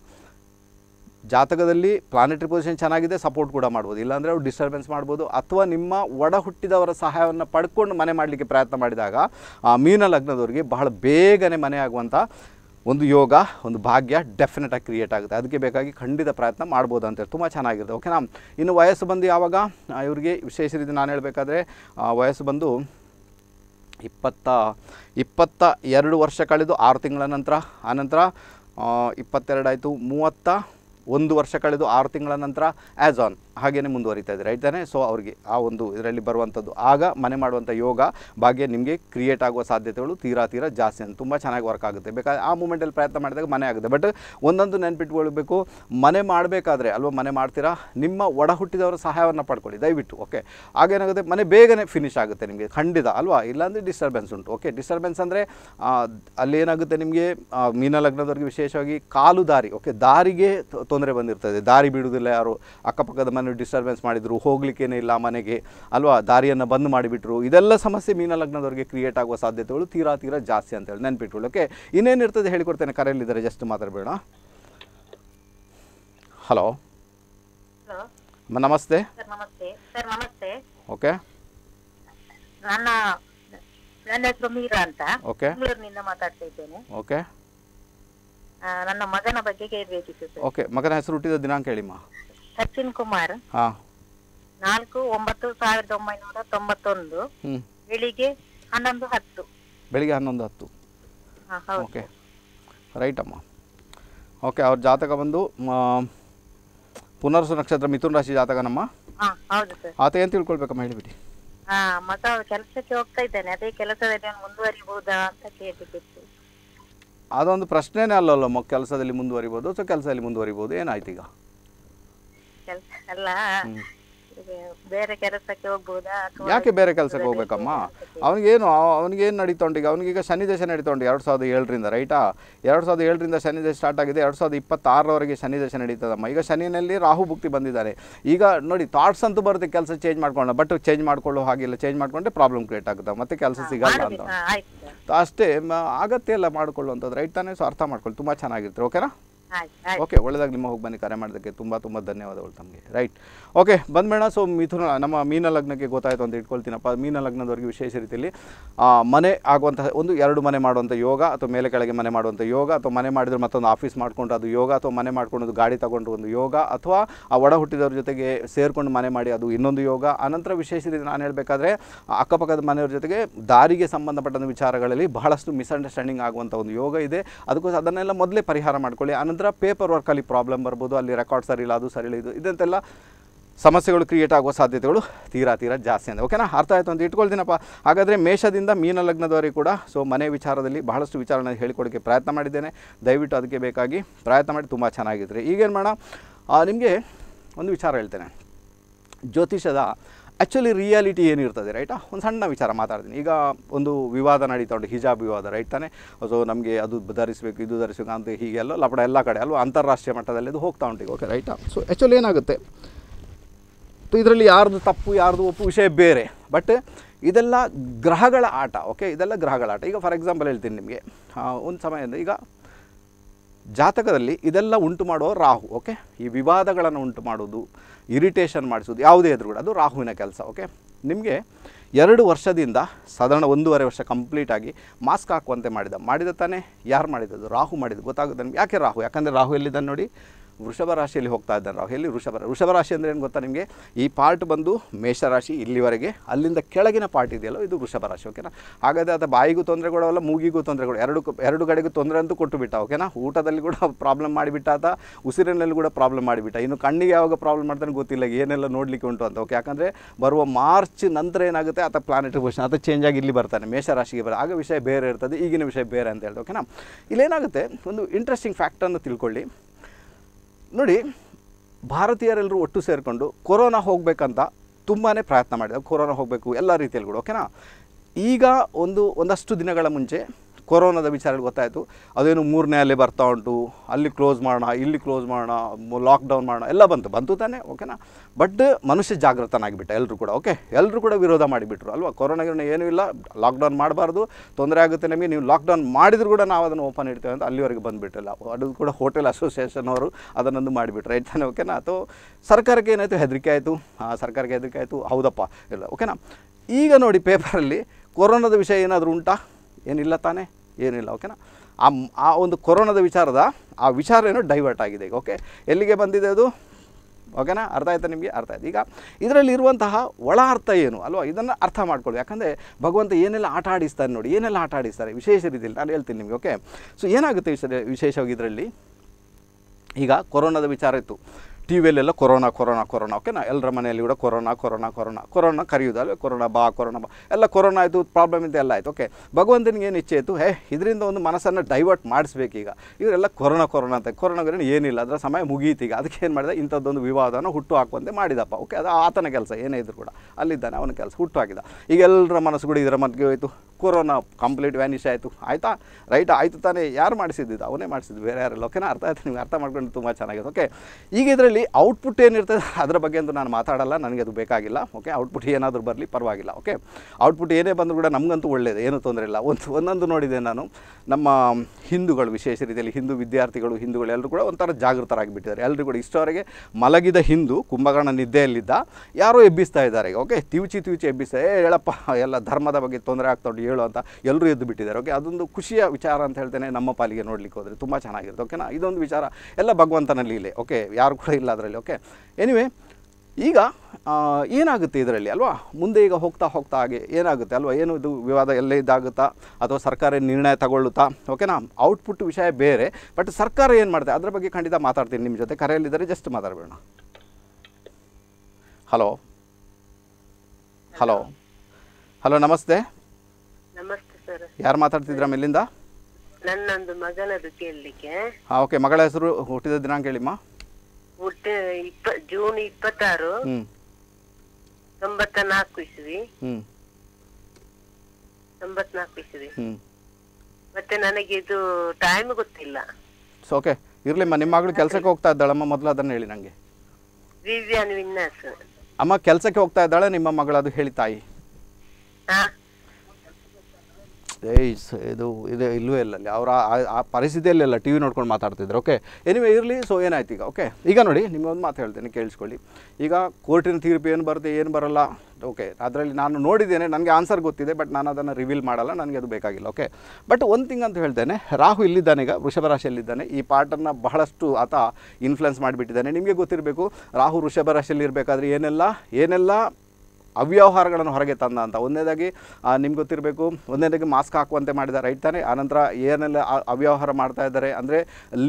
ಜಾತಕದಲ್ಲಿ ಪ್ಲಾನೆಟರಿ ಪೊಸಿಷನ್ ಚೆನ್ನಾಗಿದೆ ಸಪೋರ್ಟ್ ಕೂಡ ಮಾಡ್ಬೋದು ಇಲ್ಲಾಂದರೆ ಅವ್ರು ಡಿಸ್ಟರ್ಬೆನ್ಸ್ ಮಾಡ್ಬೋದು ಅಥವಾ ನಿಮ್ಮ ಒಡ ಹುಟ್ಟಿದವರ ಸಹಾಯವನ್ನು ಪಡ್ಕೊಂಡು ಮನೆ ಮಾಡಲಿಕ್ಕೆ ಪ್ರಯತ್ನ ಮಾಡಿದಾಗ ಮೀನ ಲಗ್ನದವರಿಗೆ ಬಹಳ ಬೇಗನೆ ಮನೆ ಆಗುವಂಥ ಒಂದು ಯೋಗ ಒಂದು ಭಾಗ್ಯ ಡೆಫಿನೆಟಾಗಿ ಕ್ರಿಯೇಟ್ ಆಗುತ್ತೆ ಅದಕ್ಕೆ ಬೇಕಾಗಿ ಖಂಡಿತ ಪ್ರಯತ್ನ ಮಾಡ್ಬೋದು ಅಂತೇಳಿ ತುಂಬ ಚೆನ್ನಾಗಿರುತ್ತೆ ಓಕೆನಾ ಇನ್ನು ವಯಸ್ಸು ಬಂದು ಯಾವಾಗ ಇವರಿಗೆ ವಿಶೇಷ ರೀತಿ ನಾನು ಹೇಳಬೇಕಾದ್ರೆ ವಯಸ್ಸು ಬಂದು ಇಪ್ಪತ್ತ ಇಪ್ಪತ್ತ ಎರಡು ವರ್ಷ ಕಳೆದು ಆರು ತಿಂಗಳ ನಂತರ ಆನಂತರ ಇಪ್ಪತ್ತೆರಡಾಯಿತು ಮೂವತ್ತ ಒಂದು ವರ್ಷ ಕಳೆದು ಆರು ತಿಂಗಳ ನಂತರ ಆ್ಯಸ್ ಆನ್ ಹಾಗೆಯೇ ಮುಂದುವರಿತಾ ಇದೆ ರೈಟ್ ಸೊ ಅವರಿಗೆ ಆ ಒಂದು ಇದರಲ್ಲಿ ಬರುವಂಥದ್ದು ಆಗ ಮನೆ ಮಾಡುವಂಥ ಯೋಗ ಭಾಗ್ಯ ನಿಮಗೆ ಕ್ರಿಯೇಟ್ ಆಗುವ ಸಾಧ್ಯತೆಗಳು ತೀರಾ ತೀರಾ ಜಾಸ್ತಿ ಅಂತ ತುಂಬ ಚೆನ್ನಾಗಿ ವರ್ಕ್ ಆಗುತ್ತೆ ಬೇಕಾದ ಆ ಮೂಮೆಂಟಲ್ಲಿ ಪ್ರಯತ್ನ ಮಾಡಿದಾಗ ಮನೆ ಆಗುತ್ತೆ ಬಟ್ ಒಂದೊಂದು ನೆನ್ಪಿಟ್ಕೊಳ್ಬೇಕು ಮನೆ ಮಾಡಬೇಕಾದ್ರೆ ಅಲ್ವಾ ಮನೆ ಮಾಡ್ತೀರಾ ನಿಮ್ಮ ಒಡ ಹುಟ್ಟಿದವರ ಸಹಾಯವನ್ನು ಪಡ್ಕೊಳ್ಳಿ ದಯವಿಟ್ಟು ಓಕೆ ಆಗೇನಾಗುತ್ತೆ ಮನೆ ಬೇಗನೆ ಫಿನಿಶ್ ಆಗುತ್ತೆ ನಿಮಗೆ ಖಂಡಿತ ಅಲ್ವಾ ಇಲ್ಲಾಂದರೆ ಡಿಸ್ಟರ್ಬೆನ್ಸ್ ಉಂಟು ಓಕೆ ಡಿಸ್ಟರ್ಬೆನ್ಸ್ ಅಂದರೆ ಅಲ್ಲೇನಾಗುತ್ತೆ ನಿಮಗೆ ಮೀನ ವಿಶೇಷವಾಗಿ ಕಾಲು ದಾರಿ ಓಕೆ ದಾರಿಗೆ ತೊಂದರೆ ಬಂದಿರ್ತದೆ ದಾರಿ ಬಿಡುವುದಿಲ್ಲ ಯಾರು ಅಕ್ಕಪಕ್ಕದ ಮನೆ ಡಿಸ್ಟರ್ಬೆನ್ಸ್ ಮಾಡಿದರು ಹೋಗ್ಲಿಕ್ಕೇನೇ ಇಲ್ಲ ಮನೆಗೆ ಅಲ್ವಾ ದಾರಿಯನ್ನು ಬಂದ್ ಮಾಡಿಬಿಟ್ರು ಇದೆಲ್ಲ ಸಮಸ್ಯೆ ಮೀನ ಲಗ್ನದವರಿಗೆ ಕ್ರಿಯೇಟ್ ಆಗುವ ಸಾಧ್ಯತೆಗಳು ತೀರಾ ತೀರಾ ಜಾಸ್ತಿ ಅಂತ ಹೇಳಿ ಓಕೆ ಇನ್ನೇನಿರ್ತದೆ ಹೇಳಿಕೊಡ್ತೇನೆ ಕರೆಯಲ್ಲಿದ್ದಾರೆ ಜಸ್ಟ್ ಮಾತಾಡಬೇಡ ಹಲೋ ನಮಸ್ತೆ ಓಕೆ ನನ್ನ ಹೆಸರು ಮೀರಾ ಅಂತ ಮಾತಾಡ್ತಾ ಇದ್ದೇನೆ ಓಕೆ ನನ್ನ ಮಗನ ಬಗ್ಗೆ ಕೇಳಬೇಕಿತ್ತು ಸರ್ ಓಕೆ ಮಗನ ಹೆಸರು ಹುಟ್ಟಿದ ದಿನಾಂಕ ಹೇಳಿಮ್ಮ ಸಚಿನ್ ಕುಮಾರ್ ಹಾ ನಾಲ್ಕು ಒಂಬತ್ತು ಸಾವಿರದ ಒಂಬೈನೂರ ತೊಂಬತ್ತೊಂದು ಬೆಳಿಗ್ಗೆ ಹನ್ನೊಂದು ಹತ್ತು ಬೆಳಿಗ್ಗೆ ಹನ್ನೊಂದು ಹತ್ತು ಓಕೆ ರೈಟ್ ಅಮ್ಮ ಓಕೆ ಅವ್ರ ಜಾತಕ ಬಂದು ಪುನರ್ಸು ನಕ್ಷತ್ರ ಮಿಥುನ ರಾಶಿ ಜಾತಕನಮ್ಮ ಆತ ಏನು ತಿಳ್ಕೊಳ್ಬೇಕಮ್ಮ ಹೇಳಿಬಿಡಿ ಮಗ ಕೆಲಸಕ್ಕೆ ಹೋಗ್ತಾ ಇದ್ದಾನೆ ಅದೇ ಕೆಲಸದಲ್ಲಿ ಮುಂದುವರಿಬಹುದಾ ಅಂತ ಕೇಳಬೇಕಿತ್ತು ಅದೊಂದು ಪ್ರಶ್ನೆನೇ ಅಲ್ಲಲ್ಲ ಮಗ ಕೆಲಸದಲ್ಲಿ ಮುಂದುವರಿಬೋದು ಸೊ ಕೆಲಸದಲ್ಲಿ ಮುಂದುವರಿಬೋದು ಏನಾಯ್ತು ಈಗ ಅಲ್ಲ ಬೇರೆ ಕೆಲಸಕ್ಕೆ ಯಾಕೆ ಬೇರೆ ಕೆಲಸಕ್ಕೆ ಹೋಗ್ಬೇಕಮ್ಮ ಅವನಿಗೇನು ಅವನಿಗೇನು ನಡೀತಾ ಉಂಟು ಈಗ ಅವನಿಗೀಗ ಶನಿ ದೇಶ ನಡೀತಾ ಉಂಟು ಎರಡು ಸಾವಿರದ ಏಳರಿಂದ ರೈಟಾ ಎರಡು ಸಾವಿರದ ಏಳರಿಂದ ಶನಿ ದೇಶ ಸ್ಟಾರ್ಟ್ ಆಗಿದೆ ಎರಡು ಸಾವಿರದ ಇಪ್ಪತ್ತಾರರವರೆಗೆ ಶನಿ ನಡೀತದಮ್ಮ ಈಗ ಶನಿನಲ್ಲಿ ರಾಹು ಭುಕ್ತಿ ಬಂದಿದ್ದಾರೆ ಈಗ ನೋಡಿ ಥಾಟ್ಸ್ ಅಂತೂ ಬರುತ್ತೆ ಕೆಲಸ ಚೇಂಜ್ ಮಾಡ್ಕೊಂಡು ಬಟ್ ಚೇಂಜ್ ಮಾಡ್ಕೊಳ್ಳೋ ಹಾಗಿಲ್ಲ ಚೇಂಜ್ ಮಾಡ್ಕೊಂಡ್ರೆ ಪ್ರಾಬ್ಲಮ್ ಕ್ರಿಯೇಟ್ ಆಗುತ್ತೆ ಮತ್ತೆ ಕೆಲಸ ಸಿಗಲ್ಲ ಅಂತ ಅಷ್ಟೇ ಅಗತ್ಯ ಎಲ್ಲ ಮಾಡ್ಕೊಳ್ಳುವಂಥದ್ದು ರೈಟ್ ತಾನೇ ಸೊ ಅರ್ಥ ಮಾಡ್ಕೊಳ್ಳಿ ತುಂಬ ಚೆನ್ನಾಗಿರ್ತಾರೆ ಓಕೆನಾ ಓಕೆ ಒಳ್ಳೆದಾಗಿ ನಿಮ್ಮ ಹೋಗಿ ಬನ್ನಿ ಕರೆ ಮಾಡೋದಕ್ಕೆ ತುಂಬ ತುಂಬ ಧನ್ಯವಾದಗಳು ತಮಗೆ ರೈಟ್ ಓಕೆ ಬಂದ್ಬೇಡ ಸೊ ಮಿಥುನ ನಮ್ಮ ಮೀನ ಲಗ್ನಕ್ಕೆ ಗೊತ್ತಾಯಿತು ಅಂತ ಇಟ್ಕೊಳ್ತೀನಪ್ಪ ಮೀನ ಲಗ್ನದವರಿಗೆ ವಿಶೇಷ ರೀತಿಯಲ್ಲಿ ಮನೆ ಆಗುವಂತಹ ಒಂದು ಎರಡು ಮನೆ ಮಾಡುವಂಥ ಯೋಗ ಅಥವಾ ಮೇಲೆ ಕೆಳಗೆ ಮನೆ ಮಾಡುವಂಥ ಯೋಗ ಅಥವಾ ಮನೆ ಮಾಡಿದ್ರೆ ಮತ್ತೊಂದು ಆಫೀಸ್ ಮಾಡಿಕೊಂಡು ಅದು ಯೋಗ ಅಥವಾ ಮನೆ ಮಾಡ್ಕೊಂಡು ಗಾಡಿ ತಗೊಂಡು ಒಂದು ಯೋಗ ಅಥವಾ ಆ ಒಡ ಹುಟ್ಟಿದವ್ರ ಜೊತೆಗೆ ಸೇರಿಕೊಂಡು ಮನೆ ಮಾಡಿ ಅದು ಇನ್ನೊಂದು ಯೋಗ ಅನಂತರ ವಿಶೇಷ ರೀತಿ ನಾನು ಹೇಳಬೇಕಾದ್ರೆ ಅಕ್ಕಪಕ್ಕದ ಮನೆಯವ್ರ ಜೊತೆಗೆ ದಾರಿಗೆ ಸಂಬಂಧಪಟ್ಟಂಥ ವಿಚಾರಗಳಲ್ಲಿ ಬಹಳಷ್ಟು ಮಿಸ್ಅಂಡರ್ಸ್ಟ್ಯಾಂಡಿಂಗ್ ಆಗುವಂಥ ಒಂದು ಯೋಗ ಇದೆ ಅದಕ್ಕೋಸ್ಕರ ಅದನ್ನೆಲ್ಲ ಮೊದಲೇ ಪರಿಹಾರ ಮಾಡ್ಕೊಳ್ಳಿ ಅನಂತರ ಪೇಪರ್ ವರ್ಕಲ್ಲಿ ಪ್ರಾಬ್ಲಮ್ ಬರ್ಬೋದು ಅಲ್ಲಿ ರೆಕಾರ್ಡ್ ಇಲ್ಲ ಅದು ಇಲ್ಲ ಇದು ಇದಂತೆಲ್ಲ ಸಮಸ್ಯೆಗಳು ಕ್ರಿಯೇಟ್ ಆಗುವ ಸಾಧ್ಯತೆಗಳು ತೀರಾ ತೀರಾ ಜಾಸ್ತಿ ಅಂದರೆ ಓಕೆನಾ ಅರ್ಥ ಆಯಿತು ಅಂತ ಇಟ್ಕೊಳ್ತೀನಪ್ಪ ಹಾಗಾದರೆ ಮೇಷದಿಂದ ಮೀನ ಲಗ್ನದವರೆಗೆ ಕೂಡ ಸೊ ಮನೆ ವಿಚಾರದಲ್ಲಿ ಬಹಳಷ್ಟು ವಿಚಾರನ ಹೇಳಿಕೊಡೋಕ್ಕೆ ಪ್ರಯತ್ನ ಮಾಡಿದ್ದೇನೆ ದಯವಿಟ್ಟು ಅದಕ್ಕೆ ಬೇಕಾಗಿ ಪ್ರಯತ್ನ ಮಾಡಿ ತುಂಬ ಚೆನ್ನಾಗಿದ್ರಿ ಈಗೇನು ಮಾಡೋಣ ನಿಮಗೆ ಒಂದು ವಿಚಾರ ಹೇಳ್ತೇನೆ ಜ್ಯೋತಿಷದ ಆ್ಯಕ್ಚುಲಿ ರಿಯಾಲಿಟಿ ಏನಿರ್ತದೆ ರೈಟಾ ಒಂದು ಸಣ್ಣ ವಿಚಾರ ಮಾತಾಡ್ತೀನಿ ಈಗ ಒಂದು ವಿವಾದ ನಡೀತಾ ಉಂಟು ಹಿಜಾಬ್ ವಿವಾದ ರೈಟ್ ತಾನೇ ಸೊ ನಮಗೆ ಅದು ಧರಿಸಬೇಕು ಇದು ಧರಿಸಬೇಕು ಅಂತ ಹೀಗೆ ಹೀಗೆಲ್ಲ ಲಪಡ ಎಲ್ಲ ಕಡೆ ಅಲ್ವಾ ಅಂತಾರಾಷ್ಟ್ರೀಯ ಮಟ್ಟದಲ್ಲಿ ಅದು ಹೋಗ್ತಾ ಉಂಟು ಓಕೆ ರೈಟಾ ಸೊ ಆ್ಯಕ್ಚುಲಿ ಏನಾಗುತ್ತೆ ಇದರಲ್ಲಿ ಯಾರ್ದು ತಪ್ಪು ಯಾರ್ದು ಒಪ್ಪು ವಿಷಯ ಬೇರೆ ಬಟ್ ಇದೆಲ್ಲ ಗ್ರಹಗಳ ಆಟ ಓಕೆ ಇದೆಲ್ಲ ಗ್ರಹಗಳ ಆಟ ಈಗ ಫಾರ್ ಎಕ್ಸಾಂಪಲ್ ಹೇಳ್ತೀನಿ ನಿಮಗೆ ಒಂದು ಸಮಯದಿಂದ ಈಗ ಜಾತಕದಲ್ಲಿ ಇದೆಲ್ಲ ಉಂಟು ಮಾಡೋ ರಾಹು ಓಕೆ ಈ ವಿವಾದಗಳನ್ನು ಉಂಟು ಮಾಡೋದು ಇರಿಟೇಷನ್ ಮಾಡಿಸೋದು ಯಾವುದೇ ಇದ್ರು ಕೂಡ ಅದು ರಾಹುವಿನ ಕೆಲಸ ಓಕೆ ನಿಮಗೆ ಎರಡು ವರ್ಷದಿಂದ ಸಾಧಾರಣ ಒಂದೂವರೆ ವರ್ಷ ಕಂಪ್ಲೀಟಾಗಿ ಮಾಸ್ಕ್ ಹಾಕುವಂತೆ ಮಾಡಿದ ಮಾಡಿದ ತಾನೇ ಯಾರು ಮಾಡಿದ್ದು ರಾಹು ಮಾಡಿದ್ದು ಗೊತ್ತಾಗುತ್ತೆ ನಿಮ್ಗೆ ಯಾಕೆ ರಾಹು ಯಾಕಂದರೆ ರಾಹು ಎಲ್ಲಿದ್ದಾನೆ ನೋಡಿ ವೃಷಭ ರಾಶಿಯಲ್ಲಿ ಹೋಗ್ತಾ ಇದ್ದಾರೆ ನಾವು ಎಲ್ಲಿ ವೃಷಭ ವೃಷಭ ರಾಶಿ ಅಂದರೆ ಏನು ಗೊತ್ತಾ ನಿಮಗೆ ಈ ಪಾರ್ಟ್ ಬಂದು ಮೇಷರಾಶಿ ಇಲ್ಲಿವರೆಗೆ ಅಲ್ಲಿಂದ ಕೆಳಗಿನ ಪಾರ್ಟ್ ಇದೆಯಲ್ಲ ಇದು ವೃಷಭ ರಾಶಿ ಓಕೆನಾ ಹಾಗಾದರೆ ಅದು ಬಾಯಿಗೂ ತೊಂದರೆ ಅಲ್ಲ ಮೂಗಿಗೂ ತೊಂದರೆಗಳು ಎರಡು ಎರಡು ಕಡೆಗೂ ತೊಂದರೆ ಅಂತೂ ಕೊಟ್ಟು ಬಿಟ್ಟ ಓಕೆನಾ ಊಟದಲ್ಲಿ ಕೂಡ ಪ್ರಾಬ್ಲಮ್ ಮಾಡಿಬಿಟ್ಟ ಆತ ಉಸಿರಿನಲ್ಲಿ ಕೂಡ ಪ್ರಾಬ್ಲಮ್ ಮಾಡಿಬಿಟ್ಟ ಇನ್ನು ಕಣ್ಣಿಗೆ ಯಾವಾಗ ಪ್ರಾಬ್ಲಮ್ ಮಾಡ್ತಾನೆ ಗೊತ್ತಿಲ್ಲ ಏನೆಲ್ಲ ನೋಡಲಿಕ್ಕೆ ಉಂಟು ಅಂತ ಓಕೆ ಯಾಕಂದರೆ ಬರುವ ಮಾರ್ಚ್ ನಂತರ ಏನಾಗುತ್ತೆ ಆತ ಪ್ಲಾನೆಟ್ ಪೋಷನ್ ಆತ ಚೇಂಜ್ ಆಗಿ ಇಲ್ಲಿ ಬರ್ತಾನೆ ಮೇಷರಾಶಿಗೆ ಬರ ಆಗ ವಿಷಯ ಬೇರೆ ಇರ್ತದೆ ಈಗಿನ ವಿಷಯ ಬೇರೆ ಅಂತ ಹೇಳಿದೆ ಓಕೆನಾ ಇಲ್ಲೇನಾಗುತ್ತೆ ಒಂದು ಇಂಟ್ರೆಸ್ಟಿಂಗ್ ಫ್ಯಾಕ್ಟನ್ನು ತಿಳ್ಕೊಳ್ಳಿ ನೋಡಿ ಭಾರತೀಯರೆಲ್ಲರೂ ಒಟ್ಟು ಸೇರಿಕೊಂಡು ಕೊರೋನಾ ಹೋಗಬೇಕಂತ ತುಂಬಾ ಪ್ರಯತ್ನ ಮಾಡಿದೆ ಕೊರೋನಾ ಹೋಗಬೇಕು ಎಲ್ಲ ರೀತಿಯಲ್ಲಿ ಕೂಡ ಓಕೆನಾ ಈಗ ಒಂದು ಒಂದಷ್ಟು ದಿನಗಳ ಮುಂಚೆ ಕೊರೋನಾದ ವಿಚಾರದಲ್ಲಿ ಗೊತ್ತಾಯಿತು ಅದೇನು ಮೂರನೇ ಅಲ್ಲಿ ಬರ್ತಾ ಉಂಟು ಅಲ್ಲಿ ಕ್ಲೋಸ್ ಮಾಡೋಣ ಇಲ್ಲಿ ಕ್ಲೋಸ್ ಮಾಡೋಣ ಲಾಕ್ಡೌನ್ ಮಾಡೋಣ ಎಲ್ಲ ಬಂತು ಬಂತು ತಾನೇ ಓಕೆನಾ ಬಟ್ ಮನುಷ್ಯ ಜಾಗೃತನಾಗಿಬಿಟ್ಟ ಎಲ್ಲರೂ ಕೂಡ ಓಕೆ ಎಲ್ಲರೂ ಕೂಡ ವಿರೋಧ ಮಾಡಿಬಿಟ್ರು ಅಲ್ವಾ ಕೊರೋನಾ ಏನೂ ಇಲ್ಲ ಲಾಕ್ಡೌನ್ ಮಾಡಬಾರ್ದು ತೊಂದರೆ ಆಗುತ್ತೆ ನಮಗೆ ನೀವು ಲಾಕ್ಡೌನ್ ಮಾಡಿದ್ರು ಕೂಡ ನಾವು ಅದನ್ನು ಓಪನ್ ಇಡ್ತೇವೆ ಅಂತ ಅಲ್ಲಿವರೆಗೆ ಬಂದುಬಿಟ್ಟಿಲ್ಲ ಅದು ಕೂಡ ಹೋಟೆಲ್ ಅಸೋಸಿಯೇಷನ್ ಅವರು ಅದನ್ನೊಂದು ಮಾಡಿಬಿಟ್ರು ಆಯ್ತು ತಾನೆ ಓಕೆನಾ ಅಥವಾ ಸರ್ಕಾರಕ್ಕೆ ಏನಾಯಿತು ಹೆದರಿಕೆ ಆಯಿತು ಸರ್ಕಾರಕ್ಕೆ ಹೆದರಿಕೆ ಆಯಿತು ಹೌದಪ್ಪ ಇಲ್ಲ ಓಕೆನಾ ಈಗ ನೋಡಿ ಪೇಪರಲ್ಲಿ ಕೊರೋನಾದ ವಿಷಯ ಏನಾದರೂ ಉಂಟಾ ಏನಿಲ್ಲ ತಾನೇ ಏನಿಲ್ಲ ಓಕೆನಾ ಆ ಆ ಒಂದು ಕೊರೋನಾದ ವಿಚಾರದ ಆ ವಿಚಾರ ಏನು ಡೈವರ್ಟ್ ಆಗಿದೆ ಈಗ ಓಕೆ ಎಲ್ಲಿಗೆ ಬಂದಿದೆ ಅದು ಓಕೆನಾ ಅರ್ಥ ಆಯ್ತಾ ನಿಮಗೆ ಅರ್ಥ ಆಯ್ತು ಈಗ ಇದರಲ್ಲಿ ಇರುವಂತಹ ಒಳ ಅರ್ಥ ಏನು ಅಲ್ವಾ ಇದನ್ನು ಅರ್ಥ ಮಾಡ್ಕೊಳ್ಳಿ ಯಾಕಂದರೆ ಭಗವಂತ ಏನೆಲ್ಲ ಆಟ ಆಡಿಸ್ತಾರೆ ನೋಡಿ ಏನೆಲ್ಲ ಆಟ ಆಡಿಸ್ತಾರೆ ವಿಶೇಷ ರೀತಿಯಲ್ಲಿ ನಾನು ಹೇಳ್ತೀನಿ ನಿಮಗೆ ಓಕೆ ಸೊ ಏನಾಗುತ್ತೆ ವಿಶೇಷ ವಿಶೇಷವಾಗಿ ಇದರಲ್ಲಿ ಈಗ ಕೊರೋನಾದ ವಿಚಾರ ಇತ್ತು ಟಿ ವಿಯಲ್ಲೆಲ್ಲ ಕೊರೋನಾ ಕೊರೋನಾ ಕೊರೋನಾ ಓಕೆನಾ ಎಲ್ಲರ ಮನೆಯಲ್ಲಿ ಕೂಡ ಕೊರೋನಾ ಕೊರೋನಾ ಕೊರೋನಾ ಕೊರೋನಾ ಕರೆಯುವುದಲ್ವೇ ಕೊರೋನಾ ಬಾ ಕೊರೋನಾ ಬಾ ಎಲ್ಲ ಕೊರೋನಾ ಆಯಿತು ಪ್ರಾಬ್ಲಮ್ ಇದೆ ಎಲ್ಲ ಆಯಿತು ಓಕೆ ಭಗವಂತನಿಗೆ ಏನು ಇಚ್ಛೆ ಇತ್ತು ಹೇ ಇದರಿಂದ ಒಂದು ಮನಸ್ಸನ್ನು ಡೈವರ್ಟ್ ಮಾಡಿಸ್ಬೇಕೀಗ ಇವರೆಲ್ಲ ಕೊರೋನಾ ಕೊರೋನಾ ಅಂತ ಕೊರೋನಾ ಏನಿಲ್ಲ ಅದರ ಸಮಯ ಮುಗಿಯುತ್ತೀಗ ಅದಕ್ಕೆ ಏನು ಮಾಡಿದೆ ಇಂಥದ್ದೊಂದು ವಿವಾದನ ಹುಟ್ಟು ಹಾಕುವಂತೆ ಮಾಡಿದಪ್ಪ ಓಕೆ ಅದು ಆತನ ಕೆಲಸ ಏನೇ ಇದ್ರು ಕೂಡ ಅಲ್ಲಿದ್ದಾನೆ ಅವನ ಕೆಲಸ ಹುಟ್ಟು ಹಾಕಿದ ಈಗ ಎಲ್ಲರ ಕೂಡ ಇದರ ಮಧ್ಯೆ ಹೋಯಿತು ಕೊರೋನಾ ಕಂಪ್ಲೀಟ್ ವ್ಯಾನಿಶ್ ಆಯಿತು ಆಯಿತಾ ರೈಟ್ ಆಯಿತು ತಾನೇ ಯಾರು ಮಾಡಿಸಿದ್ದು ಅವನೇ ಮಾಡಿಸಿದ್ದು ಬೇರೆ ಯಾರಲ್ಲ ಓಕೆನಾ ಅರ್ಥ ಆಯ್ತು ನೀವು ಅರ್ಥ ಮಾಡ್ಕೊಂಡು ತುಂಬ ಚೆನ್ನಾಗಿದೆ ಓಕೆ ಈಗ ಇದರಲ್ಲಿ ಔಟ್ಪುಟ್ ಏನಿರ್ತದೆ ಅದರ ಬಗ್ಗೆ ಅಂತೂ ನಾನು ಮಾತಾಡಲ್ಲ ನನಗೆ ಅದು ಬೇಕಾಗಿಲ್ಲ ಓಕೆ ಔಟ್ಪುಟ್ ಏನಾದರೂ ಬರಲಿ ಪರವಾಗಿಲ್ಲ ಓಕೆ ಔಟ್ಪುಟ್ ಏನೇ ಬಂದರೂ ಕೂಡ ನಮಗಂತೂ ಒಳ್ಳೆಯದು ಏನೂ ತೊಂದರೆ ಇಲ್ಲ ಒಂದು ಒಂದೊಂದು ನೋಡಿದೆ ನಾನು ನಮ್ಮ ಹಿಂದೂಗಳು ವಿಶೇಷ ರೀತಿಯಲ್ಲಿ ಹಿಂದೂ ವಿದ್ಯಾರ್ಥಿಗಳು ಹಿಂದೂಗಳು ಎಲ್ಲರೂ ಕೂಡ ಒಂಥರ ಜಾಗೃತರಾಗಿಬಿಟ್ಟಿದ್ದಾರೆ ಎಲ್ಲರೂ ಕೂಡ ಇಷ್ಟವರೆಗೆ ಮಲಗಿದ ಹಿಂದೂ ಕುಂಭಕರ್ಣ ನಿದ್ದೆಯಲ್ಲಿದ್ದ ಯಾರೋ ಎಬ್ಬಿಸ್ತಾ ಇದ್ದಾರೆ ಓಕೆ ತಿವುಚಿ ತಿವುಚಿ ಎಬ್ಬಿಸ್ತಾ ಏ ಹೇಳಪ್ಪ ಎಲ್ಲ ಧರ್ಮದ ಬಗ್ಗೆ ತೊಂದರೆ ಆಗ್ತಾ ಉಂಟು ಅಂತ ಎಲ್ಲರೂ ಎದ್ದು ಬಿಟ್ಟಿದ್ದಾರೆ ಓಕೆ ಅದೊಂದು ಖುಷಿಯ ವಿಚಾರ ಅಂತ ಹೇಳ್ತೇನೆ ನಮ್ಮ ಪಾಲಿಗೆ ನೋಡಲಿಕ್ಕೆ ಹೋದರೆ ತುಂಬ ಚೆನ್ನಾಗಿರುತ್ತೆ ಓಕೆನಾ ಇದೊಂದು ವಿಚಾರ ಎಲ್ಲ ಭಗವಂತನಲ್ಲಿ ಇಲ್ಲೇ ಓಕೆ ಯಾರು ಕೂಡ ಇಲ್ಲ ಅದರಲ್ಲಿ ಓಕೆ ಎನಿವೆ ಈಗ ಏನಾಗುತ್ತೆ ಇದರಲ್ಲಿ ಅಲ್ವಾ ಮುಂದೆ ಈಗ ಹೋಗ್ತಾ ಹೋಗ್ತಾ ಹಾಗೆ ಏನಾಗುತ್ತೆ ಅಲ್ವಾ ಏನು ಇದು ವಿವಾದ ಎಲ್ಲ ಇದಾಗುತ್ತಾ ಅಥವಾ ಸರ್ಕಾರ ನಿರ್ಣಯ ತಗೊಳ್ಳುತ್ತಾ ಓಕೆನಾ ಔಟ್ಪುಟ್ ವಿಷಯ ಬೇರೆ ಬಟ್ ಸರ್ಕಾರ ಏನು ಮಾಡುತ್ತೆ ಅದರ ಬಗ್ಗೆ ಖಂಡಿತ ಮಾತಾಡ್ತೀನಿ ನಿಮ್ಮ ಜೊತೆ ಕರೆಯಲ್ಲಿದ್ದರೆ ಜಸ್ಟ್ ಮಾತಾಡಬೇಡ ಹಲೋ ಹಲೋ ಹಲೋ ನಮಸ್ತೆ ನಮಸ್ತೆ ಸರ್ ಯಾರು ಮಾತಾಡ್ತಿದ್ರಾ ಎಲ್ಲಿಂದ ನನ್ನೊಂದು ಮಗನದು ಕೇಳಲಿಕ್ಕೆ ಹಾ ಓಕೆ ಮಗಳ ಹೆಸರು ಹುಟ್ಟಿದ ದಿನಾಂಕ ಹೇಳಿಮ್ಮ ಹುಟ್ಟ ಇಪ್ಪ ಜೂನ್ ಇಪ್ಪತ್ತಾರು ಹ್ಮ್ ತೊಂಬತ್ತ ನಾಲ್ಕು ಇಸ್ವಿ ಹ್ಮ್ ತೊಂಬತ್ನಾಲ್ಕು ಇಸ್ವಿ ಹ್ಮ್ ಮತ್ತೆ ನನಗೆ ಇದು ಟೈಮ್ ಗೊತ್ತಿಲ್ಲ ಸೊ ಓಕೆ ಇರ್ಲಿಮ್ಮ ನಿಮ್ಮ ಮಗಳು ಕೆಲಸಕ್ಕೆ ಹೋಗ್ತಾ ಇದ್ದಾಳಮ್ಮ ಮೊದಲು ಅದನ್ನ ಹೇಳಿ ನಂಗೆ ವಿವಿಯನ್ ವಿನ್ಯಾಸ್ ಅಮ್ಮ ಕೆಲಸಕ್ಕೆ ಹೋಗ್ತಾ ಇದ್ದಾಳೆ ನಿಮ್ಮ ಮಗಳು ಅದು ಹೇಳಿ ತಾಯಿ ಹಾ ಏಯ್ ಇದು ಇದೆ ಇಲ್ಲವೇ ಇಲ್ಲ ಅಲ್ಲಿ ಅವರ ಆ ಪರಿಸ್ಥಿತಿಯಲ್ಲೆಲ್ಲ ಟಿ ವಿ ನೋಡ್ಕೊಂಡು ಮಾತಾಡ್ತಿದ್ರು ಓಕೆ ಎನಿವೆ ಇರಲಿ ಸೊ ಏನಾಯ್ತು ಈಗ ಓಕೆ ಈಗ ನೋಡಿ ನಿಮಗೆ ಒಂದು ಮಾತು ಹೇಳ್ತೇನೆ ಕೇಳಿಸ್ಕೊಳ್ಳಿ ಈಗ ಕೋರ್ಟಿನ ತೀರ್ಪು ಏನು ಬರುತ್ತೆ ಏನು ಬರಲ್ಲ ಓಕೆ ಅದರಲ್ಲಿ ನಾನು ನೋಡಿದ್ದೇನೆ ನನಗೆ ಆನ್ಸರ್ ಗೊತ್ತಿದೆ ಬಟ್ ನಾನು ಅದನ್ನು ರಿವೀಲ್ ಮಾಡಲ್ಲ ನನಗೆ ಅದು ಬೇಕಾಗಿಲ್ಲ ಓಕೆ ಬಟ್ ಒಂದು ಥಿಂಗ್ ಅಂತ ಹೇಳ್ತೇನೆ ರಾಹು ಇಲ್ಲಿದ್ದಾನೆ ಈಗ ವೃಷಭ ರಾಶಿಯಲ್ಲಿದ್ದಾನೆ ಈ ಪಾರ್ಟನ್ನು ಬಹಳಷ್ಟು ಆತ ಇನ್ಫ್ಲುಯೆನ್ಸ್ ಮಾಡಿಬಿಟ್ಟಿದ್ದಾನೆ ನಿಮಗೆ ಗೊತ್ತಿರಬೇಕು ರಾಹು ವೃಷಭ ರಾಶಿಯಲ್ಲಿ ಇರಬೇಕಾದ್ರೆ ಏನೆಲ್ಲ ಏನೆಲ್ಲ ಅವ್ಯವಹಾರಗಳನ್ನು ಹೊರಗೆ ತಂದ ಅಂತ ಒಂದನೇದಾಗಿ ನಿಮ್ಗೆ ಗೊತ್ತಿರಬೇಕು ಒಂದನೇದಾಗಿ ಮಾಸ್ಕ್ ಹಾಕುವಂತೆ ಮಾಡಿದ ರೈಟ್ ತಾನೆ ಆನಂತರ ಏನೆಲ್ಲ ಅವ್ಯವಹಾರ ಮಾಡ್ತಾ ಇದ್ದಾರೆ ಅಂದರೆ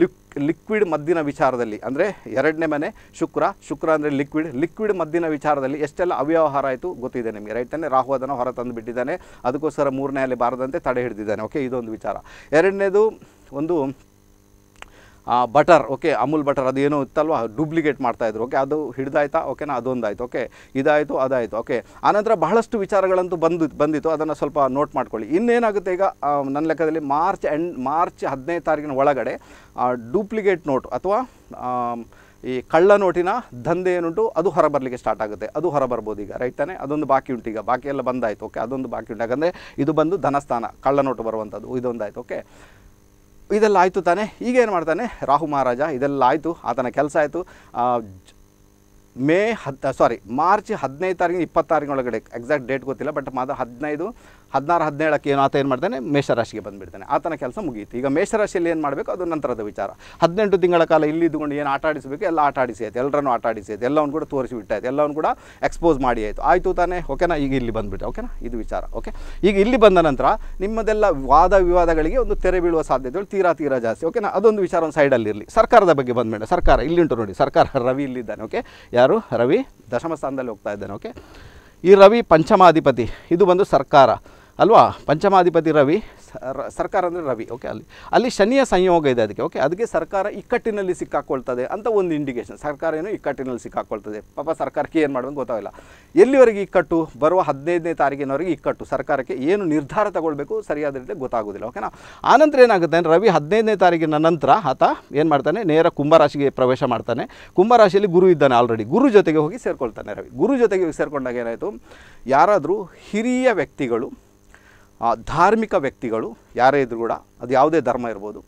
ಲಿಕ್ ಲಿಕ್ವಿಡ್ ಮದ್ದಿನ ವಿಚಾರದಲ್ಲಿ ಅಂದರೆ ಎರಡನೇ ಮನೆ ಶುಕ್ರ ಶುಕ್ರ ಅಂದರೆ ಲಿಕ್ವಿಡ್ ಲಿಕ್ವಿಡ್ ಮದ್ದಿನ ವಿಚಾರದಲ್ಲಿ ಎಷ್ಟೆಲ್ಲ ಅವ್ಯವಹಾರ ಆಯಿತು ಗೊತ್ತಿದೆ ನಿಮಗೆ ರೈಟ್ ತಾನೆ ರಾಹು ಅದನ್ನು ಹೊರ ತಂದು ಬಿಟ್ಟಿದ್ದಾನೆ ಅದಕ್ಕೋಸ್ಕರ ಮೂರನೇ ಅಲ್ಲಿ ಬಾರದಂತೆ ತಡೆ ಹಿಡಿದಿದ್ದಾನೆ ಓಕೆ ಇದೊಂದು ವಿಚಾರ ಎರಡನೇದು ಒಂದು ಬಟರ್ ಓಕೆ ಅಮೂಲ್ ಬಟರ್ ಏನೋ ಇತ್ತಲ್ವ ಡೂಪ್ಲಿಕೇಟ್ ಮಾಡ್ತಾಯಿದ್ರು ಓಕೆ ಅದು ಹಿಡ್ದಾಯ್ತಾ ಓಕೆನಾ ಅದೊಂದಾಯಿತು ಓಕೆ ಇದಾಯಿತು ಅದಾಯಿತು ಓಕೆ ಆನಂತರ ಬಹಳಷ್ಟು ವಿಚಾರಗಳಂತೂ ಬಂದು ಬಂದಿತ್ತು ಅದನ್ನು ಸ್ವಲ್ಪ ನೋಟ್ ಮಾಡ್ಕೊಳ್ಳಿ ಇನ್ನೇನಾಗುತ್ತೆ ಈಗ ನನ್ನ ಲೆಕ್ಕದಲ್ಲಿ ಮಾರ್ಚ್ ಎಂಡ್ ಮಾರ್ಚ್ ಹದಿನೈದು ತಾರೀಕಿನ ಒಳಗಡೆ ಡೂಪ್ಲಿಕೇಟ್ ನೋಟು ಅಥವಾ ಈ ಕಳ್ಳ ನೋಟಿನ ದಂಧೆ ಏನುಂಟು ಅದು ಹೊರಬರಲಿಕ್ಕೆ ಸ್ಟಾರ್ಟ್ ಆಗುತ್ತೆ ಅದು ಹೊರಬರ್ಬೋದು ಈಗ ರೈಟ್ ತಾನೆ ಅದೊಂದು ಬಾಕಿ ಉಂಟು ಈಗ ಬಾಕಿ ಎಲ್ಲ ಬಂದಾಯಿತು ಓಕೆ ಅದೊಂದು ಬಾಕಿ ಉಂಟು ಯಾಕಂದರೆ ಇದು ಬಂದು ಧನಸ್ಥಾನ ಕಳ್ಳ ನೋಟು ಬರುವಂಥದ್ದು ಇದೊಂದಾಯಿತು ಓಕೆ ಇದೆಲ್ಲ ಆಯಿತು ತಾನೆ ಈಗ ಏನು ಮಾಡ್ತಾನೆ ರಾಹು ಮಹಾರಾಜ ಇದೆಲ್ಲ ಆಯಿತು ಆತನ ಕೆಲಸ ಆಯಿತು ಮೇ ಹದ್ ಸಾರಿ ಮಾರ್ಚ್ ಹದಿನೈದು ತಾರೀಕು ಇಪ್ಪತ್ತು ಎಕ್ಸಾಕ್ಟ್ ಡೇಟ್ ಗೊತ್ತಿಲ್ಲ ಬಟ್ ಮಾತ್ರ ಹದಿನೈದು ಹದಿನಾರು ಹದಿನೇಳಕ್ಕೆ ಏನು ಆತ ಏನು ಮಾಡ್ತಾನೆ ಮೇಷರಾಶಿಗೆ ಬಂದುಬಿಡ್ತಾನೆ ಆತನ ಕೆಲಸ ಮುಗಿಯಿತು ಈಗ ಮೇಷರಾಶಿಯಲ್ಲಿ ಏನು ಮಾಡಬೇಕು ಅದು ನಂತರದ ವಿಚಾರ ಹದಿನೆಂಟು ತಿಂಗಳ ಕಾಲ ಇಲ್ಲಿ ಇದ್ದುಕೊಂಡು ಏನು ಆಟ ಆಡಿಸಬೇಕು ಎಲ್ಲ ಆಟ ಆಡಿಸಿ ಆಯ್ತು ಎಲ್ಲರನ್ನು ಆಟ ಆಡಿಸಿ ಆಯ್ತು ಎಲ್ಲವನ್ನು ಕೂಡ ತೋರಿಸಿಬಿಟ್ಟಾಯ್ತು ಎಲ್ಲವನ್ನು ಕೂಡ ಎಕ್ಸ್ಪೋಸ್ ಮಾಡಿ ಆಯಿತು ಆಯಿತು ತಾನೇ ಓಕೆನಾ ಈಗ ಇಲ್ಲಿ ಬಂದುಬಿಟ್ಟೆ ಓಕೆನಾ ಇದು ವಿಚಾರ ಓಕೆ ಈಗ ಇಲ್ಲಿ ಬಂದ ನಂತರ ನಿಮ್ಮದೆಲ್ಲ ವಾದ ವಿವಾದಗಳಿಗೆ ಒಂದು ತೆರೆ ಬೀಳುವ ಸಾಧ್ಯತೆಗಳು ತೀರಾ ತೀರಾ ಜಾಸ್ತಿ ಓಕೆನಾ ಅದೊಂದು ವಿಚಾರ ಒಂದು ಇರಲಿ ಸರ್ಕಾರದ ಬಗ್ಗೆ ಬಂದಮೇಲೆ ಸರ್ಕಾರ ಇಲ್ಲಿ ಉಂಟು ನೋಡಿ ಸರ್ಕಾರ ರವಿ ಇಲ್ಲಿದ್ದಾನೆ ಓಕೆ ಯಾರು ರವಿ ದಶಮ ಸ್ಥಾನದಲ್ಲಿ ಹೋಗ್ತಾ ಇದ್ದಾನೆ ಓಕೆ ಈ ರವಿ ಪಂಚಮಾಧಿಪತಿ ಇದು ಬಂದು ಸರ್ಕಾರ ಅಲ್ವಾ ಪಂಚಮಾಧಿಪತಿ ರವಿ ಸರ್ಕಾರ ಅಂದರೆ ರವಿ ಓಕೆ ಅಲ್ಲಿ ಅಲ್ಲಿ ಶನಿಯ ಸಂಯೋಗ ಇದೆ ಅದಕ್ಕೆ ಓಕೆ ಅದಕ್ಕೆ ಸರ್ಕಾರ ಇಕ್ಕಟ್ಟಿನಲ್ಲಿ ಸಿಕ್ಕಾಕ್ಕೊಳ್ತದೆ ಅಂತ ಒಂದು ಇಂಡಿಕೇಷನ್ ಸರ್ಕಾರ ಏನು ಇಕ್ಕಟ್ಟಿನಲ್ಲಿ ಸಿಕ್ಕಾಕ್ಕೊಳ್ತದೆ ಪಾಪ ಸರ್ಕಾರಕ್ಕೆ ಏನು ಮಾಡೋದು ಗೊತ್ತಾಗಿಲ್ಲ ಎಲ್ಲಿವರೆಗೆ ಇಕ್ಕಟ್ಟು ಬರುವ ಹದಿನೈದನೇ ತಾರೀಕಿನವರೆಗೆ ಇಕ್ಕಟ್ಟು ಸರ್ಕಾರಕ್ಕೆ ಏನು ನಿರ್ಧಾರ ತಗೊಳ್ಬೇಕು ಸರಿಯಾದ ರೀತಿ ಗೊತ್ತಾಗೋದಿಲ್ಲ ಓಕೆನಾ ಆನಂತರ ಏನಾಗುತ್ತೆ ಅಂದರೆ ರವಿ ಹದಿನೈದನೇ ತಾರೀಕಿನ ನಂತರ ಆತ ಏನು ಮಾಡ್ತಾನೆ ನೇರ ಕುಂಭರಾಶಿಗೆ ಪ್ರವೇಶ ಮಾಡ್ತಾನೆ ಕುಂಭರಾಶಿಯಲ್ಲಿ ಗುರು ಇದ್ದಾನೆ ಆಲ್ರೆಡಿ ಗುರು ಜೊತೆಗೆ ಹೋಗಿ ಸೇರಿಕೊಳ್ತಾನೆ ರವಿ ಗುರು ಜೊತೆಗೆ ಹೋಗಿ ಸೇರಿಕೊಂಡಾಗ ಏನಾಯಿತು ಯಾರಾದರೂ ಹಿರಿಯ ವ್ಯಕ್ತಿಗಳು ಧಾರ್ಮಿಕ ವ್ಯಕ್ತಿಗಳು ಯಾರೇ ಇದ್ರು ಕೂಡ ಅದು ಯಾವುದೇ ಧರ್ಮ ಇರ್ಬೋದು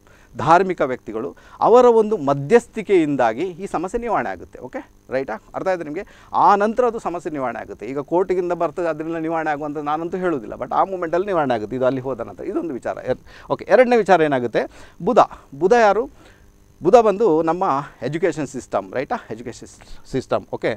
ಧಾರ್ಮಿಕ ವ್ಯಕ್ತಿಗಳು ಅವರ ಒಂದು ಮಧ್ಯಸ್ಥಿಕೆಯಿಂದಾಗಿ ಈ ಸಮಸ್ಯೆ ನಿವಾರಣೆ ಆಗುತ್ತೆ ಓಕೆ ರೈಟಾ ಅರ್ಥ ಆಯಿತು ನಿಮಗೆ ಆ ನಂತರ ಅದು ಸಮಸ್ಯೆ ನಿವಾರಣೆ ಆಗುತ್ತೆ ಈಗ ಕೋರ್ಟಿಗಿಂದ ಬರ್ತದೆ ಅದರಿಂದ ನಿವಾರಣೆ ಆಗುವಂಥ ನಾನಂತೂ ಹೇಳುವುದಿಲ್ಲ ಬಟ್ ಆ ಮೂಮೆಂಟಲ್ಲಿ ನಿವಾರಣೆ ಆಗುತ್ತೆ ಇದು ಅಲ್ಲಿ ಹೋದ ನಂತರ ಇದೊಂದು ವಿಚಾರ ಓಕೆ ಎರಡನೇ ವಿಚಾರ ಏನಾಗುತ್ತೆ ಬುಧ ಬುಧ ಯಾರು ಬುಧ ಬಂದು ನಮ್ಮ ಎಜುಕೇಷನ್ ಸಿಸ್ಟಮ್ ರೈಟಾ ಎಜುಕೇಷನ್ ಸಿಸ್ಟಮ್ ಓಕೆ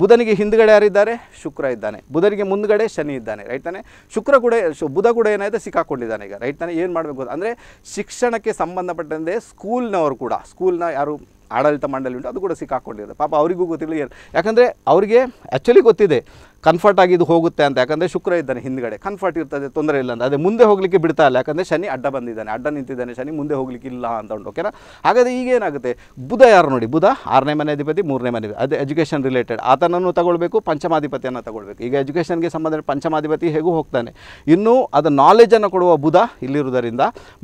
ಬುಧನಿಗೆ ಹಿಂದ್ಗಡೆ ಯಾರಿದ್ದಾರೆ ಶುಕ್ರ ಇದ್ದಾನೆ ಬುಧನಿಗೆ ಮುಂದ್ಗಡೆ ಶನಿ ಇದ್ದಾನೆ ರೈಟ್ ತಾನೆ ಶುಕ್ರ ಕೂಡ ಬುಧ ಕೂಡ ಏನಾಯಿತು ಸಿಕ್ಕಾಕೊಂಡಿದ್ದಾನೆ ಈಗ ರೈಟ್ ತಾನೆ ಏನು ಮಾಡಬೇಕು ಅಂದರೆ ಶಿಕ್ಷಣಕ್ಕೆ ಸಂಬಂಧಪಟ್ಟಂತೆ ಸ್ಕೂಲ್ನವರು ಕೂಡ ಸ್ಕೂಲ್ನ ಯಾರು ಆಡಳಿತ ಮಂಡಳಿ ಉಂಟು ಅದು ಕೂಡ ಸಿಕ್ಕಾಕೊಂಡಿದೆ ಪಾಪ ಅವರಿಗೂ ಗೊತ್ತಿಲ್ಲ ಯಾಕಂದರೆ ಅವರಿಗೆ ಆ್ಯಕ್ಚುಲಿ ಗೊತ್ತಿದೆ ಕನ್ಫರ್ಟ್ ಆಗಿದ್ದು ಹೋಗುತ್ತೆ ಅಂತ ಯಾಕಂದರೆ ಶುಕ್ರ ಇದ್ದಾನೆ ಹಿಂದ್ಗಡೆ ಕನ್ಫರ್ಟ್ ಇರ್ತದೆ ತೊಂದರೆ ಇಲ್ಲ ಅಂತ ಅದೇ ಮುಂದೆ ಹೋಗಲಿಕ್ಕೆ ಬಿಡ್ತಾ ಇಲ್ಲ ಯಾಕಂದರೆ ಶನಿ ಅಡ್ಡ ಬಂದಿದ್ದಾನೆ ಅಡ್ಡ ನಿಂತಿದ್ದಾನೆ ಶನಿ ಮುಂದೆ ಹೋಗ್ಲಿಕ್ಕೆ ಇಲ್ಲ ಅಂತ ಉಂಟು ಓಕೆನಾ ಹಾಗಾದರೆ ಈಗೇನಾಗುತ್ತೆ ಬುಧ ಯಾರು ನೋಡಿ ಬುಧ ಆರನೇ ಮನೆ ಅಧಿಪತಿ ಮೂರನೇ ಮನೆ ಅದೇ ಎಜುಕೇಷನ್ ರಿಲೇಟೆಡ್ ಆತನನ್ನು ತಗೊಳ್ಬೇಕು ಪಂಚಮಾಧಿಪತಿಯನ್ನು ತಗೊಳ್ಬೇಕು ಈಗ ಎಜುಕೇಷನ್ಗೆ ಸಂಬಂಧ ಪಂಚಮಾಧಿಪತಿ ಹೇಗೂ ಹೋಗ್ತಾನೆ ಇನ್ನು ಅದು ನಾಲೆಜನ್ನು ಕೊಡುವ ಬುಧ ಇಲ್ಲಿರುವುದರಿಂದ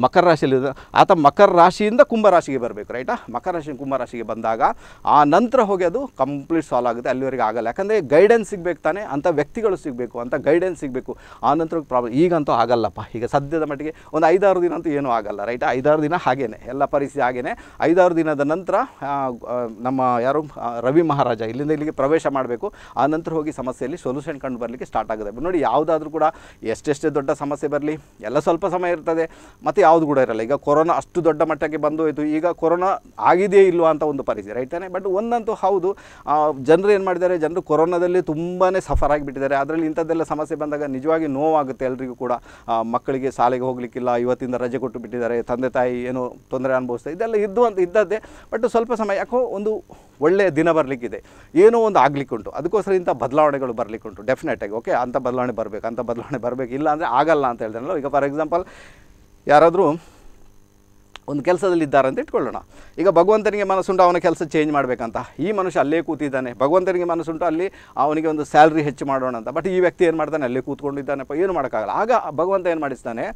ಮಕರ ರಾಶಿಯಲ್ಲಿ ಆತ ಮಕರ ರಾಶಿಯಿಂದ ಕುಂಭ ರಾಶಿಗೆ ಬರಬೇಕು ರೈಟಾ ಮಕರ ರಾಶಿ ಕುಂಭ ರಾಶಿಗೆ ಬಂದಾಗ ಆ ನಂತರ ಹೋಗಿ ಅದು ಕಂಪ್ಲೀಟ್ ಸಾಲ್ವ್ ಆಗುತ್ತೆ ಅಲ್ಲಿವರೆಗೆ ಆಗಲ್ಲ ಯಾಕಂದರೆ ಗೈಡೆನ್ಸ್ ಸಿಗಬೇಕು ತಾನೆ ಅಂಥ ವ್ಯಕ್ತಿಗಳು ಸಿಗಬೇಕು ಅಂತ ಗೈಡೆನ್ಸ್ ಸಿಗಬೇಕು ಆ ನಂತರ ಪ್ರಾಬ್ಲಮ್ ಈಗಂತೂ ಆಗಲ್ಲಪ್ಪ ಈಗ ಸದ್ಯದ ಮಟ್ಟಿಗೆ ಒಂದು ಐದಾರು ದಿನ ಅಂತೂ ಏನೂ ಆಗಲ್ಲ ರೈಟ್ ಐದಾರು ದಿನ ಹಾಗೇನೆ ಎಲ್ಲ ಪರಿಸ್ಥಿತಿ ಹಾಗೇನೆ ಐದಾರು ದಿನದ ನಂತರ ನಮ್ಮ ಯಾರು ರವಿ ಮಹಾರಾಜ ಇಲ್ಲಿಂದ ಇಲ್ಲಿಗೆ ಪ್ರವೇಶ ಮಾಡಬೇಕು ಆ ನಂತರ ಹೋಗಿ ಸಮಸ್ಯೆಯಲ್ಲಿ ಸೊಲ್ಯೂಷನ್ ಕಂಡು ಬರಲಿಕ್ಕೆ ಸ್ಟಾರ್ಟ್ ಆಗುತ್ತೆ ನೋಡಿ ಯಾವುದಾದ್ರೂ ಕೂಡ ಎಷ್ಟೆಷ್ಟೇ ದೊಡ್ಡ ಸಮಸ್ಯೆ ಬರಲಿ ಎಲ್ಲ ಸ್ವಲ್ಪ ಸಮಯ ಇರ್ತದೆ ಮತ್ತು ಯಾವುದು ಕೂಡ ಇರಲ್ಲ ಈಗ ಕೊರೋನಾ ಅಷ್ಟು ದೊಡ್ಡ ಮಟ್ಟಕ್ಕೆ ಬಂದು ಹೋಯಿತು ಈಗ ಕೊರೋನಾ ಆಗಿದೆಯೇ ಇಲ್ಲ ಅಂತ ಒಂದು ಪರಿಸ್ಥಿತಿ ರೈಟ್ ತಾನೆ ಬಟ್ ಒಂದಂತೂ ಹೌದು ಜನರು ಏನು ಮಾಡಿದ್ದಾರೆ ಜನರು ಕೊರೋನಾದಲ್ಲಿ ತುಂಬಾ ಸಫರ್ ಆಗಿಬಿಟ್ಟಿದ್ದಾರೆ ಅದರಲ್ಲಿ ಇಂಥದ್ದೆಲ್ಲ ಸಮಸ್ಯೆ ಬಂದಾಗ ನಿಜವಾಗಿ ನೋವಾಗುತ್ತೆ ಎಲ್ರಿಗೂ ಕೂಡ ಮಕ್ಕಳಿಗೆ ಶಾಲೆಗೆ ಹೋಗಲಿಕ್ಕಿಲ್ಲ ಇವತ್ತಿಂದ ರಜೆ ಕೊಟ್ಟು ಬಿಟ್ಟಿದ್ದಾರೆ ತಂದೆ ತಾಯಿ ಏನು ತೊಂದರೆ ಅನುಭವಿಸ್ತಾ ಇದೆಲ್ಲ ಇದ್ದು ಅಂತ ಇದ್ದದ್ದೇ ಬಟ್ ಸ್ವಲ್ಪ ಸಮಯ ಯಾಕೋ ಒಂದು ಒಳ್ಳೆಯ ದಿನ ಬರಲಿಕ್ಕಿದೆ ಏನೋ ಒಂದು ಆಗ್ಲಿಕ್ಕುಂಟು ಅದಕ್ಕೋಸ್ಕರ ಇಂಥ ಬದಲಾವಣೆಗಳು ಬರಲಿಕ್ಕುಂಟು ಡೆಫಿನೆಟಾಗಿ ಓಕೆ ಅಂಥ ಬದಲಾವಣೆ ಬರಬೇಕು ಅಂಥ ಬದಲಾವಣೆ ಬರಬೇಕು ಇಲ್ಲ ಅಂದರೆ ಆಗಲ್ಲ ಅಂತ ಹೇಳ್ತಾರಲ್ಲ ಈಗ ಫಾರ್ ಎಕ್ಸಾಂಪಲ್ ಯಾರಾದರೂ ಒಂದು ಕೆಲಸದಲ್ಲಿದ್ದಾರೆ ಅಂತ ಇಟ್ಕೊಳ್ಳೋಣ ಈಗ ಭಗವಂತನಿಗೆ ಮನಸ್ಸುಂಟು ಅವನ ಕೆಲಸ ಚೇಂಜ್ ಮಾಡಬೇಕಂತ ಈ ಮನುಷ್ಯ ಅಲ್ಲೇ ಕೂತಿದ್ದಾನೆ ಭಗವಂತನಿಗೆ ಮನಸ್ಸುಂಟು ಅಲ್ಲಿ ಅವನಿಗೆ ಒಂದು ಸ್ಯಾಲ್ರಿ ಹೆಚ್ಚು ಮಾಡೋಣ ಅಂತ ಬಟ್ ಈ ವ್ಯಕ್ತಿ ಏನು ಮಾಡ್ತಾನೆ ಅಲ್ಲೇ ಕೂತ್ಕೊಂಡಿದ್ದಾನೆಪ್ಪ ಏನು ಮಾಡೋಕ್ಕಾಗಲ್ಲ ಆಗ ಭಗವಂತ ಏನು ಮಾಡಿಸ್ತಾನೆ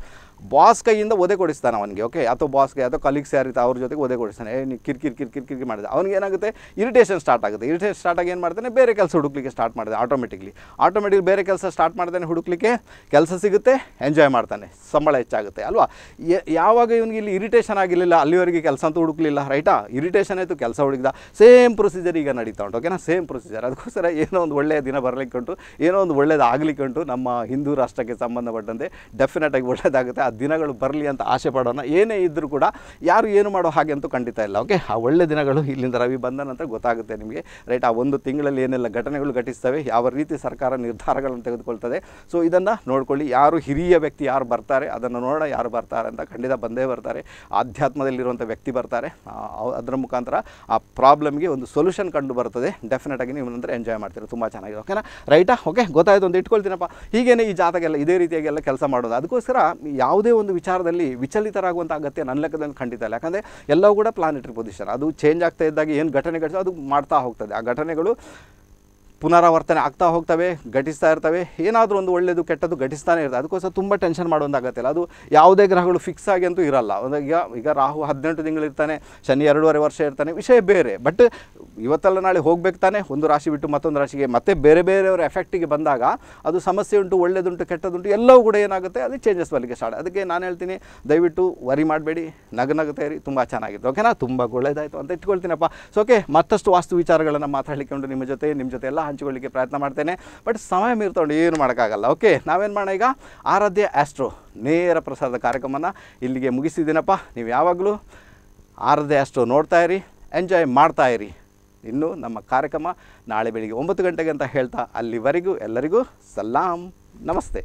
ಬಾಸ್ ಕೈಯಿಂದ ಒದೆ ಕೊಡಿಸ್ತಾನೆ ಅವನಿಗೆ ಓಕೆ ಅಥವಾ ಬಾಸ್ ಕೈ ಅಥವಾ ಕಲೀಗ್ಸ್ ಯಾರಿರ್ತಾರೆ ಅವ್ರ ಜೊತೆಗೆ ಒದೆ ಕೊಡಿಸ್ತಾನೆ ಏ ನೀ ಕಿರ್ಕಿರ್ ಕಿರ್ ಕಿರ್ಕಿರ್ ಮಾಡಿದೆ ಅವ್ನಿಗೆ ಏನಾಗುತ್ತೆ ಇರಿಟೇಷನ್ ಸ್ಟಾರ್ಟ್ ಆಗುತ್ತೆ ಇರಿಟೇಷನ್ ಸ್ಟಾರ್ಟ್ ಆಗಿ ಏನು ಮಾಡ್ತಾನೆ ಬೇರೆ ಕೆಲಸ ಹುಡುಕ್ಲಿಕ್ಕೆ ಸ್ಟಾರ್ಟ್ ಮಾಡಿದೆ ಆಟೋಮೆಟಿಕ್ಲಿ ಆಟೋಮೆಟಿಕ್ ಬೇರೆ ಕೆಲಸ ಸ್ಟಾರ್ಟ್ ಮಾಡ್ತಾನೆ ಹುಡುಕ್ಲಿಕ್ಕೆ ಕೆಲಸ ಸಿಗುತ್ತೆ ಎಂಜಾಯ್ ಮಾಡ್ತಾನೆ ಸಂಬಳ ಹೆಚ್ಚಾಗುತ್ತೆ ಅಲ್ವಾ ಯಾವಾಗ ಇವನಿಗೆ ಇಲ್ಲಿ ಇರಿಟೇಷನ್ ಆಗಿರಲಿಲ್ಲ ಅಲ್ಲಿವರೆಗೆ ಕೆಲಸ ಅಂತೂ ಹುಡುಕ್ಲಿಲ್ಲ ರೈಟಾ ಇರಿಟೇಷನ್ ಆಯಿತು ಕೆಲಸ ಹುಡುಗಿದ ಸೇಮ್ ಪ್ರೊಸೀಜರ್ ಈಗ ನಡೀತಾ ಉಂಟು ಓಕೆನಾ ಸೇಮ್ ಪ್ರೊಸೀಜರ್ ಅದಕ್ಕೋಸ್ಕರ ಏನೋ ಒಂದು ಒಳ್ಳೆಯ ದಿನ ಬರಲಿಕ್ಕೆ ಉಂಟು ಏನೋ ಒಂದು ಒಳ್ಳೆಯದಾಗಲಿಕ್ಕೆ ಉಂಟು ನಮ್ಮ ಹಿಂದೂ ರಾಷ್ಟ್ರಕ್ಕೆ ಸಂಬಂಧಪಟ್ಟಂತೆ ಡೆಫಿನೆಟಾಗಿ ಒಳ್ಳೆಯದಾಗುತ್ತೆ ದಿನಗಳು ಬರಲಿ ಅಂತ ಆಸೆ ಪಡೋಣ ಏನೇ ಇದ್ದರೂ ಕೂಡ ಯಾರು ಏನು ಮಾಡೋ ಹಾಗೆ ಅಂತೂ ಖಂಡಿತ ಇಲ್ಲ ಓಕೆ ಆ ಒಳ್ಳೆ ದಿನಗಳು ಇಲ್ಲಿಂದ ರವಿ ಬಂದ ನಂತರ ಗೊತ್ತಾಗುತ್ತೆ ನಿಮಗೆ ರೈಟ್ ಆ ಒಂದು ತಿಂಗಳಲ್ಲಿ ಏನೆಲ್ಲ ಘಟನೆಗಳು ಘಟಿಸ್ತವೆ ಯಾವ ರೀತಿ ಸರ್ಕಾರ ನಿರ್ಧಾರಗಳನ್ನು ತೆಗೆದುಕೊಳ್ತದೆ ಸೊ ಇದನ್ನು ನೋಡ್ಕೊಳ್ಳಿ ಯಾರು ಹಿರಿಯ ವ್ಯಕ್ತಿ ಯಾರು ಬರ್ತಾರೆ ಅದನ್ನು ನೋಡ ಯಾರು ಬರ್ತಾರೆ ಅಂತ ಖಂಡಿತ ಬಂದೇ ಬರ್ತಾರೆ ಆಧ್ಯಾತ್ಮದಲ್ಲಿರುವಂಥ ವ್ಯಕ್ತಿ ಬರ್ತಾರೆ ಅದರ ಮುಖಾಂತರ ಆ ಪ್ರಾಬ್ಲಮ್ಗೆ ಒಂದು ಸೊಲ್ಯೂಷನ್ ಕಂಡು ಬರ್ತದೆ ಡೆಫಿನೆಟಾಗಿ ನೀವು ನಂತರ ಎಂಜಾಯ್ ಮಾಡ್ತೀರಾ ತುಂಬ ಚೆನ್ನಾಗಿದೆ ಓಕೆನಾ ರೈಟಾ ಓಕೆ ಗೊತ್ತಾಯ್ತು ಒಂದು ಇಟ್ಕೊಳ್ತೀನಪ್ಪ ಹೀಗೇನೆ ಈ ಜಾತಗೆಲ್ಲ ಇದೇ ರೀತಿಯಾಗಿ ಎಲ್ಲ ಕೆಲಸ ಮಾಡೋದು ಅದಕ್ಕೋಸ್ಕರ ಯಾವ ಯಾವುದೇ ಒಂದು ವಿಚಾರದಲ್ಲಿ ವಿಚಲಿತರಾಗುವಂಥ ಅಗತ್ಯ ನನ್ನ ಲೆಕ್ಕದಲ್ಲಿ ಖಂಡಿತ ಇಲ್ಲ ಯಾಕಂದರೆ ಎಲ್ಲವೂ ಕೂಡ ಪ್ಲಾನೆಟರಿ ಪೊಸಿಷನ್ ಅದು ಚೇಂಜ್ ಆಗ್ತಾ ಇದ್ದಾಗ ಏನು ಘಟನೆ ಘಟಿಸೋ ಅದು ಮಾಡ್ತಾ ಹೋಗ್ತದೆ ಆ ಘಟನೆಗಳು ಪುನರಾವರ್ತನೆ ಆಗ್ತಾ ಹೋಗ್ತವೆ ಘಟಿಸ್ತಾ ಇರ್ತವೆ ಏನಾದರೂ ಒಂದು ಒಳ್ಳೆಯದು ಕೆಟ್ಟದ್ದು ಘಟಿಸ್ತಾನೆ ಇರ್ತದೆ ಅದಕ್ಕೋಸ್ಕರ ತುಂಬ ಟೆನ್ಷನ್ ಮಾಡುವಂತಾಗತ್ತಿಲ್ಲ ಅದು ಯಾವುದೇ ಗ್ರಹಗಳು ಫಿಕ್ಸ್ ಆಗಿ ಅಂತೂ ಇರಲ್ಲ ಈಗ ಈಗ ರಾಹು ಹದಿನೆಂಟು ತಿಂಗಳು ಇರ್ತಾನೆ ಶನಿ ಎರಡೂವರೆ ವರ್ಷ ಇರ್ತಾನೆ ವಿಷಯ ಬೇರೆ ಬಟ್ ಇವತ್ತೆಲ್ಲ ನಾಳೆ ಹೋಗ್ಬೇಕು ತಾನೆ ಒಂದು ರಾಶಿ ಬಿಟ್ಟು ಮತ್ತೊಂದು ರಾಶಿಗೆ ಮತ್ತೆ ಬೇರೆ ಬೇರೆಯವರ ಎಫೆಕ್ಟಿಗೆ ಬಂದಾಗ ಅದು ಸಮಸ್ಯೆ ಉಂಟು ಒಳ್ಳೆಯದುಂಟು ಕೆಟ್ಟದುಂಟು ಎಲ್ಲವೂ ಕೂಡ ಏನಾಗುತ್ತೆ ಅದು ಚೇಂಜಸ್ ಬರಲಿಕ್ಕೆ ಸ್ಟಾರ್ಟ್ ಅದಕ್ಕೆ ನಾನು ಹೇಳ್ತೀನಿ ದಯವಿಟ್ಟು ವರಿ ಮಾಡಬೇಡಿ ನಗನಗುತ್ತೆ ರೀ ತುಂಬ ಚೆನ್ನಾಗಿತ್ತು ಓಕೆನಾ ತುಂಬ ಒಳ್ಳೆಯದಾಯಿತು ಅಂತ ಇಟ್ಕೊಳ್ತೀನಪ್ಪ ಸೊ ಓಕೆ ಮತ್ತಷ್ಟು ವಾಸ್ತು ವಿಚಾರಗಳನ್ನು ಮಾತಾಡಲಿಕ್ಕೆ ಉಂಟು ನಿಮ್ಮ ಜೊತೆ ನಿಮ್ಮ ಜೊತೆ ಎಲ್ಲ ಹಂಚಿಕೊಳ್ಳಿಕ್ಕೆ ಪ್ರಯತ್ನ ಮಾಡ್ತೇನೆ ಬಟ್ ಸಮಯ ಮೀರ್ತೊಂಡು ಏನು ಮಾಡೋಕ್ಕಾಗಲ್ಲ ಓಕೆ ನಾವೇನು ಮಾಡೋಣ ಈಗ ಆರಾಧ್ಯ ಆಸ್ಟ್ರೋ ನೇರ ಪ್ರಸಾದ ಕಾರ್ಯಕ್ರಮನ ಇಲ್ಲಿಗೆ ಮುಗಿಸಿದ್ದೀನಪ್ಪ ನೀವು ಯಾವಾಗಲೂ ಆರಾಧ್ಯ ಆಸ್ಟ್ರೋ ನೋಡ್ತಾ ಇರಿ ಎಂಜಾಯ್ ಮಾಡ್ತಾ ಇರಿ ಇನ್ನು ನಮ್ಮ ಕಾರ್ಯಕ್ರಮ ನಾಳೆ ಬೆಳಿಗ್ಗೆ ಒಂಬತ್ತು ಗಂಟೆಗೆ ಅಂತ ಹೇಳ್ತಾ ಅಲ್ಲಿವರೆಗೂ ಎಲ್ಲರಿಗೂ ಸಲ್ಲಾಂ ನಮಸ್ತೆ